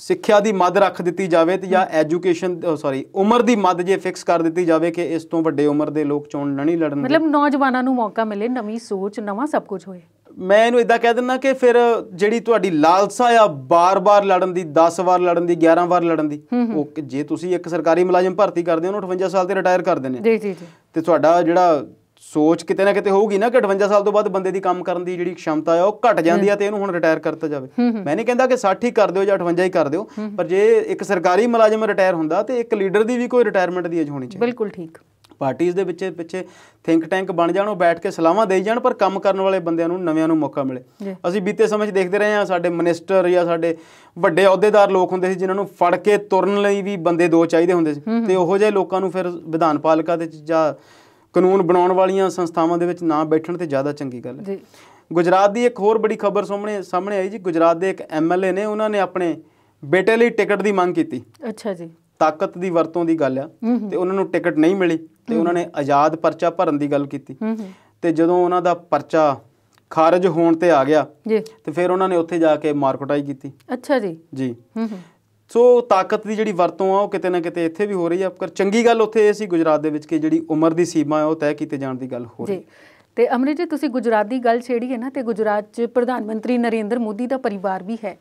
ਸਿੱਖਿਆ ਦੀ ਮੱਦ ਰੱਖ ਦਿੱਤੀ ਜਾਵੇ ਤੇ ਜਾਂ ਐਜੂਕੇਸ਼ਨ ਸੌਰੀ ਉਮਰ ਦੀ ਮੱਦ ਜੇ ਫਿਕਸ ਕਰ ਦਿੱਤੀ ਜਾਵੇ ਕਿ ਇਸ ਤੋਂ ਵੱਡੇ ਉਮਰ ਦੇ ਲੋਕ ਚੋਣ ਨਹੀਂ ਲੜਨਗੇ ਮਤਲਬ ਨੌਜਵਾਨਾਂ ਨੂੰ ਮੌਕਾ ਮਿਲੇ ਨਵੀਂ ਸੋਚ ਨਵਾਂ ਸਭ ਕੁਝ ਹੋਏ ਮੈਂ ਇਹਨੂੰ ਇਦਾਂ ਕਹਿ ਦਿੰਨਾ ਕਿ ਫਿਰ ਜਿਹੜੀ ਤੁਹਾਡੀ ਲਾਲਸਾ ਆ ਬਾਰ-ਬਾਰ ਲੜਨ ਦੀ 10 ਵਾਰ ਲੜਨ ਦੀ 11 ਵਾਰ ਲੜਨ ਦੀ ਉਹ ਜੇ ਤੁਸੀਂ ਇੱਕ ਸਰਕਾਰੀ ਮੁਲਾਜ਼ਮ ਭਰਤੀ ਕਰਦੇ ਹੋ ਉਹਨੂੰ 58 ਸਾਲ ਤੇ ਰਿਟਾਇਰ ਕਰ ਦਿੰਦੇ ਜੀ ਜੀ ਜੀ ਤੇ ਤੁਹਾਡਾ ਜਿਹੜਾ ਸੋਚ ਕਿਤੇ ਨਾ ਕਿਤੇ ਹੋਊਗੀ ਨਾ ਕਿ 58 ਸਾਲ ਤੋਂ ਬਾਅਦ ਬੰਦੇ ਦੀ ਕੰਮ ਕਰਨ ਦੀ ਜਿਹੜੀ ਸ਼ਮਤਾ ਆ ਉਹ ਘਟ ਜਾਂਦੀ ਆ ਤੇ ਇਹਨੂੰ ਹੁਣ ਰਿਟਾਇਰ ਕਰਤਾ ਜਾਵੇ ਮੈਂ ਨਹੀਂ ਕਹਿੰਦਾ ਕਿ 60 ਹੀ ਕਰ ਦਿਓ ਜਾਂ 58 ਹੀ ਕਰ ਦਿਓ ਪਰ ਜੇ ਇੱਕ ਸਰਕਾਰੀ ਮੁਲਾਜ਼ਮ ਰਿਟਾਇਰ ਹੁੰਦਾ ਤੇ ਇੱਕ ਲੀਡਰ ਦੀ ਵੀ ਕੋਈ ਰਿਟਾਇਰਮੈਂਟ ਦੀ ਏਜ ਹੋਣੀ ਚਾਹੀਦੀ ਬਿਲਕੁਲ ਠੀਕ ਪਾਰਟੀਆਂ ਦੇ ਵਿੱਚ ਪਿੱਛੇ ਥਿੰਕ ਟੈਂਕ ਬਣ ਜਾਣ ਉਹ ਬੈਠ ਕੇ ਸਲਾਹਾਂ ਦੇਈ ਜਾਣ ਪਰ ਕੰਮ ਕਰਨ ਵਾਲੇ ਬੰਦਿਆਂ ਨੂੰ ਨਵਿਆਂ ਨੂੰ ਮੌਕਾ ਮਿਲੇ ਅਸੀਂ ਬੀਤੇ ਸਮੇਂ 'ਚ ਦੇਖਦੇ ਰਹੇ ਹਾਂ ਸਾਡੇ ਮਿਨਿਸਟਰ ਜਾਂ ਸਾਡੇ ਵੱਡੇ ਅਹੁਦੇਦਾਰ ਲੋਕ ਹੁੰਦੇ ਸੀ ਜਿਨ੍ਹਾਂ ਨੂੰ ਫੜ ਕੇ ਤੁਰਨ ਲਈ ਵੀ ਬੰਦੇ ਦੋ ਚਾਹੀਦੇ ਹੁੰਦੇ ਸੀ ਤੇ ਉਹੋ ਜਿਹੇ ਲੋਕਾਂ ਨੂੰ ਫਿਰ ਵਿਧਾਨ ਪਾਲਿਕਾ ਦੇ ਜਾਂ ਕਾਨੂੰਨ ਬਣਾਉਣ ਵਾਲੀਆਂ ਸੰਸਥਾਵਾਂ ਦੇ ਵਿੱਚ ਨਾ ਬੈਠਣ ਤੇ ਜ਼ਿਆਦਾ ਚੰਗੀ ਗੱਲ ਹੈ ਜੀ ਗੁਜਰਾਤ ਦੀ ਇੱਕ ਹੋਰ ਬੜੀ ਖਬਰ ਸਾਹਮਣੇ ਸਾਹਮਣੇ ਆਈ ਜੀ ਗੁਜਰਾਤ ਦੇ ਇੱਕ ਐਮਐਲਏ ਨੇ ਉਹਨਾਂ ਨੇ ਆਪਣੇ ਬੇਟੇ ਲਈ ਟਿਕਟ ਦੀ ਮੰਗ ਕੀਤੀ ਅੱਛਾ ਜੀ ਤਾਕਤ ਦੀ ਵਰਤੋਂ ਦੀ ਗੱਲ ਆ ਤੇ ਉਹਨਾਂ ਨੂੰ ਟਿਕਟ ਨਹੀਂ ਮਿਲੀ ਤੇ ਉਹਨਾਂ ਨੇ ਆਜ਼ਾਦ ਪਰਚਾ ਭਰਨ ਦੀ ਗੱਲ ਕੀਤੀ ਤੇ ਜਦੋਂ ਉਹਨਾਂ ਦਾ ਪਰਚਾ ਖਾਰਜ ਹੋਣ ਤੇ ਆ ਗਿਆ ਜੀ ਤੇ ਫਿਰ ਉਹਨਾਂ ਨੇ ਉੱਥੇ ਜਾ ਕੇ ਮਾਰਕਟਾਈ ਕੀਤੀ ਅੱਛਾ ਜੀ ਜੀ ਸੋ ਤਾਕਤ ਦੀ ਜਿਹੜੀ ਵਰਤੋਂ ਆ ਉਹ ਕਿਤੇ ਨਾ ਕਿਤੇ ਇੱਥੇ ਵੀ ਹੋ ਰਹੀ ਆ ਪਰ ਚੰਗੀ ਗੱਲ ਉੱਥੇ ਇਹ ਸੀ ਗੁਜਰਾਤ ਦੇ ਵਿੱਚ ਕਿ ਜਿਹੜੀ ਉਮਰ ਦੀ ਸੀਮਾ ਹੈ ਉਹ ਤੈਅ ਕੀਤੇ ਜਾਣ ਦੀ ਗੱਲ ਹੋ ਰਹੀ ਜੀ ਤੇ ਅਮਰਿਤ ਜੀ ਤੁਸੀਂ ਗੁਜਰਾਤ ਦੀ ਗੱਲ ਛੇੜੀ ਹੈ ਨਾ ਤੇ ਗੁਜਰਾਤ 'ਚ ਪ੍ਰਧਾਨ ਮੰਤਰੀ ਨਰਿੰਦਰ ਮੋਦੀ ਦਾ ਪਰਿਵਾਰ ਵੀ ਹੈ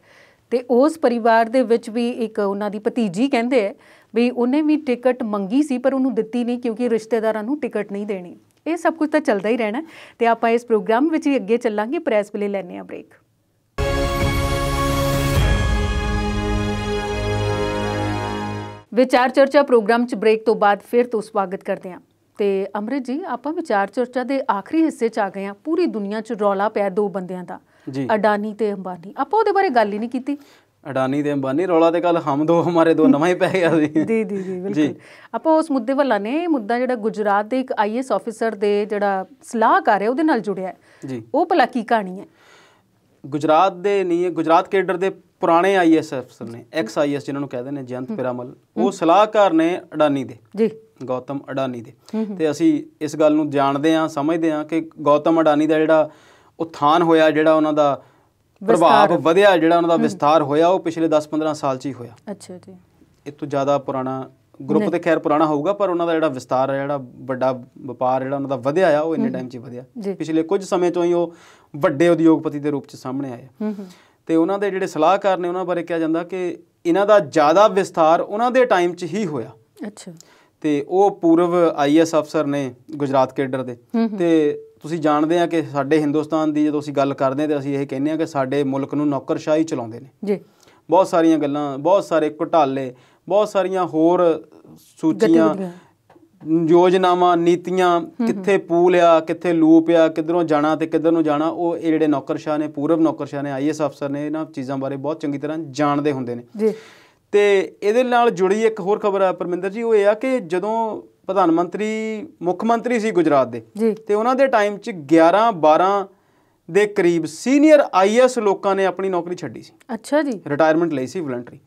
ਤੇ ਉਸ ਪਰਿਵਾਰ ਦੇ ਵਿੱਚ ਵੀ ਇੱਕ ਉਹਨਾਂ ਦੀ ਭਤੀਜੀ ਕਹਿੰਦੇ ਐ ਵੀ ਉਹਨੇ ਵੀ ਟਿਕਟ ਮੰਗੀ ਸੀ ਪਰ ਉਹਨੂੰ ਦਿੱਤੀ ਨਹੀਂ ਕਿਉਂਕਿ ਰਿਸ਼ਤੇਦਾਰਾਂ ਨੂੰ ਟਿਕਟ ਨਹੀਂ ਦੇਣੀ ਇਹ ਸਭ ਕੁਝ ਤਾਂ ਚੱਲਦਾ ਹੀ ਰਹਿਣਾ ਤੇ ਆਪਾਂ ਇਸ ਪ੍ਰੋਗਰਾਮ ਵਿੱਚ ਹੀ ਅੱਗੇ ਚੱਲਾਂਗੇ ਪ੍ਰੈਸ ਵੇਲੇ ਲੈਣੇ ਆ ਬ੍ਰੇਕ ਵਿਚਾਰ ਚਰਚਾ ਪ੍ਰੋਗਰਾਮ 'ਚ ਬ੍ਰੇਕ ਤੋਂ ਬਾਅਦ ਫਿਰ ਤੋਂ ਸਵਾਗਤ ਕਰਦੇ ਹਾਂ ਤੇ ਅਮਰਿਤ ਜੀ ਆਪਾਂ ਵਿਚਾਰ ਚਰਚਾ ਦੇ ਆਖਰੀ ਹਿੱਸੇ 'ਚ ਆ ਗਏ ਹਾਂ ਪੂਰੀ ਦੁਨੀਆ 'ਚ ਰੌਲਾ ਪਿਆ ਦੋ ਬੰਦਿਆਂ ਦਾ ਜੀ ਅਡਾਨੀ ਤੇ ਅੰਬਾਨੀ ਆਪਾਂ ਉਹਦੇ ਬਾਰੇ ਗੱਲ ਹੀ ਨਹੀਂ ਕੀਤੀ ਅਡਾਨੀ ਦੇ ਅੰਬਾਨੀ ਰੋਲਾ ਤੇ ਕੱਲ ਹਮ ਦੋ ਹਮਾਰੇ ਦੋ ਨਵਾਂ ਹੀ ਪੈ ਗਿਆ ਸੀ ਜੀ ਜੀ ਜੀ ਬਿਲਕੁਲ ਆਪਾਂ ਉਸ ਮੁੱਦੇ ਵੱਲ ਆਨੇ ਮੁੱਦਾ ਜਿਹੜਾ ਗੁਜਰਾਤ ਦੇ ਇੱਕ ਆਈਐਸ ਆਫੀਸਰ ਦੇ ਜਿਹੜਾ ਸਲਾਹਕਾਰ ਹੈ ਉਹਦੇ ਨਾਲ ਜੁੜਿਆ ਜੀ ਉਹ ਭਲਾ ਕੀ ਕਹਾਣੀ ਹੈ ਗੁਜਰਾਤ ਦੇ ਨਹੀਂ ਗੁਜਰਾਤ ਕੇਡਰ ਦੇ ਪੁਰਾਣੇ ਆਈਐਸ ਅਫਸਰ ਨੇ ਐਕਸ ਆਈਐਸ ਜਿਨ੍ਹਾਂ ਨੂੰ ਕਹਿੰਦੇ ਨੇ ਜਯੰਤ ਪਿਰਾਮਲ ਉਹ ਸਲਾਹਕਾਰ ਨੇ ਅਡਾਨੀ ਦੇ ਜੀ ਗੌਤਮ ਅਡਾਨੀ ਦੇ ਤੇ ਅਸੀਂ ਇਸ ਗੱਲ ਨੂੰ ਜਾਣਦੇ ਆ ਸਮਝਦੇ ਆ ਕਿ ਗੌਤਮ ਅਡਾਨੀ ਦਾ ਜਿਹੜਾ ਉਥਾਨ ਹੋਇਆ ਜਿਹੜਾ ਉਹਨਾਂ ਦਾ ਪ੍ਰਭਾਵ ਵਧਿਆ ਜਿਹੜਾ ਉਹਨਾਂ ਦਾ ਵਿਸਥਾਰ ਹੋਇਆ ਉਹ ਪਿਛਲੇ 10-15 ਸਾਲ 'ਚ ਹੀ ਹੋਇਆ ਅੱਛਾ ਜੀ ਇਹ ਤੋਂ ਜ਼ਿਆਦਾ ਪੁਰਾਣਾ ਗਰੁੱਪ ਤੇ ਖੈਰ ਪੁਰਾਣਾ ਹੋਊਗਾ ਪਰ ਉਹਨਾਂ ਦਾ ਜਿਹੜਾ ਵਿਸਤਾਰ ਹੈ ਜਿਹੜਾ ਵੱਡਾ ਵਪਾਰ ਜਿਹੜਾ ਉਹਨਾਂ ਦਾ ਵਧਿਆ ਆ ਉਹ ਇੰਨੇ ਟਾਈਮ 'ਚ ਵਧਿਆ ਪਿਛਲੇ ਕੁਝ ਸਮੇਂ ਤੋਂ ਹੀ ਉਹ ਵੱਡੇ ਉਦਯੋਗਪਤੀ ਦੇ ਰੂਪ 'ਚ ਸਾਹਮਣੇ ਆਏ ਤੇ ਉਹਨਾਂ ਦੇ ਜਿਹੜੇ ਸਲਾਹਕਾਰ ਨੇ ਉਹਨਾਂ ਬਾਰੇ ਕਿਹਾ ਜਾਂਦਾ ਕਿ ਇਹਨਾਂ ਦਾ ਜ਼ਿਆਦਾ ਵਿਸਤਾਰ ਉਹਨਾਂ ਦੇ ਟਾਈਮ 'ਚ ਹੀ ਹੋਇਆ ਅੱਛਾ ਤੇ ਉਹ ਪੂਰਵ ਆਈਐਸ ਅਫਸਰ ਨੇ ਗੁਜਰਾਤ ਕੇਡਰ ਦੇ ਤੇ ਤੁਸੀਂ ਜਾਣਦੇ ਆ ਕਿ ਸਾਡੇ ਹਿੰਦੁਸਤਾਨ ਦੀ ਜਦੋਂ ਅਸੀਂ ਗੱਲ ਕਰਦੇ ਆ ਤੇ ਅਸੀਂ ਇਹ ਕਹਿੰਦੇ ਆ ਕਿ ਸਾਡੇ ਮੁਲਕ ਨੂੰ ਨੌਕਰਸ਼ਾਹੀ ਚਲਾਉਂਦੇ ਨੇ ਜੀ ਬਹੁਤ ਸਾਰੀਆਂ ਗੱਲਾਂ ਬਹੁਤ ਸਾਰੇ ਘਟਾਲੇ ਬਹੁਤ ਸਾਰੀਆਂ ਹੋਰ ਸੂਚੀਆਂ ਯੋਜਨਾਵਾਂ ਨੀਤੀਆਂ ਕਿੱਥੇ ਪੂਲ ਆ ਕਿੱਥੇ ਲੂਪ ਆ ਕਿੱਧਰੋਂ ਜਾਣਾ ਤੇ ਕਿੱਧਰ ਨੂੰ ਜਾਣਾ ਉਹ ਇਹ ਜਿਹੜੇ ਨੌਕਰਸ਼ਾਹ ਨੇ ਪੂਰਵ ਨੌਕਰਸ਼ਾਹ ਨੇ ਆਈਐਸ ਅਫਸਰ ਨੇ ਇਹਨਾਂ ਚੀਜ਼ਾਂ ਬਾਰੇ ਬਹੁਤ ਚੰਗੀ ਤਰ੍ਹਾਂ ਜਾਣਦੇ ਹੁੰਦੇ ਨੇ ਜੀ ਤੇ ਇਹਦੇ ਨਾਲ ਜੁੜੀ ਇੱਕ ਹੋਰ ਖਬਰ ਆ ਪਰਮਿੰਦਰ ਜੀ ਉਹ ਇਹ ਆ ਕਿ ਜਦੋਂ ਪ੍ਰਧਾਨ ਮੰਤਰੀ ਮੁੱਖ ਮੰਤਰੀ ਸੀ ਗੁਜਰਾਤ ਦੇ ਤੇ ਉਹਨਾਂ ਦੇ ਟਾਈਮ 'ਚ 11 12 ਦੇ ਕਰੀਬ ਸੀਨੀਅਰ ਆਈਐਸ ਲੋਕਾਂ ਨੇ ਆਪਣੀ ਨੌਕਰੀ ਛੱਡੀ ਸੀ ਅੱਛਾ ਜੀ ਰਿਟਾਇਰਮੈਂਟ ਲਈ ਸੀ ਵਲੰਟਰੀ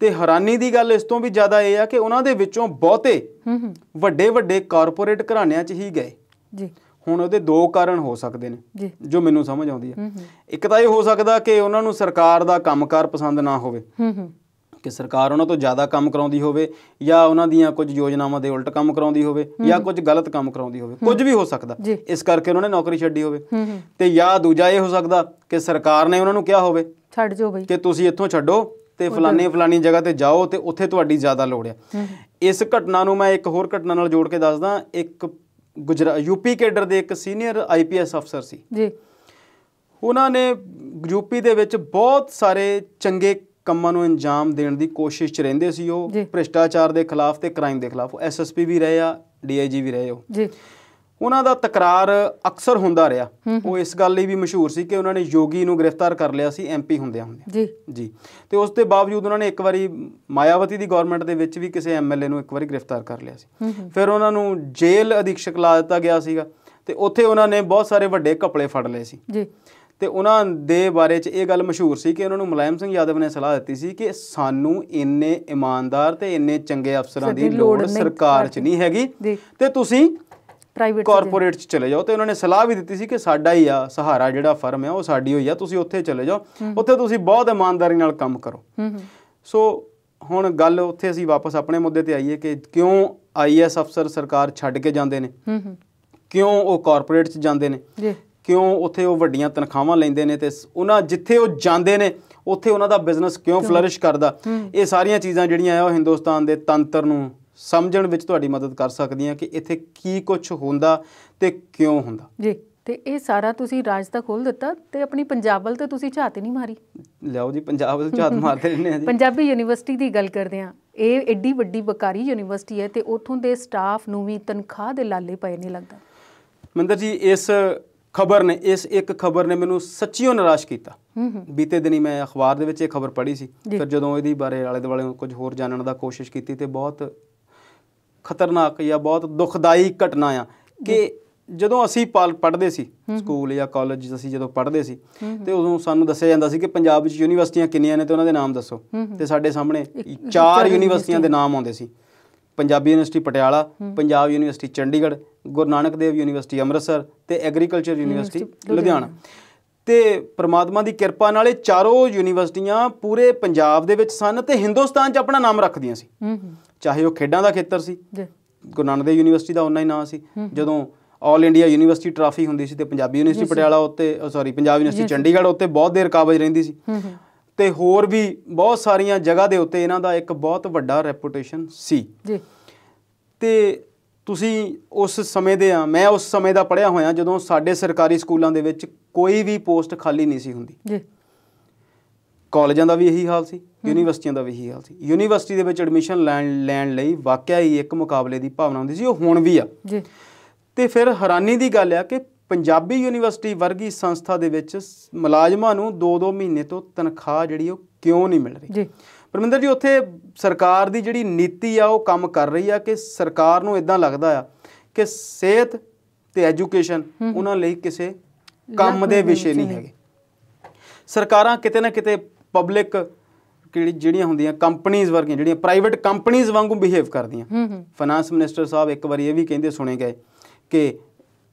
ਤੇ ਹੈਰਾਨੀ ਦੀ ਗੱਲ ਇਸ ਤੋਂ ਵੀ ਜ਼ਿਆਦਾ ਇਹ ਆ ਕਿ ਉਹਨਾਂ ਦੇ ਵਿੱਚੋਂ ਬਹੁਤੇ ਵੱਡੇ ਵੱਡੇ ਕਾਰਪੋਰੇਟ ਘਰਾਣਿਆਂ 'ਚ ਹੀ ਗਏ ਜੀ ਹੁਣ ਉਹਦੇ ਦੋ ਕਾਰਨ ਹੋ ਸਕਦੇ ਨੇ ਜੋ ਮੈਨੂੰ ਸਮਝ ਆਉਂਦੀ ਹੈ ਇੱਕ ਤਾਂ ਇਹ ਹੋ ਸਕਦਾ ਕਿ ਉਹਨਾਂ ਨੂੰ ਸਰਕਾਰ ਦਾ ਕੰਮਕਾਰ ਪਸੰਦ ਨਾ ਹੋਵੇ ਕਿ ਸਰਕਾਰ ਉਹਨਾਂ ਤੋਂ ਜ਼ਿਆਦਾ ਕੰਮ ਕਰਾਉਂਦੀ ਹੋਵੇ ਜਾਂ ਉਹਨਾਂ ਦੀਆਂ ਕੁਝ ਯੋਜਨਾਵਾਂ ਦੇ ਉਲਟ ਕੰਮ ਕਰਾਉਂਦੀ ਹੋਵੇ ਜਾਂ ਕੁਝ ਗਲਤ ਕੰਮ ਕਰਾਉਂਦੀ ਹੋਵੇ ਕੁਝ ਵੀ ਹੋ ਸਕਦਾ ਇਸ ਕਰਕੇ ਉਹਨਾਂ ਨੇ ਨੌਕਰੀ ਛੱਡੀ ਹੋਵੇ ਤੇ ਜਾਂ ਦੂਜਾ ਇਹ ਹੋ ਸਕਦਾ ਕਿ ਸਰਕਾਰ ਨੇ ਉਹਨਾਂ ਨੂੰ ਕਿਹਾ ਹੋਵੇ ਛੱਡ ਜਾਓ ਬਈ ਕਿ ਤੁਸੀਂ ਇੱਥੋਂ ਛੱਡੋ ਤੇ ਫਲਾਨੀ ਫਲਾਨੀ ਜਗ੍ਹਾ ਤੇ ਜਾਓ ਤੇ ਉੱਥੇ ਤੁਹਾਡੀ ਜ਼ਿਆਦਾ ਲੋੜ ਹੈ ਇਸ ਘਟਨਾ ਨੂੰ ਮੈਂ ਇੱਕ ਹੋਰ ਘਟਨਾ ਨਾਲ ਜੋੜ ਕੇ ਦੱਸਦਾ ਇੱਕ ਗੁਜਰਾ ਯੂਪੀ ਕੇਡਰ ਦੇ ਇੱਕ ਸੀਨੀਅਰ ਆਈਪੀਐਸ ਅਫਸਰ ਸੀ ਜੀ ਉਹਨਾਂ ਨੇ ਯੂਪੀ ਦੇ ਵਿੱਚ ਬਹੁਤ ਸਾਰੇ ਚੰਗੇ ਕੰਮਾਂ ਨੂੰ ਅੰਜਾਮ ਦੇਣ ਦੀ ਕੋਸ਼ਿਸ਼ 'ਚ ਰਹਿੰਦੇ ਸੀ ਉਹ ਭ੍ਰਿਸ਼ਟਾਚਾਰ ਦੇ ਖਿਲਾਫ ਤੇ ਕ੍ਰਾਈਮ ਦੇ ਖਿਲਾਫ ਐਸਐਸਪੀ ਵੀ ਰਹੇ ਆ ਡੀਆਈਜੀ ਵੀ ਰਹੇ ਹੋ ਜੀ ਉਹਨਾਂ ਦਾ ਤਕਰਾਰ ਅਕਸਰ ਹੁੰਦਾ ਰਿਹਾ ਉਹ ਇਸ ਗੱਲ ਲਈ ਵੀ ਮਸ਼ਹੂਰ ਸੀ ਕਿ ਉਹਨਾਂ ਨੇ ਯੋਗੀ ਨੂੰ ਗ੍ਰਿਫਤਾਰ ਕਰ ਲਿਆ ਸੀ ਐਮਪੀ ਹੁੰਦਿਆਂ ਹੁੰਦਿਆਂ ਜੀ ਜੀ ਤੇ ਉਸ ਦੇ ਬਾਵਜੂਦ ਉਹਨਾਂ ਨੇ ਇੱਕ ਵਾਰੀ ਮਾਇਆਵਤੀ ਦੀ ਗਵਰਨਮੈਂਟ ਦੇ ਵਿੱਚ ਵੀ ਕਿਸੇ ਐਮਐਲਏ ਨੂੰ ਇੱਕ ਵਾਰੀ ਗ੍ਰਿਫਤਾਰ ਕਰ ਲਿਆ ਸੀ ਫਿਰ ਉਹਨਾਂ ਨੂੰ ਜੇਲ੍ਹ ਅਧਿਕਸ਼ਕ ਲਾ ਦਿੱਤਾ ਗਿਆ ਸੀਗਾ ਤੇ ਉੱਥੇ ਉਹਨਾਂ ਨੇ ਬਹੁਤ ਸਾਰੇ ਵੱਡੇ ਕਪੜੇ ਫੜ ਲਏ ਸੀ ਜੀ ਤੇ ਉਹਨਾਂ ਦੇ ਬਾਰੇ 'ਚ ਇਹ ਗੱਲ ਮਸ਼ਹੂਰ ਸੀ ਕਿ ਉਹਨਾਂ ਨੂੰ ਮੁਲਾਇਮ ਸਿੰਘ ਯਾਦਵ ਨੇ ਸਲਾਹ ਦਿੱਤੀ ਸੀ ਕਿ ਸਾਨੂੰ ਇੰਨੇ ਇਮਾਨਦਾਰ ਤੇ ਇੰਨੇ ਚੰਗੇ ਅਫਸਰਾਂ ਦੀ ਲੋੜ ਸਰਕਾਰ 'ਚ ਨਹੀਂ ਹੈਗੀ ਤੇ ਤੁਸੀਂ ਪ੍ਰਾਈਵੇਟ ਕਾਰਪੋਰੇਟ 'ਚ ਚਲੇ ਜਾਓ ਤੇ ਉਹਨਾਂ ਨੇ ਸਲਾਹ ਵੀ ਦਿੱਤੀ ਸੀ ਕਿ ਸਾਡਾ ਹੀ ਆ ਸਹਾਰਾ ਜਿਹੜਾ ਫਰਮ ਹੈ ਉਹ ਸਾਡੀ ਹੋਈ ਆ ਤੁਸੀਂ ਉੱਥੇ ਚਲੇ ਜਾਓ ਉੱਥੇ ਤੁਸੀਂ ਬਹੁਤ ਇਮਾਨਦਾਰੀ ਨਾਲ ਕੰਮ ਕਰੋ ਸੋ ਹੁਣ ਗੱਲ ਉੱਥੇ ਅਸੀਂ ਵਾਪਸ ਆਪਣੇ ਮੁੱਦੇ ਤੇ ਆਈਏ ਕਿ ਕਿਉਂ ਆਈਐਸ ਅਫਸਰ ਸਰਕਾਰ ਛੱਡ ਕੇ ਜਾਂਦੇ ਨੇ ਹੂੰ ਹੂੰ ਕਿਉਂ ਉਹ ਕਾਰਪੋਰੇਟ 'ਚ ਜਾਂਦੇ ਨੇ ਕਿਉਂ ਉੱਥੇ ਉਹ ਵੱਡੀਆਂ ਤਨਖਾਹਾਂ ਲੈਂਦੇ ਨੇ ਤੇ ਉਹਨਾਂ ਜਿੱਥੇ ਉਹ ਜਾਂਦੇ ਨੇ ਉੱਥੇ ਉਹਨਾਂ ਦਾ ਬਿਜ਼ਨਸ ਕਿਉਂ ਫਲਰਿਸ਼ ਕਰਦਾ ਇਹ ਸਾਰੀਆਂ ਚੀਜ਼ਾਂ ਜਿਹੜੀਆਂ ਆ ਉਹ ਹਿੰਦੁਸਤਾਨ ਦੇ ਤੰਤਰ ਨੂੰ ਸਮਝਣ ਵਿੱਚ ਤੁਹਾਡੀ ਮਦਦ ਕਰ ਸਕਦੀਆਂ ਕਿ ਇੱਥੇ ਕੀ ਕੁਝ ਹੁੰਦਾ ਤੇ ਕਿਉਂ ਹੁੰਦਾ ਜੀ ਤੇ ਇਹ ਸਾਰਾ ਤੁਸੀਂ ਰਾਜ ਦਾ ਖੋਲ ਦਿੱਤਾ ਤੇ ਆਪਣੀ ਪੰਜਾਬ ਵੱਲ ਤੇ ਤੁਸੀਂ ਝਾਤ ਨਹੀਂ ਮਾਰੀ ਲਿਆਓ ਜੀ ਪੰਜਾਬ ਵੱਲ ਝਾਤ ਮਾਰਦੇ ਰਹਿੰਦੇ ਆ ਜੀ ਪੰਜਾਬੀ ਯੂਨੀਵਰਸਿਟੀ ਦੀ ਗੱਲ ਕਰਦੇ ਆ ਇਹ ਐਡੀ ਵੱਡੀ ਬਕਾਰੀ ਯੂਨੀਵਰਸਿਟੀ ਹੈ ਤੇ ਉਥੋਂ ਦੇ ਸਟਾਫ ਨੂੰ ਵੀ ਤਨਖਾਹ ਦੇ ਲਾਲੇ ਪਏ ਨਹੀਂ ਲੱਗਦਾ ਮੰਦਰ ਜੀ ਇਸ ਖਬਰ ਨੇ ਇਸ ਇੱਕ ਖਬਰ ਨੇ ਮੈਨੂੰ ਸੱਚੀਓ ਨਿਰਾਸ਼ ਕੀਤਾ ਬੀਤੇ ਦਿਨੀ ਮੈਂ ਅਖਬਾਰ ਦੇ ਵਿੱਚ ਇਹ ਖਬਰ ਪੜ੍ਹੀ ਸੀ ਫਿਰ ਜਦੋਂ ਇਹਦੀ ਬਾਰੇ ਆਲੇ ਦੁਆਲੇ ਕੁਝ ਹੋਰ ਜਾਣਨ ਦਾ ਕੋਸ਼ਿਸ਼ ਕੀਤੀ ਤੇ ਬਹੁਤ ਖਤਰਨਾਕ ਜਾਂ ਬਹੁਤ ਦੁਖਦਾਈ ਘਟਨਾ ਆ ਕਿ ਜਦੋਂ ਅਸੀਂ ਪੜ੍ਹਦੇ ਸੀ ਸਕੂਲ ਜਾਂ ਕਾਲਜ ਅਸੀਂ ਜਦੋਂ ਪੜ੍ਹਦੇ ਸੀ ਤੇ ਉਦੋਂ ਸਾਨੂੰ ਦੱਸਿਆ ਜਾਂਦਾ ਸੀ ਕਿ ਪੰਜਾਬ ਵਿੱਚ ਯੂਨੀਵਰਸਿਟੀਆਂ ਕਿੰਨੀਆਂ ਨੇ ਤੇ ਉਹਨਾਂ ਦੇ ਨਾਮ ਦੱਸੋ ਤੇ ਸਾਡੇ ਸਾਹਮਣੇ ਚਾਰ ਯੂਨੀਵਰਸਿਟੀਆਂ ਦੇ ਨਾਮ ਆਉਂਦੇ ਸੀ Punjabi university Patiala Punjab university Chandigarh Guru Nanak Dev university Amritsar ਤੇ ਐਗਰੀਕਲਚਰ ਯੂਨੀਵਰਸਿਟੀ ਲੁਧਿਆਣਾ ਤੇ ਪ੍ਰਮਾਤਮਾ ਦੀ ਕਿਰਪਾ ਨਾਲ ਇਹ ਚਾਰੋਂ ਯੂਨੀਵਰਸਿਟੀਆਂ ਪੂਰੇ ਪੰਜਾਬ ਦੇ ਵਿੱਚ ਸਨ ਤੇ ਹਿੰਦੁਸਤਾਨ 'ਚ ਆਪਣਾ ਨਾਮ ਰੱਖਦੀਆਂ ਸੀ ਚਾਹੇ ਉਹ ਖੇਡਾਂ ਦਾ ਖੇਤਰ ਸੀ ਗੁਰੂ ਨਾਨਕ ਦੇਵ ਯੂਨੀਵਰਸਿਟੀ ਦਾ ਉਹਨਾਂ ਹੀ ਨਾਂ ਸੀ ਜਦੋਂ ਆਲ ਇੰਡੀਆ ਯੂਨੀਵਰਸਿਟੀ ਟਰਾਫੀ ਹੁੰਦੀ ਸੀ ਤੇ ਪੰਜਾਬੀ ਯੂਨੀਵਰਸਿਟੀ ਪਟਿਆਲਾ ਉੱਤੇ ਸੌਰੀ ਪੰਜਾਬ ਯੂਨੀਵਰਸਿਟੀ ਚੰਡੀਗੜ੍ਹ ਉੱਤੇ ਬਹੁਤ ਦੇਰ ਕਾਬਜ ਰਹਿੰਦੀ ਸੀ ਤੇ ਹੋਰ ਵੀ ਬਹੁਤ ਸਾਰੀਆਂ ਜਗ੍ਹਾ ਦੇ ਉੱਤੇ ਇਹਨਾਂ ਦਾ ਇੱਕ ਬਹੁਤ ਵੱਡਾ ਰੈਪਿਊਟੇਸ਼ਨ ਸੀ ਜੀ ਤੇ ਤੁਸੀਂ ਉਸ ਸਮੇਂ ਦੇ ਆ ਮੈਂ ਉਸ ਸਮੇਂ ਦਾ ਪੜਿਆ ਹੋਇਆ ਜਦੋਂ ਸਾਡੇ ਸਰਕਾਰੀ ਸਕੂਲਾਂ ਦੇ ਵਿੱਚ ਕੋਈ ਵੀ ਪੋਸਟ ਖਾਲੀ ਨਹੀਂ ਸੀ ਹੁੰਦੀ ਜੀ ਕਾਲਜਾਂ ਦਾ ਵੀ ਇਹੀ ਹਾਲ ਸੀ ਯੂਨੀਵਰਸਿਟੀਆਂ ਦਾ ਵੀ ਇਹੀ ਹਾਲ ਸੀ ਯੂਨੀਵਰਸਿਟੀ ਦੇ ਵਿੱਚ ਐਡਮਿਸ਼ਨ ਲੈਣ ਲੈਣ ਲਈ ਵਾਕਿਆ ਹੀ ਇੱਕ ਮੁਕਾਬਲੇ ਦੀ ਭਾਵਨਾ ਹੁੰਦੀ ਸੀ ਉਹ ਹੁਣ ਵੀ ਆ ਜੀ ਤੇ ਫਿਰ ਹੈਰਾਨੀ ਦੀ ਗੱਲ ਆ ਕਿ ਪੰਜਾਬੀ ਯੂਨੀਵਰਸਿਟੀ ਵਰਗੀ ਸੰਸਥਾ ਦੇ ਵਿੱਚ ਮੁਲਾਜ਼ਮਾਂ ਨੂੰ 2-2 ਮਹੀਨੇ ਤੋਂ ਤਨਖਾਹ ਜਿਹੜੀ ਉਹ ਕਿਉਂ ਨਹੀਂ ਮਿਲ ਰਹੀ ਜੀ ਪਰਮਿੰਦਰ ਜੀ ਉੱਥੇ ਸਰਕਾਰ ਦੀ ਜਿਹੜੀ ਨੀਤੀ ਆ ਉਹ ਕੰਮ ਕਰ ਰਹੀ ਆ ਕਿ ਸਰਕਾਰ ਨੂੰ ਇਦਾਂ ਲੱਗਦਾ ਆ ਕਿ ਸਿਹਤ ਤੇ ਐਜੂਕੇਸ਼ਨ ਉਹਨਾਂ ਲਈ ਕਿਸੇ ਕੰਮ ਦੇ ਵਿਸ਼ੇ ਨਹੀਂ ਹੈਗੇ ਸਰਕਾਰਾਂ ਕਿਤੇ ਨਾ ਕਿਤੇ ਪਬਲਿਕ ਕਿਹੜੀ ਜਿਹੜੀਆਂ ਹੁੰਦੀਆਂ ਕੰਪਨੀਆਂ ਵਰਗੀਆਂ ਜਿਹੜੀਆਂ ਪ੍ਰਾਈਵੇਟ ਕੰਪਨੀਆਂ ਵਾਂਗੂ ਬਿਹੇਵ ਕਰਦੀਆਂ ਫਾਈਨਾਂਸ ਮਿਨਿਸਟਰ ਸਾਹਿਬ ਇੱਕ ਵਾਰੀ ਇਹ ਵੀ ਕਹਿੰਦੇ ਸੁਣੇ ਗਏ ਕਿ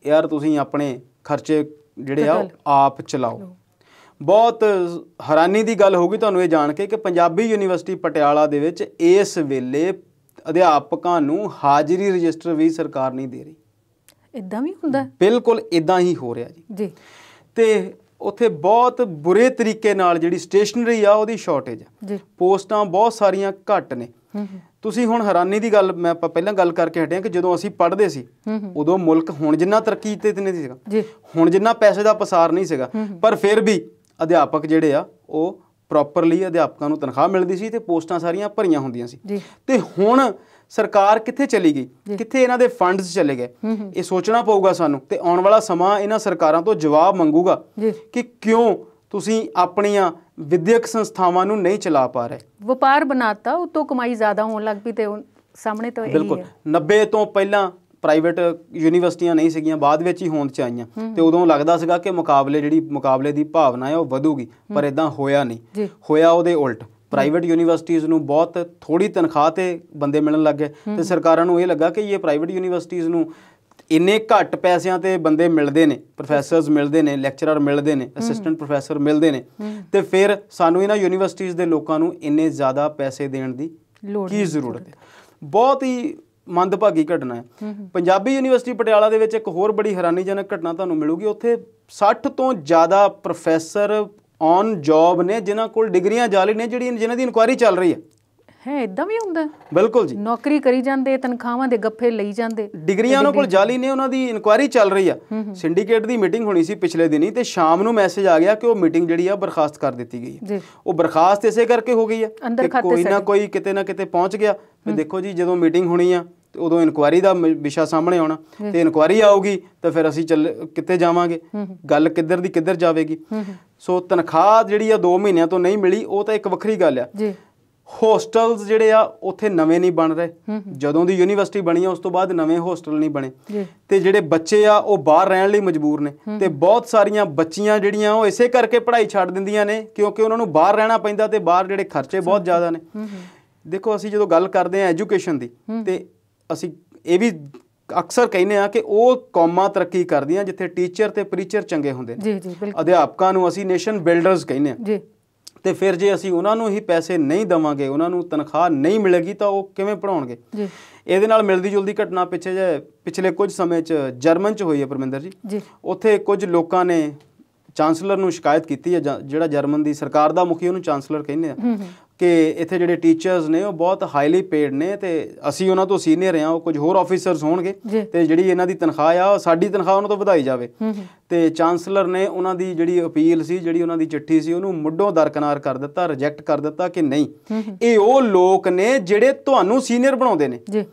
ਯਾਰ ਤੁਸੀਂ ਆਪਣੇ ਖਰਚੇ ਜਿਹੜੇ ਆ ਆਪ ਚਲਾਓ ਬਹੁਤ ਹੈਰਾਨੀ ਦੀ ਗੱਲ ਹੋਊਗੀ ਤੁਹਾਨੂੰ ਇਹ ਜਾਣ ਕੇ ਕਿ ਪੰਜਾਬੀ ਯੂਨੀਵਰਸਿਟੀ ਪਟਿਆਲਾ ਦੇ ਵਿੱਚ ਇਸ ਵੇਲੇ ਅਧਿਆਪਕਾਂ ਨੂੰ ਹਾਜ਼ਰੀ ਰਜਿਸਟਰ ਵੀ ਸਰਕਾਰ ਨਹੀਂ ਦੇ ਰਹੀ ਇਦਾਂ ਵੀ ਹੁੰਦਾ ਬਿਲਕੁਲ ਇਦਾਂ ਹੀ ਹੋ ਰਿਹਾ ਜੀ ਜੀ ਤੇ ਉਥੇ ਬਹੁਤ ਬੁਰੇ ਤਰੀਕੇ ਨਾਲ ਜਿਹੜੀ ਸਟੇਸ਼ਨਰੀ ਆ ਉਹਦੀ ਸ਼ਾਰਟੇਜ ਆ ਪੋਸਟਾਂ ਬਹੁਤ ਸਾਰੀਆਂ ਘੱਟ ਨੇ ਤੁਸੀਂ ਹੁਣ ਹੈਰਾਨੀ ਦੀ ਗੱਲ ਮੈਂ ਆਪਾਂ ਪਹਿਲਾਂ ਗੱਲ ਕਰਕੇ ਆ ਕਿ ਜਦੋਂ ਅਸੀਂ ਪੜ੍ਹਦੇ ਸੀ ਉਦੋਂ ਮੁਲਕ ਹੁਣ ਜਿੰਨਾ ਤਰੱਕੀ ਤੇ ਨਹੀਂ ਸੀਗਾ ਹੁਣ ਜਿੰਨਾ ਪੈਸੇ ਦਾ ਪਸਾਰ ਨਹੀਂ ਸੀਗਾ ਪਰ ਫਿਰ ਵੀ ਅਧਿਆਪਕ ਜਿਹੜੇ ਆ ਉਹ ਪ੍ਰੋਪਰਲੀ ਅਧਿਆਪਕਾਂ ਨੂੰ ਤਨਖਾਹ ਮਿਲਦੀ ਸੀ ਤੇ ਪੋਸਟਾਂ ਸਾਰੀਆਂ ਭਰੀਆਂ ਹੁੰਦੀਆਂ ਸੀ ਤੇ ਹੁਣ ਸਰਕਾਰ ਕਿੱਥੇ ਚਲੀ ਗਈ ਕਿੱਥੇ ਇਹਨਾਂ ਦੇ ਫੰਡਸ ਚਲੇ ਗਏ ਇਹ ਸੋਚਣਾ ਪਊਗਾ ਸਾਨੂੰ ਤੇ ਆਉਣ ਵਾਲਾ ਸਮਾਂ ਇਹਨਾਂ ਸਰਕਾਰਾਂ ਤੋਂ ਜਵਾਬ ਮੰਗੂਗਾ ਕਿ ਕਿਉਂ ਤੁਸੀਂ ਆਪਣੀਆਂ ਵਿਦਿਅਕ ਸੰਸਥਾਵਾਂ ਨੂੰ ਨਹੀਂ ਚਲਾ ਪਾ ਰਹੇ ਵਪਾਰ ਬਣਾਤਾ ਉਤੋਂ ਕਮਾਈ ਜ਼ਿਆਦਾ ਹੋਣ ਲੱਗ ਪਈ ਤੇ ਸਾਹਮਣੇ ਤਾਂ ਇਹ ਬਿਲਕੁਲ 90 ਤੋਂ ਪਹਿਲਾਂ ਪ੍ਰਾਈਵੇਟ ਯੂਨੀਵਰਸਿਟੀਆਂ ਨਹੀਂ ਸੀਗੀਆਂ ਬਾਅਦ ਵਿੱਚ ਹੀ ਹੋਂਦ ਚ ਆਈਆਂ ਤੇ ਉਦੋਂ ਲੱਗਦਾ ਸੀਗਾ ਕਿ ਮੁਕਾਬਲੇ ਜਿਹੜੀ ਮੁਕਾਬਲੇ ਦੀ ਭਾਵਨਾ ਹੈ ਉਹ ਵਧੂਗੀ ਪਰ ਇਦਾਂ ਹੋਇਆ ਨਹੀਂ ਹੋਇਆ ਉਹਦੇ ਉਲਟ ਪ੍ਰਾਈਵੇਟ ਯੂਨੀਵਰਸਿਟੀਆਂ ਨੂੰ ਬਹੁਤ ਥੋੜੀ ਤਨਖਾਹ ਤੇ ਬੰਦੇ ਮਿਲਣ ਲੱਗੇ ਤੇ ਸਰਕਾਰਾਂ ਨੂੰ ਇਹ ਲੱਗਾ ਕਿ ਇਹ ਪ੍ਰਾਈਵੇਟ ਯੂਨੀਵਰਸਿਟੀਆਂ ਨੂੰ ਇੰਨੇ ਘੱਟ ਪੈਸਿਆਂ ਤੇ ਬੰਦੇ ਮਿਲਦੇ ਨੇ ਪ੍ਰੋਫੈਸਰਸ ਮਿਲਦੇ ਨੇ ਲੈਕਚਰਰ ਮਿਲਦੇ ਨੇ ਅਸਿਸਟੈਂਟ ਪ੍ਰੋਫੈਸਰ ਮਿਲਦੇ ਨੇ ਤੇ ਫਿਰ ਸਾਨੂੰ ਇਹਨਾਂ ਯੂਨੀਵਰਸਿਟੀਆਂ ਦੇ ਲੋਕਾਂ ਨੂੰ ਇੰਨੇ ਜ਼ਿਆਦਾ ਪੈਸੇ ਦੇਣ ਦੀ ਕੀ ਜ਼ਰੂਰਤ ਹੈ ਬਹੁਤ ਹੀ ਮੰਦਭਾਗੀ ਘਟਨਾ ਹੈ ਪੰਜਾਬੀ ਯੂਨੀਵਰਸਿਟੀ ਪਟਿਆਲਾ ਦੇ ਵਿੱਚ ਇੱਕ ਹੋਰ ਬੜੀ ਹੈਰਾਨੀਜਨਕ ਘਟਨਾ ਤੁਹਾਨੂੰ ਮਿਲੂਗੀ ਉੱਥੇ 60 ਤੋਂ ਜ਼ਿਆਦਾ ਪ੍ਰੋਫੈਸਰ ਔਨ ਜੌਬ ਨੇ ਜਿਨ੍ਹਾਂ ਕੋਲ ਡਿਗਰੀਆਂ ਜਾਲੀ ਨੇ ਜਿਹੜੀ ਜਿਨ੍ਹਾਂ ਦੀ ਇਨਕੁਆਇਰੀ ਚੱਲ ਰਹੀ ਹੈ ਹੈ ਇਦਾਂ ਵੀ ਹੁੰਦਾ ਬਿਲਕੁਲ ਜੀ ਨੌਕਰੀ ਕਰੀ ਜਾਂਦੇ ਤਨਖਾਹਾਂ ਦੇ ਗੱਫੇ ਲਈ ਜਾਂਦੇ ਡਿਗਰੀਆਂ ਉਹਨਾਂ ਕੋਲ ਜਾਲੀ ਨੇ ਉਹਨਾਂ ਦੀ ਇਨਕੁਆਇਰੀ ਚੱਲ ਰਹੀ ਆ ਸਿੰਡੀਕੇਟ ਦੀ ਮੀਟਿੰਗ ਹੋਣੀ ਸੀ ਪਿਛਲੇ ਦਿਨੀ ਤੇ ਸ਼ਾਮ ਨੂੰ ਮੈਸੇਜ ਆ ਗਿਆ ਕਿ ਉਹ ਮੀਟਿੰਗ ਜਿਹੜੀ ਆ ਬਰਖਾਸਤ ਕਰ ਦਿੱਤੀ ਗਈ ਹੈ ਉਹ ਬਰਖਾਸਤ ਇਸੇ ਕਰਕੇ ਹੋ ਗਈ ਆ ਕਿ ਕੋਈ ਨਾ ਕੋਈ ਕਿਤੇ ਨਾ ਕਿਤੇ ਪਹੁੰਚ ਗਿਆ ਤੇ ਦੇਖੋ ਜੀ ਜਦੋਂ ਮੀਟਿੰਗ ਹੋਣੀ ਆ ਉਦੋਂ ਇਨਕੁਆਰੀ ਦਾ ਵਿਸ਼ਾ ਸਾਹਮਣੇ ਆਉਣਾ ਤੇ ਇਨਕੁਆਰੀ ਆਊਗੀ ਤਾਂ ਫਿਰ ਅਸੀਂ ਚੱਲ ਕਿੱਥੇ ਜਾਵਾਂਗੇ ਗੱਲ ਕਿੱਧਰ ਦੀ ਕਿੱਧਰ ਜਾਵੇਗੀ ਸੋ ਤਨਖਾਹ ਜਿਹੜੀ ਆ 2 ਮਹੀਨਿਆਂ ਤੋਂ ਨਹੀਂ ਮਿਲੀ ਉਹ ਤਾਂ ਇੱਕ ਵੱਖਰੀ ਗੱਲ ਆ ਹੋਸਟਲਸ ਜਿਹੜੇ ਆ ਉੱਥੇ ਨਵੇਂ ਨਹੀਂ ਬਣ ਰਹੇ ਜਦੋਂ ਦੀ ਯੂਨੀਵਰਸਿਟੀ ਬਣੀ ਆ ਉਸ ਤੋਂ ਬਾਅਦ ਨਵੇਂ ਹੋਸਟਲ ਨਹੀਂ ਬਣੇ ਤੇ ਜਿਹੜੇ ਬੱਚੇ ਆ ਉਹ ਬਾਹਰ ਰਹਿਣ ਲਈ ਮਜਬੂਰ ਨੇ ਤੇ ਬਹੁਤ ਸਾਰੀਆਂ ਬੱਚੀਆਂ ਜਿਹੜੀਆਂ ਉਹ ਇਸੇ ਕਰਕੇ ਪੜ੍ਹਾਈ ਛੱਡ ਦਿੰਦੀਆਂ ਨੇ ਕਿਉਂਕਿ ਉਹਨਾਂ ਨੂੰ ਬਾਹਰ ਰਹਿਣਾ ਪੈਂਦਾ ਤੇ ਬਾਹਰ ਜਿਹੜੇ ਖਰਚੇ ਬਹੁਤ ਜ਼ਿਆਦਾ ਨੇ ਦੇਖੋ ਅਸੀਂ ਜਦੋਂ ਗੱਲ ਕਰਦੇ ਆ ਐਜੂਕੇਸ਼ਨ ਦੀ ਤੇ ਅਸੀਂ ਇਹ ਵੀ ਅਕਸਰ ਕਹਿੰਦੇ ਆ ਕਿ ਉਹ ਕੌਮਾਂ ਤਰੱਕੀ ਕਰਦੀਆਂ ਜਿੱਥੇ ਟੀਚਰ ਤੇ ਪ੍ਰੀਚਰ ਚੰਗੇ ਹੁੰਦੇ ਨੇ ਜੀ ਜੀ ਬਿਲਕੁਲ ਅਧਿਆਪਕਾਂ ਨੂੰ ਅਸੀਂ ਨੇਸ਼ਨ ਬਿਲਡਰਸ ਕਹਿੰਦੇ ਆ ਜੀ ਤੇ ਫਿਰ ਜੇ ਅਸੀਂ ਉਹਨਾਂ ਨੂੰ ਹੀ ਪੈਸੇ ਨਹੀਂ ਦਵਾਂਗੇ ਉਹਨਾਂ ਨੂੰ ਤਨਖਾਹ ਨਹੀਂ ਮਿਲੇਗੀ ਤਾਂ ਉਹ ਕਿਵੇਂ ਪੜਾਉਣਗੇ ਜੀ ਇਹਦੇ ਨਾਲ ਮਿਲਦੀ ਜੁਲਦੀ ਘਟਨਾ ਪਿੱਛੇ ਜੇ ਪਿਛਲੇ ਕੁਝ ਸਮੇਂ 'ਚ ਜਰਮਨ 'ਚ ਹੋਈ ਹੈ ਪਰਮਿੰਦਰ ਜੀ ਉੱਥੇ ਕੁਝ ਲੋਕਾਂ ਨੇ ਚਾਂਸਲਰ ਨੂੰ ਸ਼ਿਕਾਇਤ ਕੀਤੀ ਹੈ ਜਿਹੜਾ ਜਰਮਨ ਦੀ ਸਰਕਾਰ ਦਾ ਮੁਖੀ ਉਹਨੂੰ ਚਾਂਸਲਰ ਕਹਿੰਦੇ ਆ ਕਿ ਇੱਥੇ ਜਿਹੜੇ ਟੀਚਰਸ ਨੇ ਉਹ ਬਹੁਤ ਹਾਈਲੀ ਪੇਡ ਨੇ ਤੇ ਅਸੀਂ ਉਹਨਾਂ ਤੋਂ ਸੀਨੀਅਰ ਆ ਉਹ ਕੁਝ ਹੋਰ ਆਫੀਸਰਸ ਹੋਣਗੇ ਤੇ ਜਿਹੜੀ ਇਹਨਾਂ ਦੀ ਤਨਖਾਹ ਆ ਉਹ ਸਾਡੀ ਤਨਖਾਹ ਉਹਨਾਂ ਤੋਂ ਵਧਾਈ ਜਾਵੇ ਤੇ ਚਾਂਸਲਰ ਨੇ ਉਹਨਾਂ ਦੀ ਜਿਹੜੀ ਅਪੀਲ ਸੀ ਜਿਹੜੀ ਉਹਨਾਂ ਦੀ ਚਿੱਠੀ ਸੀ ਉਹਨੂੰ ਮੁੱਢੋਂ ਦਰਕਨਾਰ ਕਰ ਦਿੱਤਾ ਰਿਜੈਕਟ ਕਰ ਦਿੱਤਾ ਕਿ ਨਹੀਂ ਇਹ ਉਹ ਲੋਕ ਨੇ ਜਿਹੜੇ ਤੁਹਾਨੂੰ ਸੀਨੀਅਰ ਬਣਾਉਂਦੇ ਨੇ ਜੀ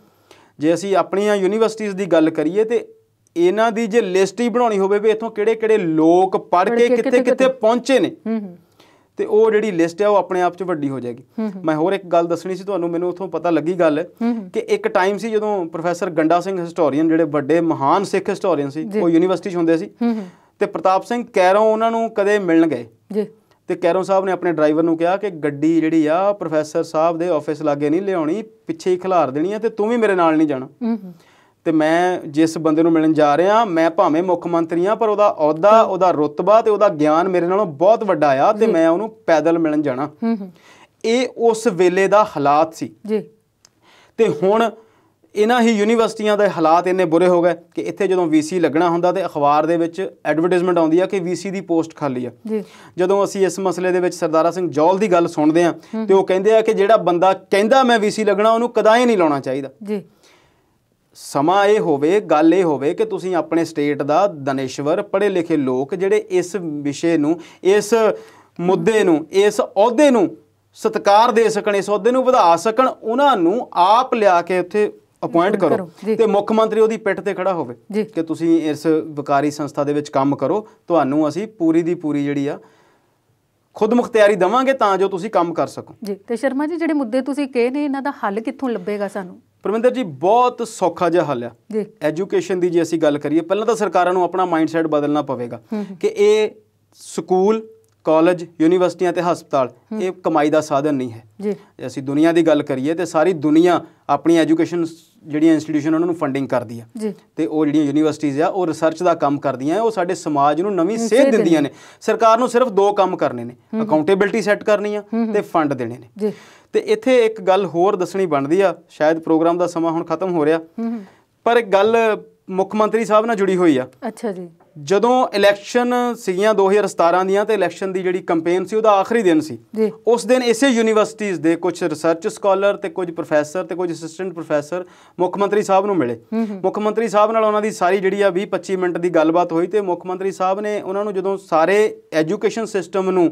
ਜੇ ਅਸੀਂ ਆਪਣੀਆਂ ਯੂਨੀਵਰਸਿਟੀਆਂ ਦੀ ਗੱਲ ਕਰੀਏ ਤੇ ਇਹਨਾਂ ਦੀ ਜੇ ਲਿਸਟ ਹੀ ਬਣਾਉਣੀ ਹੋਵੇ ਵੀ ਇਥੋਂ ਕਿਹੜੇ-ਕਿਹੜੇ ਲੋਕ ਪੜ੍ਹ ਕੇ ਕਿੱਥੇ-ਕਿੱਥੇ ਪਹੁੰਚੇ ਨੇ ਹੂੰ ਹੂੰ ਤੇ ਉਹ ਜਿਹੜੀ ਲਿਸਟ ਹੈ ਉਹ ਆਪਣੇ ਆਪ 'ਚ ਵੱਡੀ ਹੋ ਜਾਏਗੀ ਮੈਂ ਹੋਰ ਇੱਕ ਗੱਲ ਦੱਸਣੀ ਸੀ ਤੁਹਾਨੂੰ ਮੈਨੂੰ ਉਥੋਂ ਪਤਾ ਲੱਗੀ ਗੱਲ ਕਿ ਇੱਕ ਟਾਈਮ ਸੀ ਜਦੋਂ ਪ੍ਰੋਫੈਸਰ ਗੰਡਾ ਸਿੰਘ ਹਿਸਟੋਰੀਅਨ ਜਿਹੜੇ ਵੱਡੇ ਮਹਾਨ ਸਿੱਖ ਹਿਸਟੋਰੀਅਨ ਸੀ ਉਹ ਯੂਨੀਵਰਸਿਟੀ 'ਚ ਹੁੰਦੇ ਸੀ ਤੇ ਪ੍ਰਤਾਪ ਸਿੰਘ ਕੈਰੋਂ ਉਹਨਾਂ ਨੂੰ ਕਦੇ ਮਿਲਣ ਗਏ ਜੀ ਤੇ ਕੈਰੋਂ ਸਾਹਿਬ ਨੇ ਆਪਣੇ ਡਰਾਈਵਰ ਨੂੰ ਕਿਹਾ ਕਿ ਗੱਡੀ ਜਿਹੜੀ ਆ ਪ੍ਰੋਫੈਸਰ ਸਾਹਿਬ ਦੇ ਆਫਿਸ ਲਾਗੇ ਨਹੀਂ ਲਿਆਉਣੀ ਪਿੱਛੇ ਹੀ ਖਿਲਾਰ ਦੇਣੀ ਆ ਤੇ ਤੂੰ ਵੀ ਮੇਰੇ ਨਾਲ ਨਹੀਂ ਜਾਣਾ ਹੂੰ ਤੇ ਮੈਂ ਜਿਸ ਬੰਦੇ ਨੂੰ ਮਿਲਣ ਜਾ ਰਿਹਾ ਮੈਂ ਭਾਵੇਂ ਮੁੱਖ ਮੰਤਰੀ ਆ ਪਰ ਉਹਦਾ ਅਹੁਦਾ ਉਹਦਾ ਰੁਤਬਾ ਤੇ ਉਹਦਾ ਗਿਆਨ ਮੇਰੇ ਨਾਲੋਂ ਬਹੁਤ ਵੱਡਾ ਆ ਤੇ ਮੈਂ ਉਹਨੂੰ ਪੈਦਲ ਮਿਲਣ ਜਾਣਾ ਇਹ ਉਸ ਵੇਲੇ ਦਾ ਹਾਲਾਤ ਸੀ ਜੀ ਤੇ ਹੁਣ ਇਹਨਾਂ ਹੀ ਯੂਨੀਵਰਸਿਟੀਆਂ ਦੇ ਹਾਲਾਤ ਇੰਨੇ ਬੁਰੇ ਹੋ ਗਏ ਕਿ ਇੱਥੇ ਜਦੋਂ ਵੀਸੀ ਲੱਗਣਾ ਹੁੰਦਾ ਤੇ ਅਖਬਾਰ ਦੇ ਵਿੱਚ ਐਡਵਰਟਾਈਜ਼ਮੈਂਟ ਆਉਂਦੀ ਆ ਕਿ ਵੀਸੀ ਦੀ ਪੋਸਟ ਖਾਲੀ ਆ ਜੀ ਜਦੋਂ ਅਸੀਂ ਇਸ ਮਸਲੇ ਦੇ ਵਿੱਚ ਸਰਦਾਰਾ ਸਿੰਘ ਜੌਲ ਦੀ ਗੱਲ ਸੁਣਦੇ ਆ ਤੇ ਉਹ ਕਹਿੰਦੇ ਆ ਕਿ ਜਿਹੜਾ ਬੰਦਾ ਕਹਿੰਦਾ ਮੈਂ ਵੀਸੀ ਲੱਗਣਾ ਉਹਨੂੰ ਕਦਾਈ ਨਹੀਂ ਲਾਉਣਾ ਚਾਹੀਦਾ ਜੀ ਸਮਾਂ ਇਹ ਹੋਵੇ ਗੱਲ ਇਹ ਹੋਵੇ ਕਿ ਤੁਸੀਂ ਆਪਣੇ ਸਟੇਟ ਦਾ ਦਨੇਸ਼ਵਰ ਪੜੇ ਲਿਖੇ ਲੋਕ ਜਿਹੜੇ ਇਸ ਵਿਸ਼ੇ ਨੂੰ ਇਸ ਮੁੱਦੇ ਨੂੰ ਇਸ ਅਹੁਦੇ ਨੂੰ ਸਤਕਾਰ ਦੇ ਸਕਣ ਇਸ ਅਹੁਦੇ ਨੂੰ ਵਧਾ ਸਕਣ ਉਹਨਾਂ ਨੂੰ ਆਪ ਲਿਆ ਕੇ ਉੱਥੇ ਅਪਾਇੰਟ ਕਰੋ ਤੇ ਮੁੱਖ ਮੰਤਰੀ ਉਹਦੀ ਪਿੱਠ ਤੇ ਖੜਾ ਹੋਵੇ ਕਿ ਤੁਸੀਂ ਇਸ ਵਿਕਾਰੀ ਸੰਸਥਾ ਦੇ ਵਿੱਚ ਕੰਮ ਕਰੋ ਤੁਹਾਨੂੰ ਅਸੀਂ ਪੂਰੀ ਦੀ ਪੂਰੀ ਜਿਹੜੀ ਆ ਖੁਦ ਮੁਖਤਿਆਰੀ ਦਵਾਂਗੇ ਤਾਂ ਜੋ ਤੁਸੀਂ ਕੰਮ ਕਰ ਸਕੋ ਜੀ ਤੇ ਸ਼ਰਮਾ ਜੀ ਜਿਹੜੇ ਮੁੱਦੇ ਤੁਸੀਂ ਕਹੇ ਨੇ ਇਹਨਾਂ ਦਾ ਹੱਲ ਕਿੱਥੋਂ ਲੱਭੇਗਾ ਸਾਨੂੰ ਪਰਮਿੰਦਰ ਜੀ ਬਹੁਤ ਸੌਖਾ ਜਿਹਾ ਹੱਲ ਆ ਐਜੂਕੇਸ਼ਨ ਦੀ ਜੇ ਅਸੀਂ ਗੱਲ ਕਰੀਏ ਪਹਿਲਾਂ ਤਾਂ ਸਰਕਾਰਾਂ ਨੂੰ ਆਪਣਾ ਮਾਈਂਡਸੈਟ ਬਦਲਣਾ ਪਵੇਗਾ ਕਿ ਇਹ ਸਕੂਲ ਕਾਲਜ ਯੂਨੀਵਰਸਿਟੀਆਂ ਤੇ ਹਸਪਤਾਲ ਇਹ ਕਮਾਈ ਦਾ ਸਾਧਨ ਨਹੀਂ ਹੈ ਜੀ ਅਸੀਂ ਦੁਨੀਆ ਦੀ ਗੱਲ ਕਰੀਏ ਤੇ ਸਾਰੀ ਦੁਨੀਆ ਆਪਣੀ ਐਜੂਕੇਸ਼ਨ ਜਿਹੜੀਆਂ ਇੰਸਟੀਟਿਊਸ਼ਨ ਉਹਨਾਂ ਨੂੰ ਫੰਡਿੰਗ ਕਰਦੀ ਆ ਤੇ ਉਹ ਜਿਹੜੀਆਂ ਯੂਨੀਵਰਸਿਟੀਆਂ ਆ ਉਹ ਰਿਸਰਚ ਦਾ ਕੰਮ ਕਰਦੀਆਂ ਆ ਉਹ ਸਾਡੇ ਸਮਾਜ ਨੂੰ ਨਵੀਂ ਸੇਧ ਦਿੰਦੀਆਂ ਨੇ ਸਰਕਾਰ ਨੂੰ ਸਿਰਫ ਦੋ ਕੰਮ ਕਰਨੇ ਨੇ ਅਕਾਊਂਟੇਬਿਲਟੀ ਸੈੱਟ ਕਰਨੀ ਆ ਤੇ ਫੰਡ ਦੇਣੇ ਨੇ ਜੀ ਤੇ ਇੱਥੇ ਇੱਕ ਗੱਲ ਹੋਰ ਦੱਸਣੀ ਬਣਦੀ ਆ ਸ਼ਾਇਦ ਪ੍ਰੋਗਰਾਮ ਦਾ ਸਮਾਂ ਹੁਣ ਖਤਮ ਹੋ ਰਿਹਾ ਪਰ ਇੱਕ ਗੱਲ ਮੁੱਖ ਮੰਤਰੀ ਸਾਹਿਬ ਨਾਲ ਜੁੜੀ ਹੋਈ ਆ ਅੱਛਾ ਜੀ ਜਦੋਂ ਇਲੈਕਸ਼ਨ ਸੀਗੀਆਂ 2017 ਦੀਆਂ ਤੇ ਇਲੈਕਸ਼ਨ ਦੀ ਜਿਹੜੀ ਕੈਂਪੇਨ ਸੀ ਉਹਦਾ ਆਖਰੀ ਦਿਨ ਸੀ ਉਸ ਦਿਨ ਇਸੇ ਯੂਨੀਵਰਸਿਟੀਆਂ ਦੇ ਕੁਝ ਰਿਸਰਚ ਸਕਾਲਰ ਤੇ ਕੁਝ ਪ੍ਰੋਫੈਸਰ ਤੇ ਕੁਝ ਅਸਿਸਟੈਂਟ ਪ੍ਰੋਫੈਸਰ ਮੁੱਖ ਮੰਤਰੀ ਸਾਹਿਬ ਨੂੰ ਮਿਲੇ ਮੁੱਖ ਮੰਤਰੀ ਸਾਹਿਬ ਨਾਲ ਉਹਨਾਂ ਦੀ ਸਾਰੀ ਜਿਹੜੀ ਆ 20-25 ਮਿੰਟ ਦੀ ਗੱਲਬਾਤ ਹੋਈ ਤੇ ਮੁੱਖ ਮੰਤਰੀ ਸਾਹਿਬ ਨੇ ਉਹਨਾਂ ਨੂੰ ਜਦੋਂ ਸਾਰੇ ਐਜੂਕੇਸ਼ਨ ਸਿਸਟਮ ਨੂੰ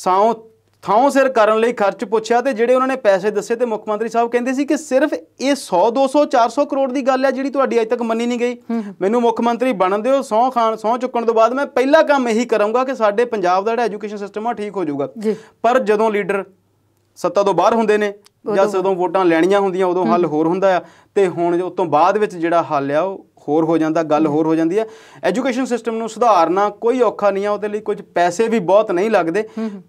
ਸਾਉ ਥਾਂ ਸਿਰ ਕਰਨ ਲਈ ਖਰਚ ਪੁੱਛਿਆ ਤੇ ਜਿਹੜੇ ਉਹਨਾਂ ਨੇ ਪੈਸੇ ਦੱਸੇ ਤੇ ਮੁੱਖ ਮੰਤਰੀ ਸਾਹਿਬ ਕਹਿੰਦੇ ਸੀ ਕਿ ਸਿਰਫ ਇਹ 100 200 400 ਕਰੋੜ ਦੀ ਗੱਲ ਹੈ ਜਿਹੜੀ ਤੁਹਾਡੀ ਅਜੇ ਤੱਕ ਮੰਨੀ ਨਹੀਂ ਗਈ ਮੈਨੂੰ ਮੁੱਖ ਮੰਤਰੀ ਬਣਨ ਦਿਓ ਸੌ ਖਾਨ ਸੌ ਚੁੱਕਣ ਤੋਂ ਬਾਅਦ ਮੈਂ ਪਹਿਲਾ ਕੰਮ ਇਹੀ ਕਰਾਂਗਾ ਕਿ ਸਾਡੇ ਪੰਜਾਬ ਦਾ ਜਿਹੜਾ ਐਜੂਕੇਸ਼ਨ ਸਿਸਟਮ ਆ ਠੀਕ ਹੋ ਜਾਊਗਾ ਪਰ ਜਦੋਂ ਲੀਡਰ ਸੱਤਾ ਤੋਂ ਬਾਹਰ ਹੁੰਦੇ ਨੇ ਜਾਂ ਜਦੋਂ ਵੋਟਾਂ ਲੈਣੀਆਂ ਹੁੰਦੀਆਂ ਉਦੋਂ ਹੱਲ ਹੋਰ ਹੁੰਦਾ ਆ ਤੇ ਹੁਣ ਉਸ ਤੋਂ ਬਾਅਦ ਵਿੱਚ ਜਿਹੜਾ ਹੱਲ ਆ ਉਹ ਹੋਰ ਹੋ ਜਾਂਦਾ ਗੱਲ ਹੋਰ ਹੋ ਜਾਂਦੀ ਹੈ ਐਜੂਕੇਸ਼ਨ ਸਿਸਟਮ ਨੂੰ ਸੁਧਾਰਨਾ ਕੋਈ ਔਖਾ ਨਹੀਂ ਆ ਉਹਦੇ ਲਈ ਕੁਝ ਪੈਸੇ ਵੀ ਬਹੁਤ ਨਹੀਂ ਲੱਗਦੇ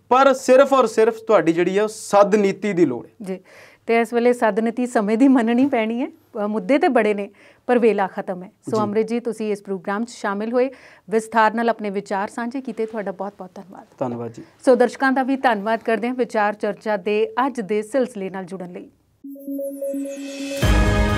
ਪਰ ਸਿਰਫ ਔਰ ਸਿਰਫ ਤੁਹਾਡੀ ਜਿਹੜੀ ਹੈ ਸਦ ਨੀਤੀ ਦੀ ਲੋੜ ਹੈ ਜੀ ਤੇ ਇਸ ਵੇਲੇ ਸਦ ਨੀਤੀ ਸਮੇਂ ਦੀ ਮੰਨਣੀ ਪੈਣੀ ਹੈ ਮੁੱਦੇ ਤੇ ਬੜੇ ਨੇ ਪਰ ਵੇਲਾ ਖਤਮ ਹੈ ਸੋ ਅਮਰਜੀਤ ਜੀ ਤੁਸੀਂ ਇਸ ਪ੍ਰੋਗਰਾਮ 'ਚ ਸ਼ਾਮਿਲ ਹੋਏ ਵਿਸਥਾਰ ਨਾਲ ਆਪਣੇ ਵਿਚਾਰ ਸਾਂਝੇ ਕੀਤੇ ਤੁਹਾਡਾ ਬਹੁਤ-ਬਹੁਤ ਧੰਨਵਾਦ ਧੰਨਵਾਦ ਜੀ ਸੋ ਦਰਸ਼ਕਾਂ ਦਾ ਵੀ ਧੰਨਵਾਦ ਕਰਦੇ ਹਾਂ ਵਿਚਾਰ ਚਰਚਾ ਦੇ ਅੱਜ ਦੇ ਸਿਲਸਿਲੇ ਨਾਲ ਜੁੜਨ ਲਈ